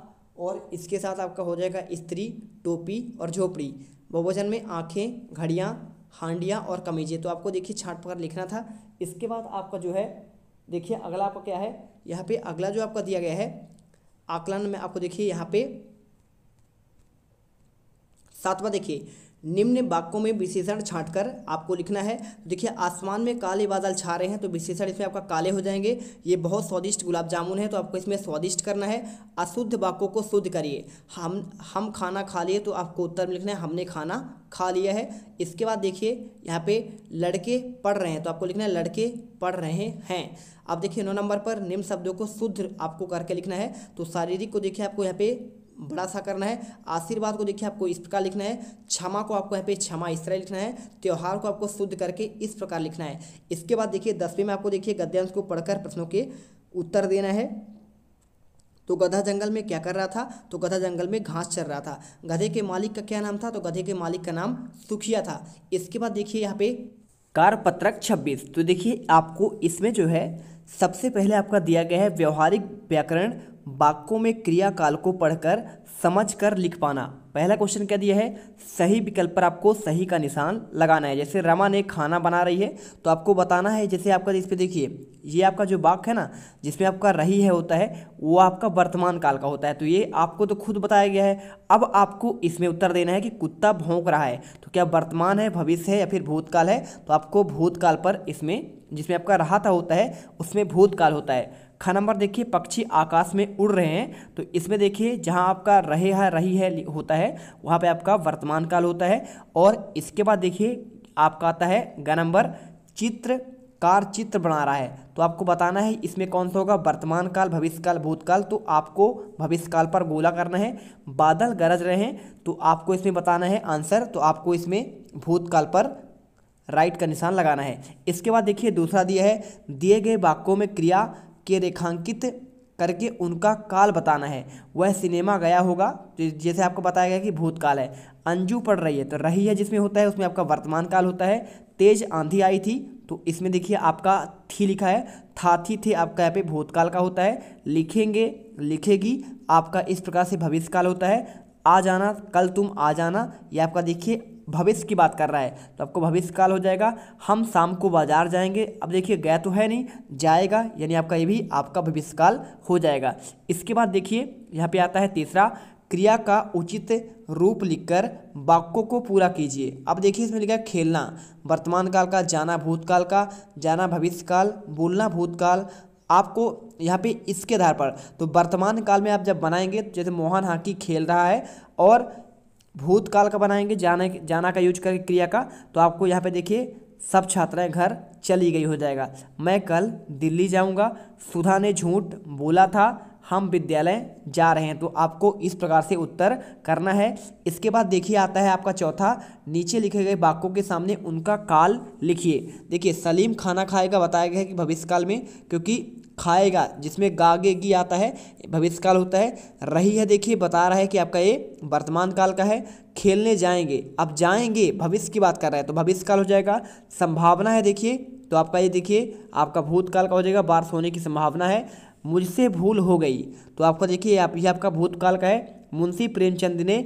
और इसके साथ आपका हो जाएगा स्त्री टोपी और झोपड़ी बहुवचन में आँखें घड़ियाँ हांडिया और कमीजे तो आपको देखिए छाट पकड़ लिखना था इसके बाद आपका जो है देखिए अगला आपका क्या है यहाँ पे अगला जो आपका दिया गया है आकलन में आपको देखिए यहाँ पे सातवा देखिए निम्न वाक्यों में विशेषण छांटकर आपको लिखना है तो देखिए आसमान में काले बादल छा रहे हैं तो विशेषण इसमें आपका काले हो जाएंगे ये बहुत स्वादिष्ट गुलाब जामुन है तो आपको इसमें स्वादिष्ट करना है अशुद्ध वाक्यों को शुद्ध करिए हम हम खाना खा लिए तो आपको उत्तर में लिखना है हमने खाना खा लिया है इसके बाद देखिए यहाँ पे लड़के पढ़ रहे हैं तो आपको लिखना है लड़के पढ़ रहे हैं अब देखिए नौ नंबर पर निम्न शब्दों को शुद्ध आपको करके लिखना है तो शारीरिक को देखिए आपको यहाँ पे बड़ा सा करना है आशीर्वाद को देखिए आपको इस प्रकार लिखना है क्षमा को आपको यहाँ पे क्षमा इस तरह लिखना है त्यौहार को आपको शुद्ध करके इस प्रकार लिखना है इसके बाद देखिए दसवीं में आपको देखिए गद्यांश को पढ़कर प्रश्नों के उत्तर देना है तो गधा जंगल में क्या कर रहा था तो गधा जंगल में घास चर रहा था गधे के मालिक का क्या नाम था तो गधे के मालिक का नाम सुखिया था इसके बाद देखिए यहाँ पे कार पत्रक छब्बीस तो देखिए आपको इसमें जो है सबसे पहले आपका दिया गया है व्यवहारिक व्याकरण वाक्यों में क्रियाकाल को पढ़कर समझ कर लिख पाना पहला क्वेश्चन क्या दिया है सही विकल्प पर आपको सही का निशान लगाना है जैसे रमा ने खाना बना रही है तो आपको बताना है जैसे आपका इस पर देखिए ये आपका जो वाक्य है ना जिसमें आपका रही है होता है वो आपका वर्तमान काल का होता है तो ये आपको तो खुद बताया गया है अब आपको इसमें उत्तर देना है कि कुत्ता भोंक रहा है तो क्या वर्तमान है भविष्य है या फिर भूतकाल है तो आपको भूतकाल पर इसमें जिसमें आपका रहा था होता है उसमें भूतकाल होता है ख नंबर देखिए पक्षी आकाश में उड़ रहे हैं तो इसमें देखिए जहाँ आपका रहे है रही है होता है वहाँ पे आपका वर्तमान काल होता है और इसके बाद देखिए आपका आता है ग नंबर चित्र कार चित्र बना रहा है तो आपको बताना है इसमें कौन सा होगा वर्तमान काल भविष्यकाल भूतकाल तो आपको भविष्यकाल पर गोला करना है बादल गरज रहे हैं तो आपको इसमें बताना है आंसर तो आपको इसमें भूतकाल पर राइट का निशान लगाना है इसके बाद देखिए दूसरा दिया है दिए गए वाक्यों में क्रिया के रेखांकित करके उनका काल बताना है वह सिनेमा गया होगा जैसे आपको बताया गया कि भूतकाल है अंजू पढ़ रही है तो रही है जिसमें होता है उसमें आपका वर्तमान काल होता है तेज आंधी आई थी तो इसमें देखिए आपका थी लिखा है था थी थे आपका यहाँ पे भूतकाल का होता है लिखेंगे लिखेगी आपका इस प्रकार से भविष्यकाल होता है आ जाना कल तुम आ जाना ये आपका देखिए भविष्य की बात कर रहा है तो आपको भविष्य काल हो जाएगा हम शाम को बाजार जाएंगे अब देखिए गया तो है नहीं जाएगा यानी आपका ये भी आपका भविष्य काल हो जाएगा इसके बाद देखिए यहाँ पे आता है तीसरा क्रिया का उचित रूप लिखकर वाक्यों को पूरा कीजिए अब देखिए इसमें लिखा है खेलना वर्तमान काल का जाना भूतकाल का जाना भविष्यकाल बोलना भूतकाल आपको यहाँ पे इसके आधार पर तो वर्तमान काल में आप जब बनाएंगे तो जैसे मोहन हाकी खेल रहा है और भूतकाल का बनाएंगे जाने जाना का यूज करके क्रिया का तो आपको यहाँ पे देखिए सब छात्राएं घर चली गई हो जाएगा मैं कल दिल्ली जाऊंगा सुधा ने झूठ बोला था हम विद्यालय जा रहे हैं तो आपको इस प्रकार से उत्तर करना है इसके बाद देखिए आता है आपका चौथा नीचे लिखे गए वाक्यों के सामने उनका काल लिखिए देखिए सलीम खाना खाएगा बताया गया है कि भविष्यकाल में क्योंकि खाएगा जिसमें गागे आता है भविष्य काल होता है रही है देखिए बता रहा है कि आपका ये वर्तमान काल का है खेलने जाएंगे अब जाएंगे भविष्य की बात कर रहा है तो भविष्य काल हो जाएगा संभावना है देखिए तो आपका ये देखिए आपका भूतकाल का हो जाएगा बारिश होने की संभावना है मुझसे भूल हो गई तो आपका देखिए आप ये आपका भूतकाल का है मुंशी प्रेमचंद ने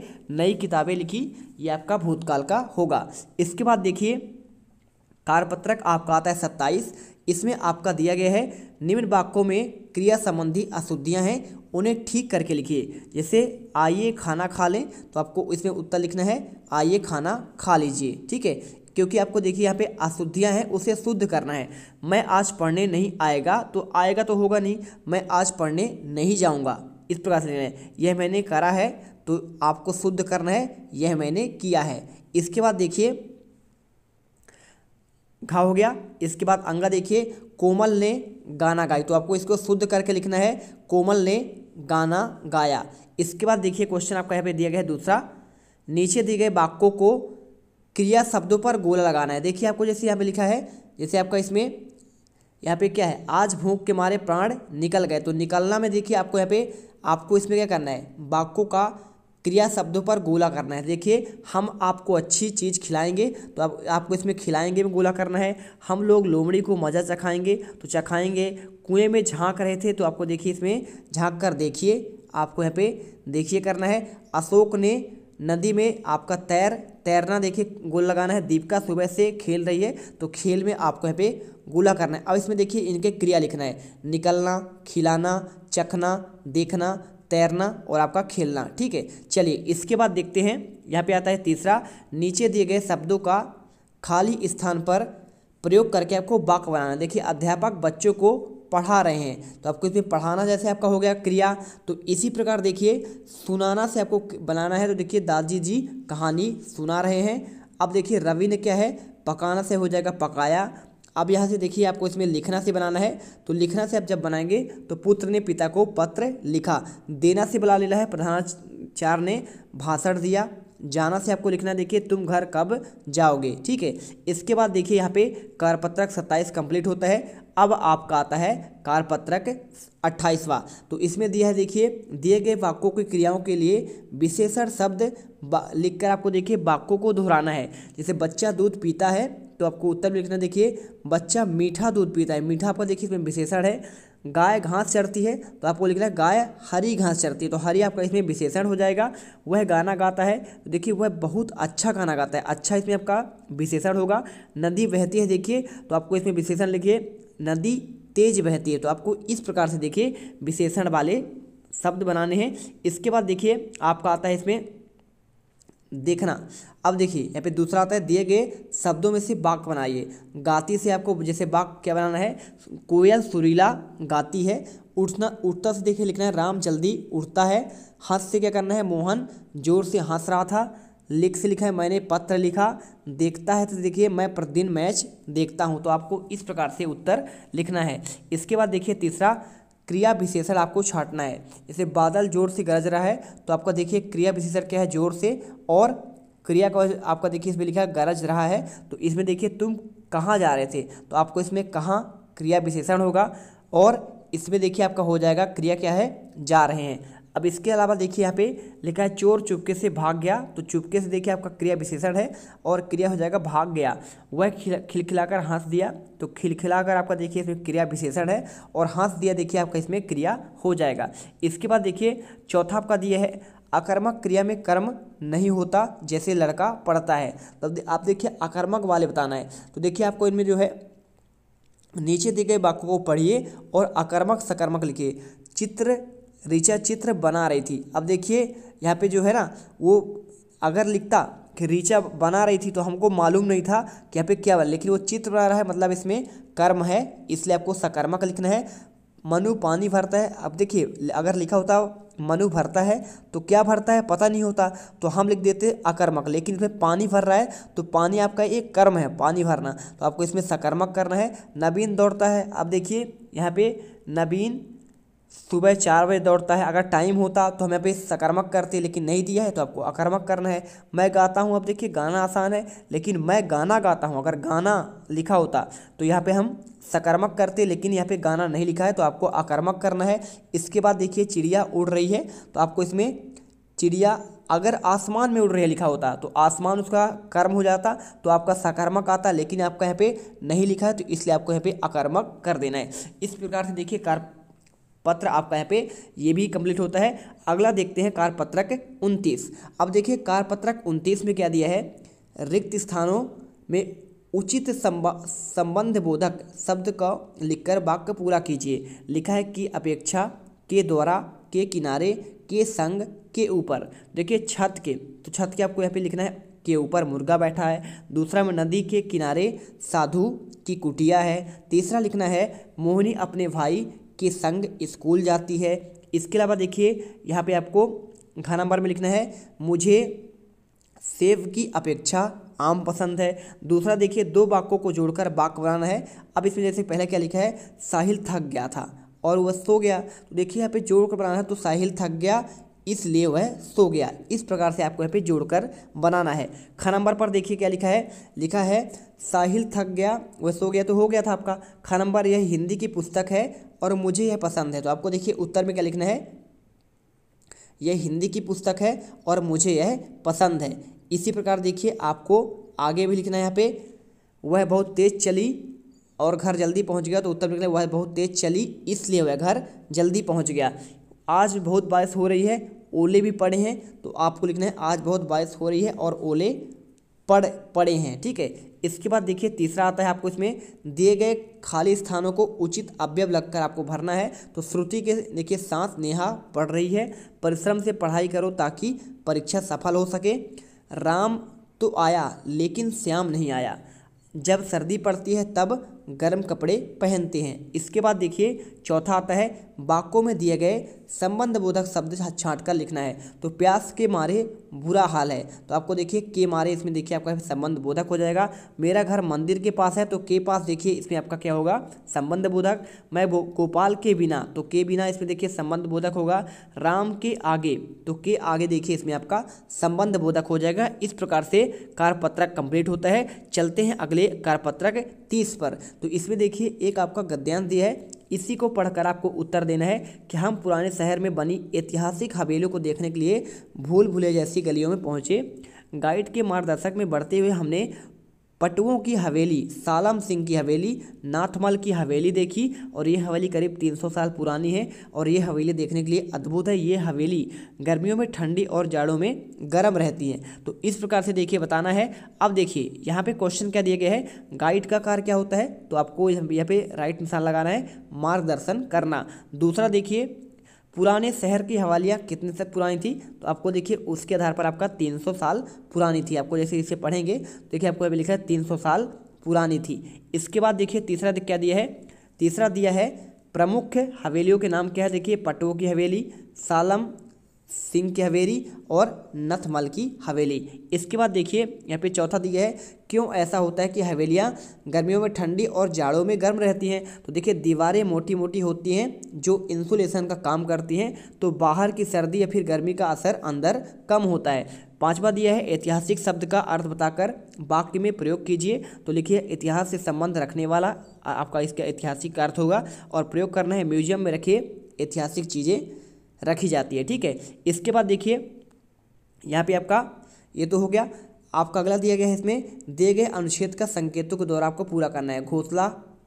नई किताबें लिखी ये आपका भूतकाल का होगा इसके बाद देखिए कार्यपत्रक आपका आता है सत्ताईस इसमें आपका दिया गया है निम्न वाक्यों में क्रिया संबंधी अशुद्धियाँ हैं उन्हें ठीक करके लिखिए जैसे आइए खाना खा लें तो आपको इसमें उत्तर लिखना है आइए खाना खा लीजिए ठीक है क्योंकि आपको देखिए यहाँ पे अशुद्धियाँ हैं उसे शुद्ध करना है मैं आज पढ़ने नहीं आएगा तो आएगा तो होगा नहीं मैं आज पढ़ने नहीं जाऊँगा इस प्रकार से लेना है यह मैंने करा है तो आपको शुद्ध करना है यह मैंने किया है इसके बाद देखिए घा हो गया इसके बाद अंगा देखिए कोमल ने गाना गाई तो आपको इसको शुद्ध करके लिखना है कोमल ने गाना गाया इसके बाद देखिए क्वेश्चन आपका यहाँ पे दिया गया है दूसरा नीचे दिए गए वाक्यों को क्रिया शब्दों पर गोला लगाना है देखिए आपको जैसे यहाँ पे लिखा है जैसे आपका इसमें यहाँ पे क्या है आज भूख के मारे प्राण निकल गए तो निकलना में देखिए आपको यहाँ पे आपको इसमें क्या करना है वाक्यों का क्रिया शब्दों पर गोला करना है देखिए हम आपको अच्छी चीज़ खिलाएंगे तो आप, आपको इसमें खिलाएंगे में गोला करना है हम लोग लोमड़ी को मज़ा चखाएंगे तो चखाएंगे कुएं में झांक रहे थे तो आपको देखिए इसमें झांक कर देखिए आपको यहाँ पे देखिए करना है अशोक ने नदी में आपका तैर तैरना देखिए गोल लगाना है दीपिका सुबह से खेल रही है तो खेल में आपको यहाँ पे गोला करना है अब इसमें देखिए इनके क्रिया लिखना है निकलना खिलाना चखना देखना तैरना और आपका खेलना ठीक है चलिए इसके बाद देखते हैं यहाँ पे आता है तीसरा नीचे दिए गए शब्दों का खाली स्थान पर प्रयोग करके आपको वाक बनाना देखिए अध्यापक बच्चों को पढ़ा रहे हैं तो आपको इसमें पढ़ाना जैसे आपका हो गया क्रिया तो इसी प्रकार देखिए सुनाना से आपको बनाना है तो देखिए दादाजी जी कहानी सुना रहे हैं अब देखिए रवि ने क्या है पकाना से हो जाएगा पकाया अब यहाँ से देखिए आपको इसमें लिखना से बनाना है तो लिखना से आप जब बनाएंगे तो पुत्र ने पिता को पत्र लिखा देना से बुला लेना है प्रधानाचार्य ने भाषण दिया जाना से आपको लिखना देखिए तुम घर कब जाओगे ठीक है इसके बाद देखिए यहाँ पे कारपत्रक सत्ताईस कंप्लीट होता है अब आपका आता है कारपत्रक अट्ठाईसवा तो इसमें दिया है देखिए दिए गए वाक्यों की क्रियाओं के लिए विशेषण शब्द लिखकर आपको देखिए वाक्यों को दोहराना है जैसे बच्चा दूध पीता है तो आपको उत्तर में लिखना देखिए बच्चा मीठा दूध पीता है मीठा पर देखिए इसमें विशेषण है गाय घास चरती है तो आपको लिखना है गाय हरी घास चरती है तो हरी आपका इसमें विशेषण हो जाएगा वह गाना गाता है तो देखिए वह बहुत अच्छा गाना गाता है अच्छा इसमें आपका विशेषण होगा नदी बहती है देखिए तो आपको इसमें विशेषण लिखिए नदी तेज बहती है तो आपको इस प्रकार से देखिए विशेषण वाले शब्द बनाने हैं इसके बाद देखिए आपका आता है इसमें देखना अब देखिए यहाँ पे दूसरा आता है दिए गए शब्दों में से बाक बनाइए गाती से आपको जैसे बाक क्या बनाना है कोयल सुरीला गाती है उठना उठता से देखिए लिखना है राम जल्दी उठता है हंस से क्या करना है मोहन जोर से हंस रहा था लिख से लिखा है मैंने पत्र लिखा देखता है तो देखिए मैं प्रतिदिन मैच देखता हूँ तो आपको इस प्रकार से उत्तर लिखना है इसके बाद देखिए तीसरा क्रिया विशेषण आपको छाटना है जैसे बादल जोर से गरज रहा है तो आपका देखिए क्रिया विशेषण क्या है जोर से और क्रिया का आपका देखिए इसमें लिखा है गरज रहा है तो इसमें देखिए तुम कहाँ जा रहे थे तो आपको इसमें कहाँ क्रिया विशेषण होगा और इसमें देखिए आपका हो जाएगा क्रिया क्या है जा रहे हैं अब इसके अलावा देखिए यहाँ पे लिखा है चोर चुपके से भाग गया तो चुपके से देखिए आपका क्रिया विशेषण है और क्रिया हो जाएगा भाग गया वह खिलखिलाकर हंस दिया तो खिलखिलाकर आपका देखिए इसमें क्रिया विशेषण है और हंस दिया देखिए आपका इसमें क्रिया हो जाएगा इसके बाद देखिए चौथा आपका दिया है आकर्मक क्रिया में कर्म नहीं होता जैसे लड़का पढ़ता है तब तो आप देखिए आकर्मक वाले बताना है तो देखिए आपको इनमें जो है नीचे दिए गए वाक्यों को पढ़िए और आकर्मक सकर्मक लिखिए चित्र ऋचा चित्र बना रही थी अब देखिए यहाँ पे जो है ना वो अगर लिखता कि ऋचा बना रही थी तो हमको मालूम नहीं था कि यहाँ पे क्या बना लेकिन वो चित्र बना रहा है मतलब इसमें कर्म है इसलिए आपको सकर्मक लिखना है मनु पानी भरता है अब देखिए अगर लिखा होता मनु भरता है तो क्या भरता है पता नहीं होता तो हम लिख देते अकर्मक लेकिन इसमें पानी भर रहा है तो पानी आपका एक कर्म है पानी भरना तो आपको इसमें सकर्मक करना है नवीन दौड़ता है अब देखिए यहाँ पे नवीन सुबह चार बजे दौड़ता है अगर टाइम होता तो हमें पे सकर्मक करते लेकिन नहीं दिया है तो आपको अकर्मक करना है मैं गाता हूँ अब देखिए गाना आसान है लेकिन मैं गाना गाता हूँ अगर गाना लिखा होता तो यहाँ पे हम सकर्मक करते लेकिन यहाँ पे गाना नहीं लिखा है तो आपको अकर्मक करना है इसके बाद देखिए चिड़िया उड़ रही है तो आपको इसमें चिड़िया अगर आसमान में उड़ रही है लिखा होता तो आसमान उसका कर्म हो जाता तो आपका सकर्मक आता लेकिन आपका यहाँ पे नहीं लिखा है तो इसलिए आपको यहाँ पे अकर्मक कर देना है इस प्रकार से देखिए कार पत्र आपका यहाँ पे ये भी कंप्लीट होता है अगला देखते हैं कारपत्रक उनतीस अब देखिए कारपत्रक उनतीस में क्या दिया है रिक्त स्थानों में उचित संबंध बोधक शब्द का लिखकर वाक्य पूरा कीजिए लिखा है कि अपेक्षा के द्वारा के किनारे के संग के ऊपर देखिए छत के तो छत के आपको यहाँ पे लिखना है के ऊपर मुर्गा बैठा है दूसरा में नदी के किनारे साधु की कुटिया है तीसरा लिखना है मोहिनी अपने भाई के संग स्कूल जाती है इसके अलावा देखिए यहाँ पे आपको घ नंबर में लिखना है मुझे सेब की अपेक्षा आम पसंद है दूसरा देखिए दो वाक्यों को जोड़कर वाक्य बनाना है अब इसमें जैसे पहले क्या लिखा है साहिल थक गया था और वह सो गया तो देखिए यहाँ पे जोड़ कर बनाना है तो साहिल थक गया इसलिए वह सो गया इस प्रकार से आपको यहाँ पे जोड़कर बनाना है ख नंबर पर देखिए क्या लिखा है लिखा है साहिल थक गया वह सो गया तो हो गया था आपका ख नंबर यह हिंदी की पुस्तक है और मुझे यह पसंद है तो आपको देखिए उत्तर में क्या लिखना है यह हिंदी की पुस्तक है और मुझे यह पसंद है इसी प्रकार देखिए आपको आगे भी लिखना है यहाँ पे वह बहुत तेज़ चली और घर जल्दी पहुंच गया तो उत्तर में वह बहुत तेज़ चली इसलिए वह घर जल्दी पहुंच गया आज बहुत बारिश हो रही है ओले भी पड़े हैं तो आपको लिखना है आज बहुत बारिश हो रही है और ओले पड़ पड़े हैं ठीक है इसके बाद देखिए तीसरा आता है आपको इसमें दिए गए खाली स्थानों को उचित अवयव लगकर आपको भरना है तो श्रुति के देखिए सांस नेहा पढ़ रही है परिश्रम से पढ़ाई करो ताकि परीक्षा सफल हो सके राम तो आया लेकिन श्याम नहीं आया जब सर्दी पड़ती है तब गर्म कपड़े पहनते हैं इसके बाद देखिए चौथा आता है वाक्यों में दिए गए संबंध बोधक शब्द छाँट कर लिखना है तो प्यास के मारे बुरा हाल है तो आपको देखिए के मारे इसमें देखिए आपका संबंध बोधक हो जाएगा मेरा घर मंदिर के पास है तो के पास देखिए इसमें आपका क्या होगा संबंध बोधक मैं गोपाल के बिना तो के बिना इसमें देखिए संबंध बोधक होगा राम के आगे तो के आगे देखिए इसमें आपका संबंध बोधक हो जाएगा इस प्रकार से कार्यपत्रक कंप्लीट होता है चलते हैं अगले कार्यपत्रक तीस पर तो इसमें देखिए एक आपका गद्यांश दिया है इसी को पढ़कर आपको उत्तर देना है कि हम पुराने शहर में बनी ऐतिहासिक हवेलियों को देखने के लिए भूल भुले जैसी गलियों में पहुँचे गाइड के मार्गदर्शक में बढ़ते हुए हमने पटुओं की हवेली सालम सिंह की हवेली नाथमल की हवेली देखी और ये हवेली करीब 300 साल पुरानी है और ये हवेली देखने के लिए अद्भुत है ये हवेली गर्मियों में ठंडी और जाड़ों में गर्म रहती है तो इस प्रकार से देखिए बताना है अब देखिए यहाँ पे क्वेश्चन क्या दिया गया है गाइड का कार्य क्या होता है तो आपको यहाँ पे राइट निशान लगाना है मार्गदर्शन करना दूसरा देखिए पुराने शहर की हवालियाँ कितने से पुरानी थी तो आपको देखिए उसके आधार पर आपका 300 साल पुरानी थी आपको जैसे इसे पढ़ेंगे देखिए आपको अभी लिखा है 300 साल पुरानी थी इसके बाद देखिए तीसरा क्या दिया है तीसरा दिया है प्रमुख हवेलियों के नाम क्या है देखिए पटो की हवेली सालम सिंह की हवेली और नथमल की हवेली इसके बाद देखिए यहाँ पे चौथा दिया है क्यों ऐसा होता है कि हवेलियाँ गर्मियों में ठंडी और जाड़ों में गर्म रहती हैं तो देखिए दीवारें मोटी मोटी होती हैं जो इंसुलेशन का काम करती हैं तो बाहर की सर्दी या फिर गर्मी का असर अंदर कम होता है पांचवा दिया है ऐतिहासिक शब्द का अर्थ बताकर वाक्य में प्रयोग कीजिए तो लिखिए इतिहास से संबंध रखने वाला आपका इसका ऐतिहासिक अर्थ होगा और प्रयोग करना है म्यूजियम में रखिए ऐतिहासिक चीज़ें रखी जाती है ठीक है इसके बाद देखिए यहाँ पे आपका ये तो हो गया आपका अगला दिया गया है इसमें दिए गए अनुच्छेद का संकेतों के द्वारा आपको पूरा करना है घोसला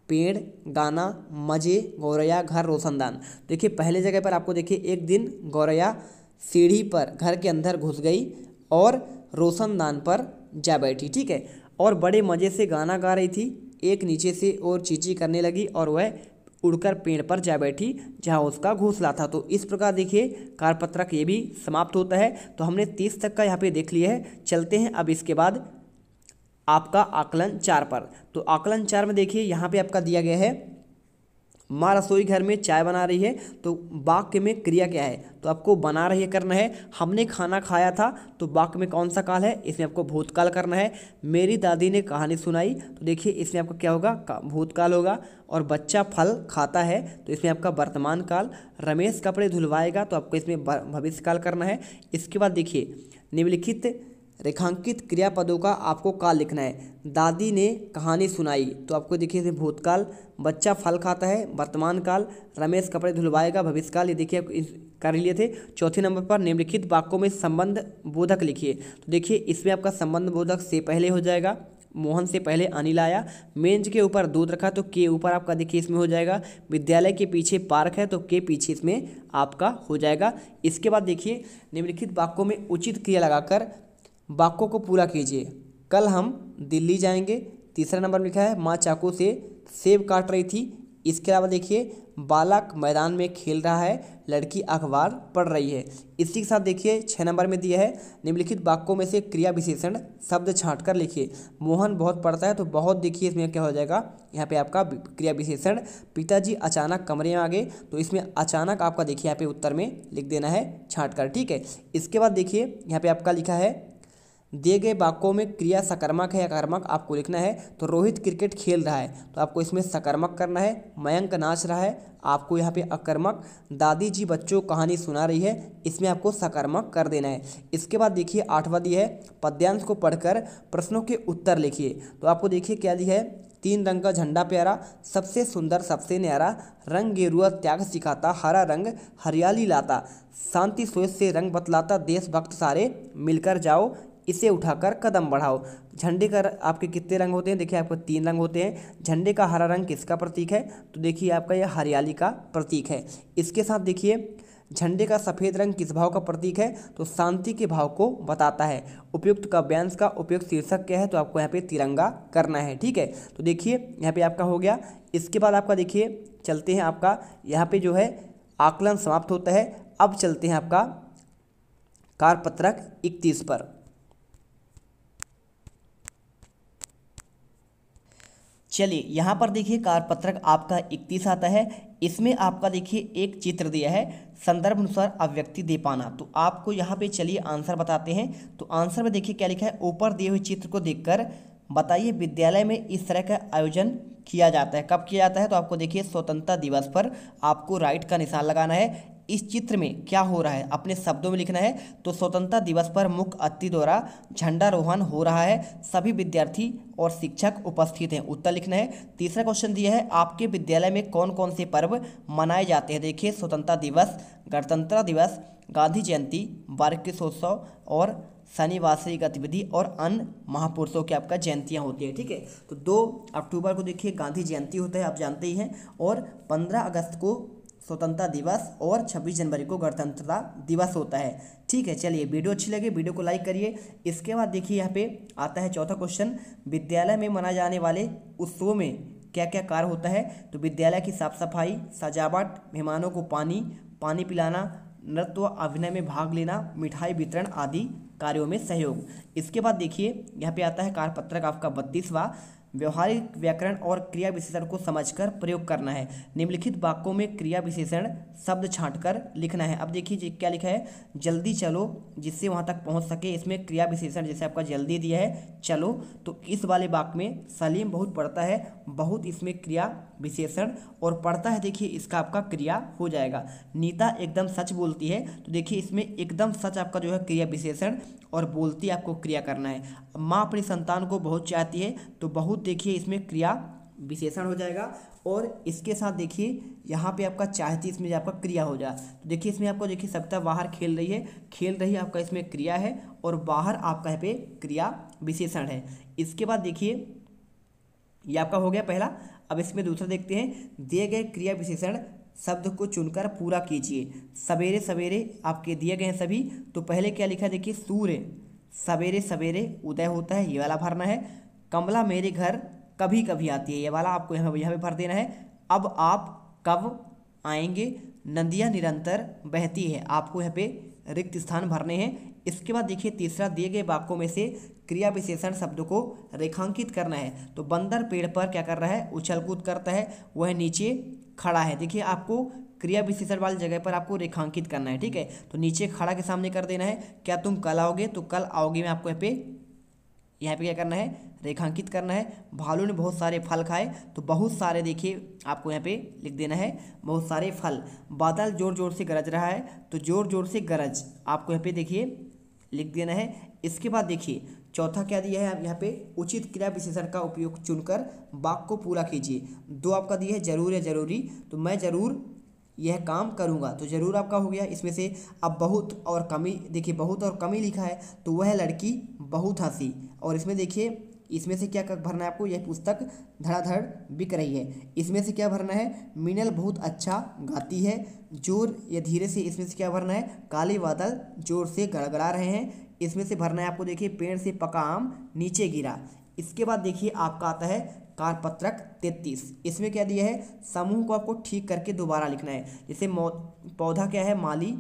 पेड़ गाना मजे गौरैया घर रोशनदान देखिए पहले जगह पर आपको देखिए एक दिन गौरैया सीढ़ी पर घर के अंदर घुस गई और रोशनदान पर जा बैठी ठीक है और बड़े मज़े से गाना गा रही थी एक नीचे से और चीची करने लगी और वह उड़कर पेड़ पर जा बैठी जहाँ उसका घोंसला था तो इस प्रकार देखिए कारपत्रक ये भी समाप्त होता है तो हमने तीस तक का यहाँ पे देख लिया है चलते हैं अब इसके बाद आपका आकलन चार पर तो आकलन चार में देखिए यहाँ पे आपका दिया गया है माँ रसोई घर में चाय बना रही है तो वाक्य में क्रिया क्या है तो आपको बना रही है करना है हमने खाना खाया था तो वाक्य में कौन सा काल है इसमें आपको भूतकाल करना है मेरी दादी ने कहानी सुनाई तो देखिए इसमें आपका क्या होगा भूतकाल होगा और बच्चा फल खाता है तो इसमें आपका वर्तमान काल रमेश कपड़े धुलवाएगा तो आपको इसमें भविष्यकाल करना है इसके बाद देखिए निम्नलिखित रेखांकित क्रियापदों का आपको काल लिखना है दादी ने कहानी सुनाई तो आपको देखिए इसमें भूतकाल बच्चा फल खाता है वर्तमान काल रमेश कपड़े धुलवाएगा भविष्यकाल ये देखिए कर लिए थे चौथे नंबर पर निम्नलिखित वाक्यों में संबंध बोधक लिखिए तो देखिए इसमें आपका संबंध बोधक से पहले हो जाएगा मोहन से पहले अनिल आया मेंज के ऊपर दूध रखा तो के ऊपर आपका देखिए इसमें हो जाएगा विद्यालय के पीछे पार्क है तो के पीछे इसमें आपका हो जाएगा इसके बाद देखिए निम्नलिखित वाक्यों में उचित क्रिया लगाकर वाक्यों को पूरा कीजिए कल हम दिल्ली जाएंगे तीसरा नंबर लिखा है माँ चाकू से सेब काट रही थी इसके अलावा देखिए बालक मैदान में खेल रहा है लड़की अखबार पढ़ रही है इसी के साथ देखिए छः नंबर में दिया है निम्नलिखित वाक्यों में से क्रिया विशेषण शब्द छाँट कर लिखिए मोहन बहुत पढ़ता है तो बहुत देखिए इसमें क्या हो जाएगा यहाँ पे आपका क्रिया विशेषण पिताजी अचानक कमरे में आ गए तो इसमें अचानक आपका देखिए यहाँ पे उत्तर में लिख देना है छाँट कर ठीक है इसके बाद देखिए यहाँ पर आपका लिखा है दिए गए वाक्यों में क्रिया सकर्मक है अकर्मक आपको लिखना है तो रोहित क्रिकेट खेल रहा है तो आपको इसमें सकर्मक करना है मयंक नाच रहा है आपको यहाँ पे अकर्मक दादी जी बच्चों कहानी सुना रही है इसमें आपको सकर्मक कर देना है इसके बाद देखिए आठवा दी है पद्यांश को पढ़कर प्रश्नों के उत्तर लिखिए तो आपको देखिए क्या दी है तीन रंग का झंडा प्यारा सबसे सुंदर सबसे न्यारा रंग गेरुआ त्याग सिखाता हरा रंग हरियाली लाता शांति सोच से रंग बतलाता देशभक्त सारे मिलकर जाओ इसे उठाकर कदम बढ़ाओ झंडे का आपके कितने रंग होते हैं देखिए आपको तीन रंग होते हैं झंडे का हरा रंग किसका प्रतीक है तो देखिए आपका यह हरियाली का प्रतीक है इसके साथ देखिए झंडे का सफ़ेद रंग किस भाव का प्रतीक है तो शांति के भाव को बताता है उपयुक्त काव्यांश का उपयुक्त शीर्षक क्या है तो आपको यहाँ पे तिरंगा करना है ठीक है तो देखिए यहाँ पे आपका हो गया इसके बाद आपका देखिए चलते हैं आपका यहाँ पे जो है आकलन समाप्त होता है अब चलते हैं आपका कारपत्रक इकतीस पर चलिए यहाँ पर देखिए कारपत्रक आपका इकतीस आता है इसमें आपका देखिए एक चित्र दिया है संदर्भ अनुसार अव्यक्ति दे पाना तो आपको यहाँ पे चलिए आंसर बताते हैं तो आंसर में देखिए क्या लिखा है ऊपर दिए हुए चित्र को देखकर बताइए विद्यालय में इस तरह का आयोजन किया जाता है कब किया जाता है तो आपको देखिए स्वतंत्रता दिवस पर आपको राइट का निशान लगाना है इस चित्र में क्या हो रहा है अपने शब्दों में लिखना है तो स्वतंत्रता दिवस पर मुख्य अतिथि द्वारा झंडारोहण हो रहा है सभी विद्यार्थी और शिक्षक उपस्थित हैं उत्तर लिखना है तीसरा क्वेश्चन दिया है आपके विद्यालय में कौन कौन से पर्व मनाए जाते हैं देखिए स्वतंत्रता दिवस गणतंत्र दिवस गांधी जयंती वार्षिकोत्सव और शनिवासी गतिविधि और अन्य महापुरुषों की आपका जयंतियाँ होती हैं ठीक है तो दो अक्टूबर को देखिए गांधी जयंती होता है आप जानते ही हैं और पंद्रह अगस्त को स्वतंत्रता दिवस और 26 जनवरी को गणतंत्रता दिवस होता है ठीक है चलिए वीडियो अच्छी लगी वीडियो को लाइक करिए इसके बाद देखिए यहाँ पे आता है चौथा क्वेश्चन विद्यालय में मनाए जाने वाले उत्सवों में क्या क्या कार्य होता है तो विद्यालय की साफ सफाई सजावट मेहमानों को पानी पानी पिलाना नृत्य अभिनय में भाग लेना मिठाई वितरण आदि कार्यों में सहयोग इसके बाद देखिए यहाँ पे आता है कार्यपत्रक आपका बत्तीसवा व्यवहारिक व्याकरण और क्रिया विशेषण को समझकर प्रयोग करना है निम्नलिखित वाक्यों में क्रिया विशेषण शब्द छांटकर लिखना है अब देखिए क्या लिखा है जल्दी चलो जिससे वहाँ तक पहुँच सके इसमें क्रिया विशेषण जैसे आपका जल्दी दिया है चलो तो इस वाले वाक्य में सलीम बहुत पढ़ता है बहुत इसमें क्रिया विशेषण और पढ़ता है देखिए इसका आपका क्रिया हो जाएगा नीता एकदम सच बोलती है तो देखिए इसमें एकदम सच आपका जो है क्रिया विशेषण और बोलती आपको क्रिया करना है माँ अपनी संतान को बहुत चाहती है तो बहुत देखिए इसमें क्रिया विशेषण हो जाएगा और इसके साथ देखिए यहाँ पे आपका चाहती इसमें आपका क्रिया हो जाए तो देखिए इसमें आपको देखिए सप्ताह बाहर खेल रही है खेल रही है आपका इसमें क्रिया है और बाहर आपका यहाँ पे क्रिया विशेषण है इसके बाद देखिए ये आपका हो गया पहला अब इसमें दूसरा देखते हैं दिए गए क्रिया विशेषण शब्द को चुनकर पूरा कीजिए सवेरे सवेरे आपके दिए गए हैं सभी तो पहले क्या लिखा देखिए सूर्य सवेरे सवेरे उदय होता है ये वाला भरना है कमला मेरे घर कभी कभी आती है ये वाला आपको यहाँ यहाँ पे भर देना है अब आप कब आएंगे नदियाँ निरंतर बहती है आपको यहाँ पे रिक्त स्थान भरने हैं इसके बाद देखिए तीसरा दिए गए वाक्यों में से क्रिया विशेषण शब्द को रेखांकित करना है तो बंदर पेड़ पर क्या कर रहा है उछल कूद करता है वह नीचे खड़ा है देखिए आपको क्रिया विशेषण वाली जगह पर आपको रेखांकित करना है ठीक है तो नीचे खड़ा के सामने कर देना है क्या तुम कल आओगे तो कल आओगे में आपको यहाँ पे यहाँ पे क्या करना है रेखांकित करना है भालू ने बहुत सारे फल खाए तो बहुत सारे देखिए आपको यहाँ पे लिख देना है बहुत सारे फल बादल जोर जोर से गरज रहा है तो जोर जोर से गरज आपको यहाँ पे देखिए लिख देना है इसके बाद देखिए चौथा क्या दिया है यहाँ पे उचित क्रिया विशेषण का उपयोग चुनकर वाक को पूरा कीजिए दो आपका दिया है जरूर या जरूरी तो मैं ज़रूर यह काम करूँगा तो ज़रूर आपका हो गया इसमें से अब बहुत और कमी देखिए बहुत और कमी लिखा है तो वह लड़की बहुत हंसी और इसमें देखिए इसमें से क्या भरना है आपको यह पुस्तक धड़ाधड़ बिक रही है इसमें से क्या भरना है मिनल बहुत अच्छा गाती है जोर या धीरे से इसमें से क्या भरना है काले बादल जोर से गड़गड़ा रहे हैं इसमें से भरना है आपको देखिए पेड़ से पका आम नीचे गिरा इसके बाद देखिए आपका आता है कारपत्रक तैतीस इसमें क्या दिया है समूह को आपको ठीक करके दोबारा लिखना है जैसे पौधा क्या है माली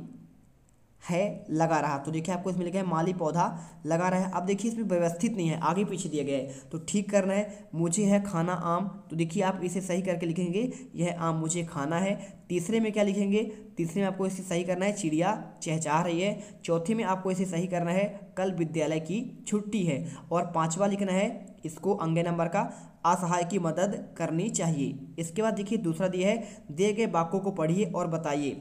है लगा रहा तो देखिए आपको इसमें लिखा है माली पौधा लगा रहा है अब देखिए इसमें व्यवस्थित नहीं है आगे पीछे दिया गया है तो ठीक करना है मुझे है खाना आम तो देखिए आप इसे सही करके लिखेंगे यह आम मुझे खाना है तीसरे में क्या लिखेंगे तीसरे में आपको इसे सही करना है चिड़िया चहचा रही है चौथे में आपको इसे सही करना है कल विद्यालय की छुट्टी है और पाँचवा लिखना है इसको अंगे नंबर का असहाय की मदद करनी चाहिए इसके बाद देखिए दूसरा दिया है दिए गए वाक्यों को पढ़िए और बताइए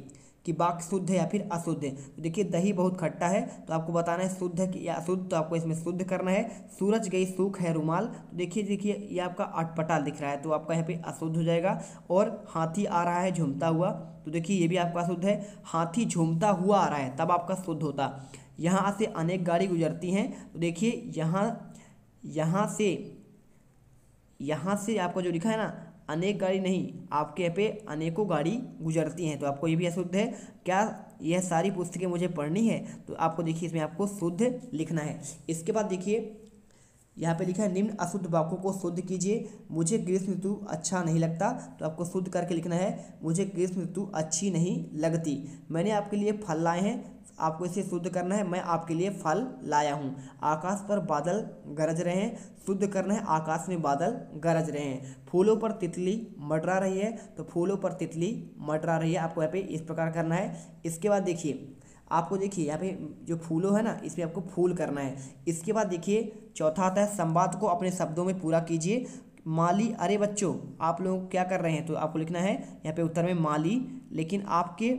कि वाक शुद्ध है या फिर अशुद्ध है तो देखिए दही बहुत खट्टा है तो आपको बताना है शुद्ध है या अशुद्ध तो आपको इसमें शुद्ध करना है सूरज गई सूख है रुमाल तो देखिए देखिए ये आपका अटपटा दिख रहा है तो आपका यहाँ पे अशुद्ध हो जाएगा और हाथी आ रहा है झूमता हुआ तो देखिए ये भी आपका अशुद्ध है हाथी झूमता हुआ आ रहा है तब आपका शुद्ध होता यहाँ से अनेक गाड़ी गुजरती हैं तो देखिए यहाँ यहाँ से यहाँ से आपका जो लिखा है ना अनेक गाड़ी नहीं आपके यहाँ पे अनेकों गाड़ी गुजरती हैं तो आपको ये भी अशुद्ध है क्या यह सारी पुस्तकें मुझे पढ़नी है तो आपको देखिए इसमें आपको शुद्ध लिखना है इसके बाद देखिए यहाँ पे लिखा है निम्न अशुद्ध वाक्यों को शुद्ध कीजिए मुझे ग्रीष्म ऋतु अच्छा नहीं लगता तो आपको शुद्ध करके लिखना है मुझे ग्रीष्म ऋतु अच्छी नहीं लगती मैंने आपके लिए फल लाए हैं आपको इसे शुद्ध करना है मैं आपके लिए फल लाया हूँ आकाश पर बादल गरज रहे हैं शुद्ध करना है आकाश में बादल गरज रहे हैं फूलों पर तितली मटरा रही है तो फूलों पर तितली मटरा रही है आपको यहाँ पे इस प्रकार करना है इसके बाद देखिए आपको देखिए यहाँ पे जो फूलों है ना इसमें आपको फूल करना है इसके बाद देखिए चौथा आता है संवाद को अपने शब्दों में पूरा कीजिए माली अरे बच्चों आप लोग क्या कर रहे हैं तो आपको लिखना है यहाँ पे उत्तर में माली लेकिन आपके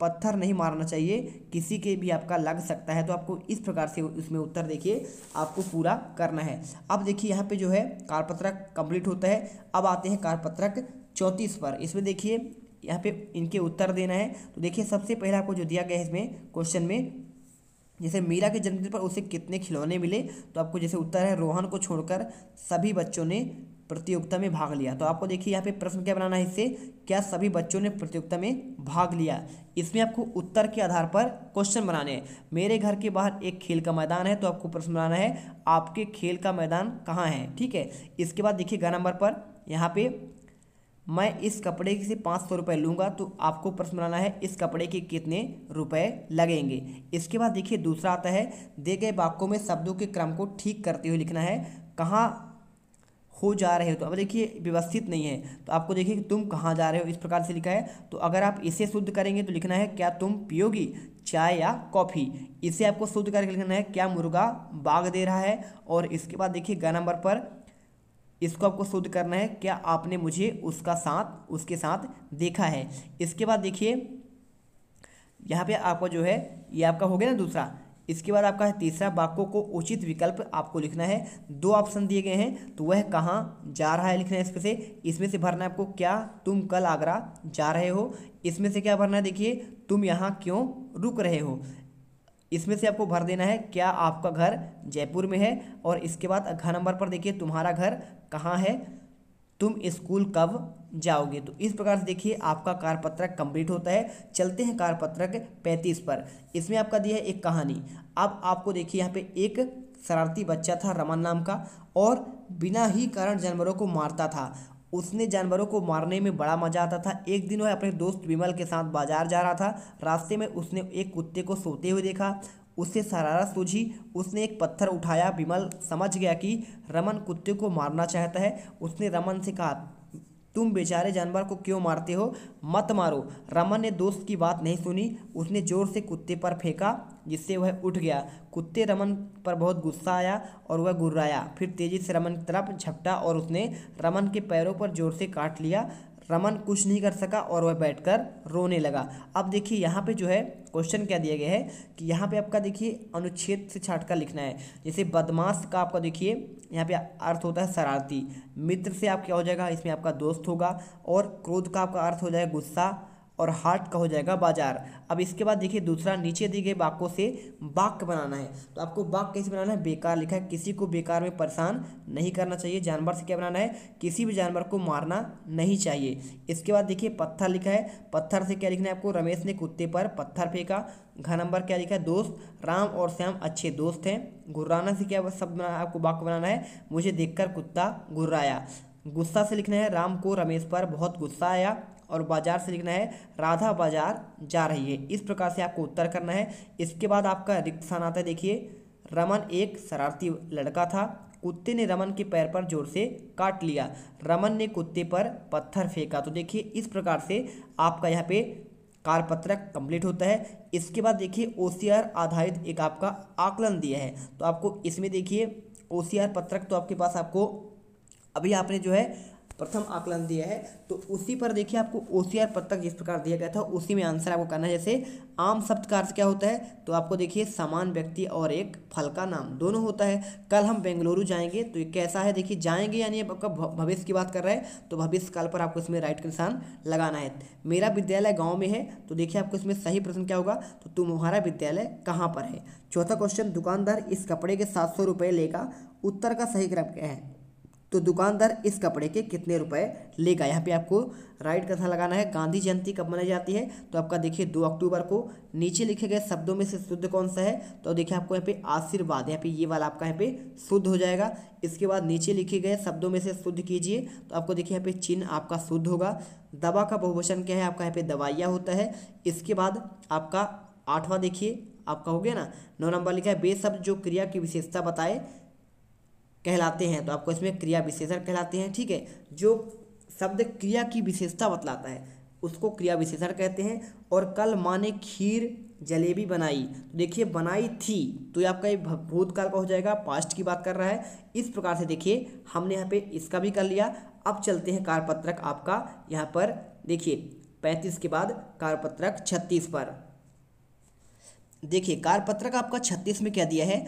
पत्थर नहीं मारना चाहिए किसी के भी आपका लग सकता है तो आपको इस प्रकार से उसमें उत्तर देखिए आपको पूरा करना है अब देखिए यहाँ पे जो है कारपत्रक कंप्लीट होता है अब आते हैं कारपत्रक चौंतीस पर इसमें देखिए यहाँ पे इनके उत्तर देना है तो देखिए सबसे पहला आपको जो दिया गया है इसमें क्वेश्चन में जैसे मीरा के जन्मदिन पर उसे कितने खिलौने मिले तो आपको जैसे उत्तर है रोहन को छोड़कर सभी बच्चों ने प्रतियोगिता में भाग लिया तो आपको देखिए यहाँ पे प्रश्न क्या बनाना है इससे क्या सभी बच्चों ने प्रतियोगिता में भाग लिया इसमें आपको उत्तर के आधार पर क्वेश्चन बनाने हैं मेरे घर के बाहर एक खेल का मैदान है तो आपको प्रश्न बनाना है आपके खेल का मैदान कहाँ है ठीक है इसके बाद घर नंबर पर यहाँ पे मैं इस कपड़े से पाँच सौ रुपये लूँगा तो आपको प्रश्न बनाना है इस कपड़े के कितने रुपए लगेंगे इसके बाद देखिए दूसरा आता है दे गए वाक्यों में शब्दों के क्रम को ठीक करते हुए लिखना है कहाँ हो जा रहे हो तो अब देखिए व्यवस्थित नहीं है तो आपको देखिए कि तुम कहाँ जा रहे हो इस प्रकार से लिखा है तो अगर आप इसे शुद्ध करेंगे तो लिखना है क्या तुम पियोगी चाय या कॉफ़ी इसे आपको शुद्ध करके लिखना है क्या मुर्गा बाग दे रहा है और इसके बाद देखिए ग नंबर पर इसको आपको शुद्ध करना है क्या आपने मुझे उसका साथ उसके साथ देखा है इसके बाद देखिए यहाँ पे आपको जो है ये आपका हो गया ना दूसरा इसके बाद आपका है तीसरा वाक्यों को उचित विकल्प आपको लिखना है दो ऑप्शन दिए गए हैं तो वह कहाँ जा रहा है लिखना है इसमें से इसमें से भरना है आपको क्या तुम कल आगरा जा रहे हो इसमें से क्या भरना है देखिए तुम यहाँ क्यों रुक रहे हो इसमें से आपको भर देना है क्या आपका घर जयपुर में है और इसके बाद घर नंबर पर देखिए तुम्हारा घर कहाँ है तुम स्कूल कब जाओगे तो इस प्रकार से देखिए आपका कारपत्रक कंप्लीट होता है चलते हैं कारपत्रक पैंतीस पर इसमें आपका दिया है एक कहानी अब आपको देखिए यहाँ पे एक शरारती बच्चा था रमन नाम का और बिना ही कारण जानवरों को मारता था उसने जानवरों को मारने में बड़ा मजा आता था एक दिन वह अपने दोस्त विमल के साथ बाजार जा रहा था रास्ते में उसने एक कुत्ते को सोते हुए देखा उससे शरारत सूझी उसने एक पत्थर उठाया विमल समझ गया कि रमन कुत्ते को मारना चाहता है उसने रमन से कहा तुम बेचारे जानवर को क्यों मारते हो मत मारो रमन ने दोस्त की बात नहीं सुनी उसने जोर से कुत्ते पर फेंका जिससे वह उठ गया कुत्ते रमन पर बहुत गुस्सा आया और वह गुर्राया फिर तेज़ी से रमन की तरफ झपटा और उसने रमन के पैरों पर जोर से काट लिया रमन कुछ नहीं कर सका और वह बैठकर रोने लगा अब देखिए यहाँ पे जो है क्वेश्चन क्या दिया गया है कि यहाँ पे आपका देखिए अनुच्छेद से छाट लिखना है जैसे बदमाश का आपका देखिए यहाँ पे अर्थ होता है शरारती मित्र से आप क्या हो जाएगा इसमें आपका दोस्त होगा और क्रोध का आपका अर्थ हो जाएगा गुस्सा और हार्ट का हो जाएगा बाजार अब इसके बाद देखिए दूसरा नीचे दिए गए वाक्यों से वाक्य बनाना है तो आपको वाक्य कैसे बनाना है बेकार लिखा है किसी को बेकार में परेशान नहीं करना चाहिए जानवर से क्या बनाना है किसी भी जानवर को मारना नहीं चाहिए इसके बाद देखिए पत्थर लिखा है पत्थर से क्या लिखना है आपको रमेश ने कुत्ते पर पत्थर फेंका घर नंबर क्या लिखा है दोस्त राम और श्याम अच्छे दोस्त हैं गुर्राना से क्या सब बनाना आपको वाक्य बनाना है मुझे देखकर कुत्ता गुर्राया गुस्सा से लिखना है राम को रमेश पर बहुत गुस्सा आया और बाजार से लिखना है राधा बाजार जा रही है इस प्रकार से आपको उत्तर करना है इसके बाद आपका रिक्त स्थान आता है देखिए रमन एक शरारती लड़का था कुत्ते ने रमन के पैर पर जोर से काट लिया रमन ने कुत्ते पर पत्थर फेंका तो देखिए इस प्रकार से आपका यहाँ पे कारपत्रक कंप्लीट होता है इसके बाद देखिए ओ आधारित एक आपका आकलन दिया है तो आपको इसमें देखिए ओ पत्रक तो आपके पास आपको अभी आपने जो है प्रथम आकलन दिया है तो उसी पर देखिए आपको ओ सी आर पद जिस प्रकार दिया गया था उसी में आंसर आपको करना है जैसे आम शब्द का अर्थ क्या होता है तो आपको देखिए समान व्यक्ति और एक फल का नाम दोनों होता है कल हम बेंगलुरु जाएंगे तो ये कैसा है देखिए जाएंगे यानी आपका भविष्य की बात कर रहा है तो भविष्य काल पर आपको इसमें राइट निशान लगाना है मेरा विद्यालय गाँव में है तो देखिए आपको इसमें सही प्रश्न क्या होगा तो तुम्हारा विद्यालय कहाँ पर है चौथा क्वेश्चन दुकानदार इस कपड़े के सात सौ रुपये लेगा उत्तर का सही क्रम क्या है तो दुकानदार इस कपड़े के कितने रुपए लेगा यहाँ पे आपको राइट कथा लगाना है गांधी जयंती कब मनाई जाती है तो आपका देखिए दो अक्टूबर को नीचे लिखे गए शब्दों में से शुद्ध कौन सा है तो देखिए आपको यहाँ पे आशीर्वाद यहाँ पे ये वाला आपका यहाँ पे शुद्ध हो जाएगा इसके बाद नीचे लिखे गए शब्दों में से शुद्ध कीजिए तो आपको देखिए यहाँ पे चिन्ह आपका शुद्ध होगा दवा का बहुवचन क्या है आपका यहाँ पे दवाइया होता है इसके बाद आपका आठवां देखिए आपका हो गया ना नौ नंबर लिखा है बेसब्द जो क्रिया की विशेषता बताए कहलाते हैं तो आपको इसमें क्रिया विशेषण कहलाते हैं ठीक है जो शब्द क्रिया की विशेषता बतलाता है उसको क्रिया विशेषण कहते हैं और कल माँ ने खीर जलेबी बनाई तो देखिए बनाई थी तो ये आपका ये भूतकाल का हो जाएगा पास्ट की बात कर रहा है इस प्रकार से देखिए हमने यहाँ पे इसका भी कर लिया अब चलते हैं कारपत्रक आपका यहाँ पर देखिए पैंतीस के बाद कारपत्रक छत्तीस पर देखिए कारपत्रक आपका छत्तीस में क्या दिया है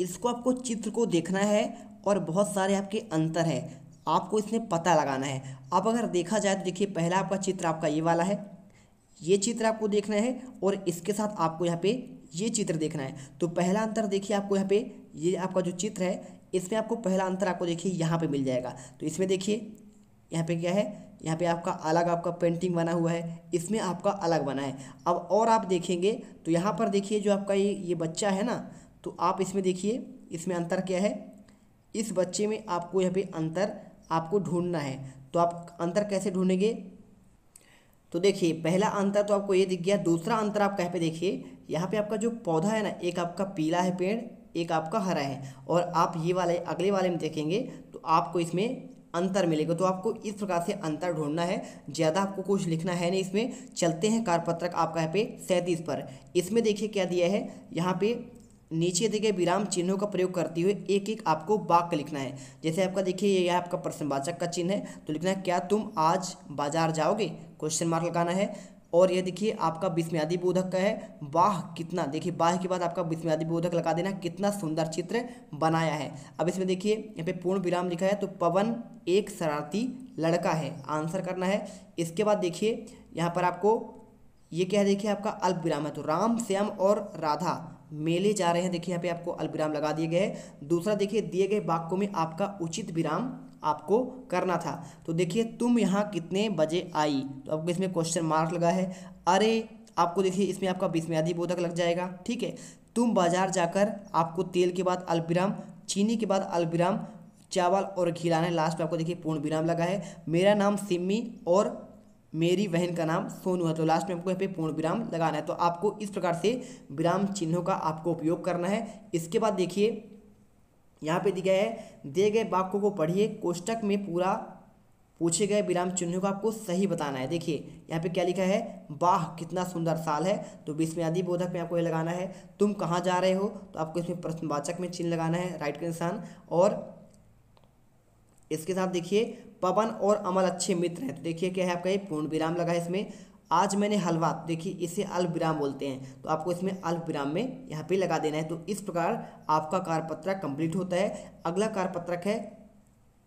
इसको आपको चित्र को देखना है और बहुत सारे आपके अंतर हैं आपको इसमें पता लगाना है अब अगर देखा जाए तो देखिए पहला आपका चित्र आपका ये वाला है ये चित्र आपको देखना है और इसके साथ आपको यहाँ पे ये चित्र देखना है तो पहला अंतर देखिए आपको यहाँ पे ये आपका जो चित्र है इसमें आपको पहला अंतर आपको देखिए यहाँ पे मिल जाएगा तो इसमें देखिए यहाँ पे क्या है यहाँ पे आपका अलग आपका पेंटिंग बना हुआ है इसमें आपका अलग बना है अब और आप देखेंगे तो यहाँ पर देखिए जो आपका ये ये बच्चा है ना तो आप इसमें देखिए इसमें अंतर क्या है इस बच्चे में आपको यहाँ पे अंतर आपको ढूंढना है तो आप अंतर कैसे ढूंढेंगे तो देखिए पहला अंतर तो आपको ये दिख गया दूसरा अंतर आप कह पे देखिए यहाँ पे आपका जो पौधा है ना एक आपका पीला है पेड़ एक आपका हरा है और आप ये वाले अगले वाले में देखेंगे तो आपको इसमें अंतर मिलेगा तो आपको इस प्रकार से अंतर ढूंढना है ज़्यादा आपको कुछ लिखना है नहीं इसमें चलते हैं कारपत्रक आपका यहाँ पे सैंतीस पर इसमें देखिए क्या दिया है यहाँ पे नीचे दिए गए विराम चिन्हों का प्रयोग करते हुए एक एक आपको वाक्य लिखना है जैसे आपका देखिए यह आपका प्रश्नवाचक का चिन्ह है तो लिखना है क्या तुम आज बाजार जाओगे क्वेश्चन मार्क लगाना है और यह देखिए आपका विस्म्यादि बोधक का है वाह कितना देखिए वाह के बाद आपका विस्म्यादि बोधक लगा देना कितना सुंदर चित्र बनाया है अब इसमें देखिए यहाँ पे पूर्ण विराम लिखा है तो पवन एक शरारती लड़का है आंसर करना है इसके बाद देखिए यहाँ पर आपको ये क्या है देखिए आपका अल्प विराम है तो राम श्याम और राधा मेले जा रहे हैं देखिए यहाँ पे आपको अल्पविराम लगा दिए गए दूसरा देखिए दिए गए वाक्यों में आपका उचित विराम आपको करना था तो देखिए तुम यहाँ कितने बजे आई तो आपको इसमें क्वेश्चन मार्क लगा है अरे आपको देखिए इसमें आपका विस्मयादि बोधक लग जाएगा ठीक है तुम बाजार जाकर आपको तेल के बाद अल्पविराम चीनी के बाद अल्पविराम चावल और खिलाना लास्ट में आपको देखिए पूर्ण विराम लगा है मेरा नाम सिम्मी और मेरी बहन का नाम सोनू है तो लास्ट में आपको यहाँ पे पूर्ण विराम लगाना है तो आपको इस प्रकार से विराम चिन्हों का आपको उपयोग करना है इसके बाद देखिए यहाँ पे दिया है दिए गए वाक्यों को पढ़िए कोष्टक में पूरा पूछे गए विराम चिन्हों को आपको सही बताना है देखिए यहाँ पे क्या लिखा है वाह कितना सुंदर साल है तो विस्मयादि बोधक में आपको ये लगाना है तुम कहाँ जा रहे हो तो आपको इसमें प्रश्नवाचक में चिन्ह लगाना है राइट का निशान और इसके साथ देखिए पवन और अमल अच्छे मित्र हैं तो देखिए क्या है आपका ये पूर्ण विराम लगा है इसमें आज मैंने हलवा देखिए इसे अल्प विराम बोलते हैं तो आपको इसमें अल्प विराम में यहाँ पे लगा देना है तो इस प्रकार आपका कारपत्रक कंप्लीट होता है अगला कारपत्रक है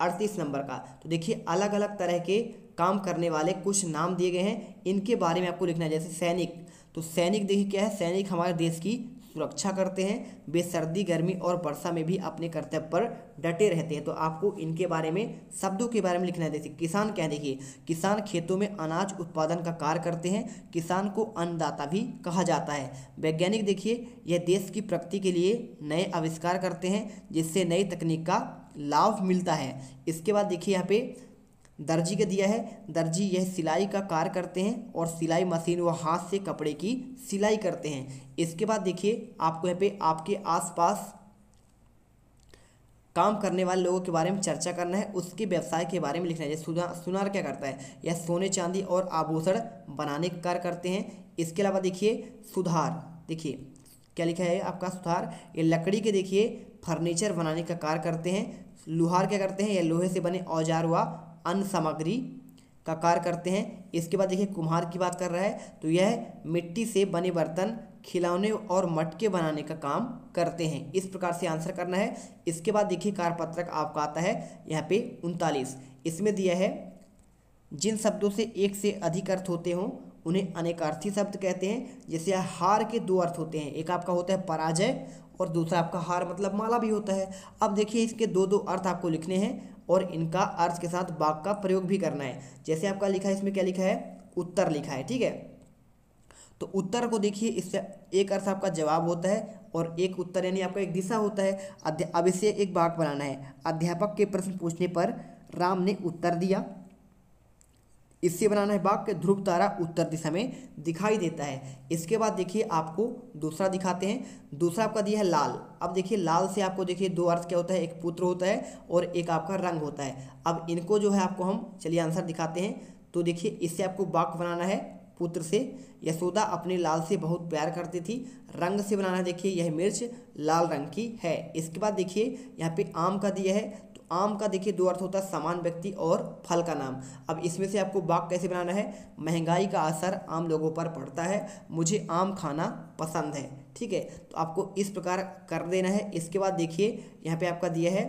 अड़तीस नंबर का तो देखिए अलग अलग तरह के काम करने वाले कुछ नाम दिए गए हैं इनके बारे में आपको लिखना है जैसे सैनिक तो सैनिक देखिए क्या है सैनिक हमारे देश की सुरक्षा करते हैं वे सर्दी गर्मी और वर्षा में भी अपने कर्तव्य पर डटे रहते हैं तो आपको इनके बारे में शब्दों के बारे में लिखना है देखिए किसान क्या देखिए किसान खेतों में अनाज उत्पादन का कार्य करते हैं किसान को अन्नदाता भी कहा जाता है वैज्ञानिक देखिए यह देश की प्रगति के लिए नए आविष्कार करते हैं जिससे नई तकनीक का लाभ मिलता है इसके बाद देखिए यहाँ पे दर्जी का दिया है दर्जी यह सिलाई का कार्य करते हैं और सिलाई मशीन व हाथ से कपड़े की सिलाई करते हैं इसके बाद देखिए आपको यहाँ पे आपके आसपास काम करने वाले लोगों के बारे में चर्चा करना है उसके व्यवसाय के बारे में लिखना है जैसे सुना, सुनार क्या करता है यह सोने चांदी और आभूषण बनाने का कार्य करते हैं इसके अलावा देखिए सुधार देखिए क्या लिखा है आपका सुधार ये लकड़ी के देखिए फर्नीचर बनाने का कार्य करते हैं लुहार क्या करते हैं या लोहे से बने औजार हुआ अन्य सामग्री का कार्य करते हैं इसके बाद देखिए कुम्हार की बात कर रहा है तो यह मिट्टी से बने बर्तन खिलौने और मटके बनाने का काम करते हैं इस प्रकार से आंसर करना है इसके बाद देखिए कारपत्रक आपका आता है यहाँ पे उनतालीस इसमें दिया है जिन शब्दों से एक से अधिक अर्थ होते हों उन्हें अनेकार्थी शब्द कहते हैं जैसे हार के दो अर्थ होते हैं एक आपका होता है पराजय और दूसरा आपका हार मतलब माला भी होता है अब देखिए इसके दो दो अर्थ आपको लिखने हैं और इनका अर्थ के साथ बाघ का प्रयोग भी करना है जैसे आपका लिखा है इसमें क्या लिखा है उत्तर लिखा है ठीक है तो उत्तर को देखिए इससे एक अर्थ आपका जवाब होता है और एक उत्तर यानी आपका एक दिशा होता है अब इसे एक बाग बनाना है अध्यापक के प्रश्न पूछने पर राम ने उत्तर दिया इससे बनाना है वाक्य ध्रुव तारा उत्तर दिशा में दिखाई देता है इसके बाद देखिए आपको दूसरा दिखाते हैं दूसरा आपका दिया है लाल अब देखिए लाल से आपको देखिए दो अर्थ क्या होता है एक पुत्र होता है और एक आपका रंग होता है अब इनको जो है आपको हम चलिए आंसर दिखाते हैं तो देखिए इससे आपको वाक्य बनाना है पुत्र से यशोदा अपने लाल से बहुत प्यार करती थी रंग से बनाना देखिए यह मिर्च लाल रंग की है इसके बाद देखिए यहाँ पे आम का दिया है आम का देखिए दो अर्थ होता है समान व्यक्ति और फल का नाम अब इसमें से आपको बाग कैसे बनाना है महंगाई का असर आम लोगों पर पड़ता है मुझे आम खाना पसंद है ठीक है तो आपको इस प्रकार कर देना है इसके बाद देखिए यहाँ पे आपका दिया है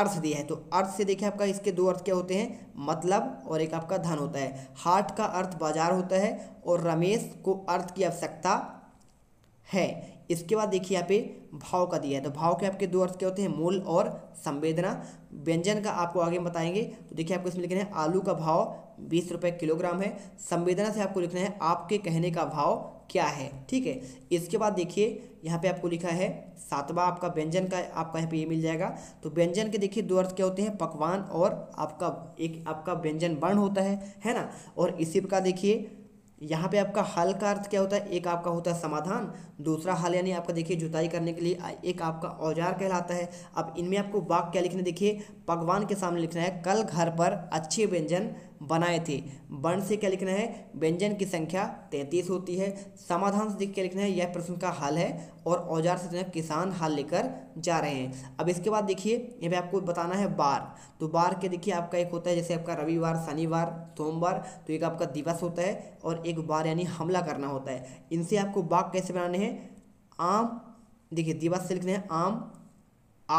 अर्थ दिया है तो अर्थ से देखिए आपका इसके दो अर्थ क्या होते हैं मतलब और एक आपका धन होता है हाट का अर्थ बाजार होता है और रमेश को अर्थ की आवश्यकता है इसके बाद देखिए यहाँ पे भाव का दिया है तो भाव के आपके दो अर्थ क्या होते हैं मूल और संवेदना व्यंजन का आपको आगे बताएंगे तो देखिए आपको इसमें लिखना है आलू का भाव बीस रुपए किलोग्राम है संवेदना से आपको लिखना है आपके कहने का भाव क्या है ठीक है इसके बाद देखिए यहाँ पे आपको लिखा है सातवां आपका व्यंजन का आपका यहाँ पे ये मिल जाएगा तो व्यंजन के देखिए दो अर्थ क्या होते हैं पकवान और आपका एक आपका व्यंजन वर्ण होता है है ना और इसी प्रकार देखिए यहाँ पे आपका हल का अर्थ क्या होता है एक आपका होता है समाधान दूसरा हल यानी आपका देखिए जुताई करने के लिए एक आपका औजार कहलाता है अब इनमें आपको वाक क्या लिखना देखिए भगवान के सामने लिखना है कल घर पर अच्छे व्यंजन बनाए थे वर्ण से क्या लिखना है व्यंजन की संख्या तैंतीस होती है समाधान से देख क्या लिखना है यह प्रश्न का हल है और औजार से जो किसान हल लेकर जा रहे हैं अब इसके बाद देखिए यहाँ पे आपको बताना है बार तो बार के देखिए आपका एक होता है जैसे आपका रविवार शनिवार सोमवार तो एक आपका दिवस होता है और एक बार यानी हमला करना होता है इनसे आपको बाग कैसे बनाने हैं आम देखिए दिवस से लिखने हैं आम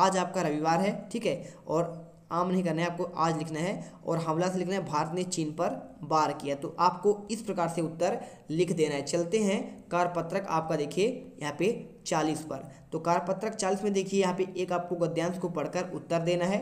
आज आपका रविवार है ठीक है और आम नहीं करना है आपको आज लिखना है और हमला से लिखना है भारत ने चीन पर बार किया तो आपको इस प्रकार से उत्तर लिख देना है चलते हैं कारपत्रक आपका देखिए यहाँ पे चालीस पर तो कारपत्रक चालीस में देखिए यहाँ पे एक आपको गद्यांश को पढ़कर उत्तर देना है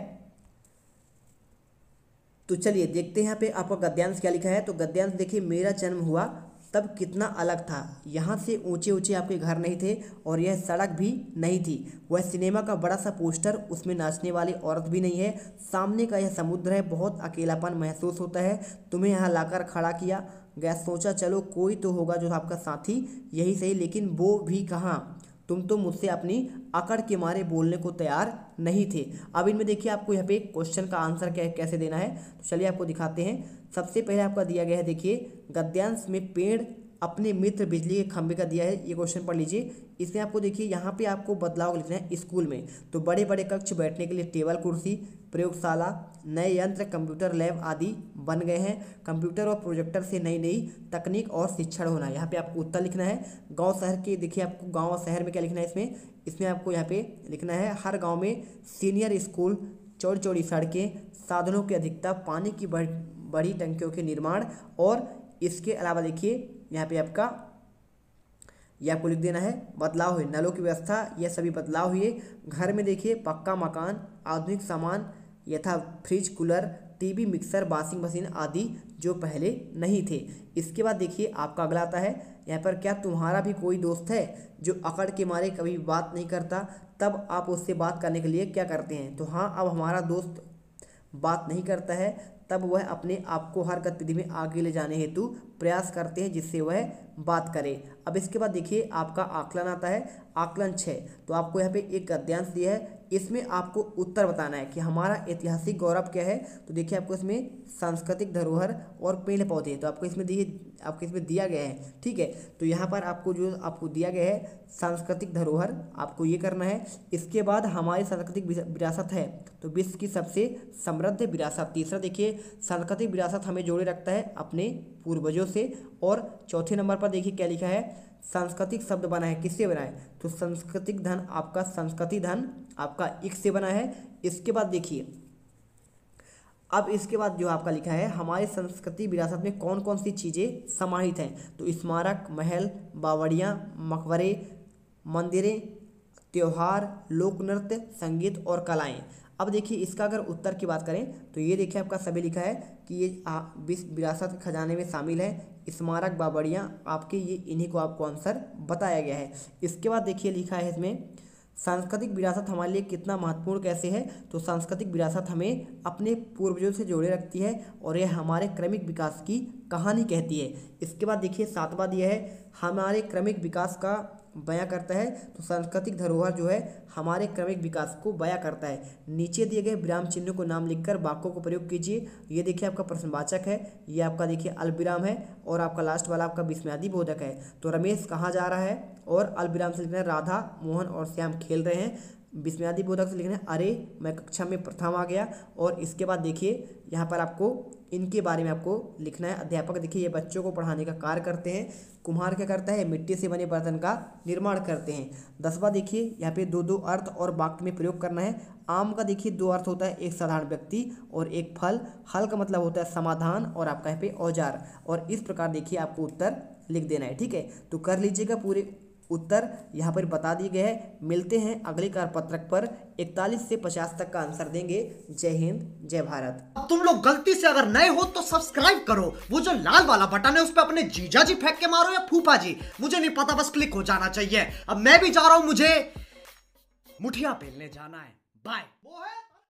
तो चलिए देखते हैं यहाँ पे आपका गद्यांश क्या लिखा है तो गद्यांश देखिए मेरा जन्म हुआ तब कितना अलग था यहाँ से ऊंचे ऊंचे आपके घर नहीं थे और यह सड़क भी नहीं थी वह सिनेमा का बड़ा सा पोस्टर उसमें नाचने वाली औरत भी नहीं है सामने का यह समुद्र है बहुत अकेलापन महसूस होता है तुम्हें यहाँ लाकर खड़ा किया गया सोचा चलो कोई तो होगा जो आपका साथी यही सही लेकिन वो भी कहाँ तुम तो मुझसे अपनी अकड़ के मारे बोलने को तैयार नहीं थे अब इनमें देखिए आपको यहाँ पे क्वेश्चन का आंसर कैसे देना है तो चलिए आपको दिखाते हैं सबसे पहले आपका दिया गया है देखिए गद्यांश में पेड़ अपने मित्र बिजली के खंभे का दिया है ये क्वेश्चन पढ़ लीजिए इसमें आपको देखिए यहाँ पे आपको बदलाव लिखना है स्कूल में तो बड़े बड़े कक्ष बैठने के लिए टेबल कुर्सी प्रयोगशाला नए यंत्र कंप्यूटर लैब आदि बन गए हैं कंप्यूटर और प्रोजेक्टर से नई नई तकनीक और शिक्षण होना है यहाँ पे आपको उत्तर लिखना है गांव शहर के देखिए आपको गांव और शहर में क्या लिखना है इसमें इसमें आपको यहाँ पे लिखना है हर गाँव में सीनियर स्कूल चौड़ी चौड़ी सड़कें साधनों की अधिकता पानी की बढ़ बड़ी टंकियों के निर्माण और इसके अलावा देखिए यहाँ पे आपका यह आपको लिख देना है बदलाव हुए नलों की व्यवस्था यह सभी बदलाव हुए घर में देखिए पक्का मकान आधुनिक सामान यथा fridge cooler TV mixer washing machine आदि जो पहले नहीं थे इसके बाद देखिए आपका अगला आता है यहाँ पर क्या तुम्हारा भी कोई दोस्त है जो अकड़ के मारे कभी बात नहीं करता तब आप उससे बात करने के लिए क्या करते हैं तो हाँ अब हमारा दोस्त बात नहीं करता है तब वह अपने आप को हर गतिविधि में आगे ले जाने हेतु प्रयास करते हैं जिससे वह बात करे अब इसके बाद देखिए आपका आकलन आता है आकलन छः तो आपको यहाँ पे एक गद्यांश दिया है इसमें आपको उत्तर बताना है कि हमारा ऐतिहासिक गौरव क्या है तो देखिए आपको इसमें सांस्कृतिक धरोहर और पेड़ पौधे तो आपको इसमें दिए आपको इसमें दिया गया है ठीक है तो यहाँ पर आपको जो आपको दिया गया है सांस्कृतिक धरोहर आपको ये करना है इसके बाद हमारी सांस्कृतिक विरासत है तो विश्व की सबसे समृद्ध विरासत तीसरा देखिए सांस्कृतिक विरासत हमें जोड़े रखता है अपने पूर्वजों से और चौथे नंबर पर देखिए क्या लिखा है सांस्कृतिक शब्द बना है किससे बना है तो सांस्कृतिक धन आपका संस्कृति धन आपका इक से बना है इसके बाद देखिए अब इसके बाद जो आपका लिखा है हमारे संस्कृति विरासत में कौन कौन सी चीज़ें समाहित हैं तो स्मारक महल बावड़ियाँ मकबरे मंदिरें त्यौहार लोक नृत्य संगीत और कलाएं अब देखिए इसका अगर उत्तर की बात करें तो ये देखिए आपका सभी लिखा है कि ये विश्व विरासत खजाने में शामिल है स्मारक बाबड़ियाँ आपके ये इन्हीं को आपको आंसर बताया गया है इसके बाद देखिए लिखा है इसमें सांस्कृतिक विरासत हमारे लिए कितना महत्वपूर्ण कैसे है तो सांस्कृतिक विरासत हमें अपने पूर्वजों से जोड़े रखती है और यह हमारे क्रमिक विकास की कहानी कहती है इसके बाद देखिए सातवां दिया है हमारे क्रमिक विकास का बयां करता है तो सांस्कृतिक धरोहर जो है हमारे क्रमिक विकास को बयां करता है नीचे दिए गए विराम चिन्हों को नाम लिखकर वाक्यों को प्रयोग कीजिए ये देखिए आपका प्रश्नवाचक है ये आपका देखिए अल्विराम है और आपका लास्ट वाला आपका विस्मयादि बोधक है तो रमेश कहाँ जा रहा है और अल्विराम से लिखना है राधा मोहन और श्याम खेल रहे हैं विस्मयादि बोधक से लिखना है अरे मैं कक्षा में प्रथम आ गया और इसके बाद देखिए यहाँ पर आपको इनके बारे में आपको लिखना है अध्यापक देखिए ये बच्चों को पढ़ाने का कार्य करते हैं कुम्हार क्या करता है मिट्टी से बने बर्तन का निर्माण करते हैं दसवा देखिए यहाँ पे दो दो अर्थ और वाक्य में प्रयोग करना है आम का देखिए दो अर्थ होता है एक साधारण व्यक्ति और एक फल हल का मतलब होता है समाधान और आपका यहाँ पे औजार और इस प्रकार देखिए आपको उत्तर लिख देना है ठीक है तो कर लीजिएगा पूरे उत्तर यहाँ पर बता दिए गए हैं मिलते हैं अगले पत्रक पर 41 से 50 तक का आंसर देंगे जय हिंद जय भारत अब तुम लोग गलती से अगर नए हो तो सब्सक्राइब करो वो जो लाल वाला बटन है उस पर अपने जीजा जी फेंक के मारो या फूफा जी मुझे नहीं पता बस क्लिक हो जाना चाहिए अब मैं भी जा रहा हूं मुझे मुठिया पहनने जाना है बाय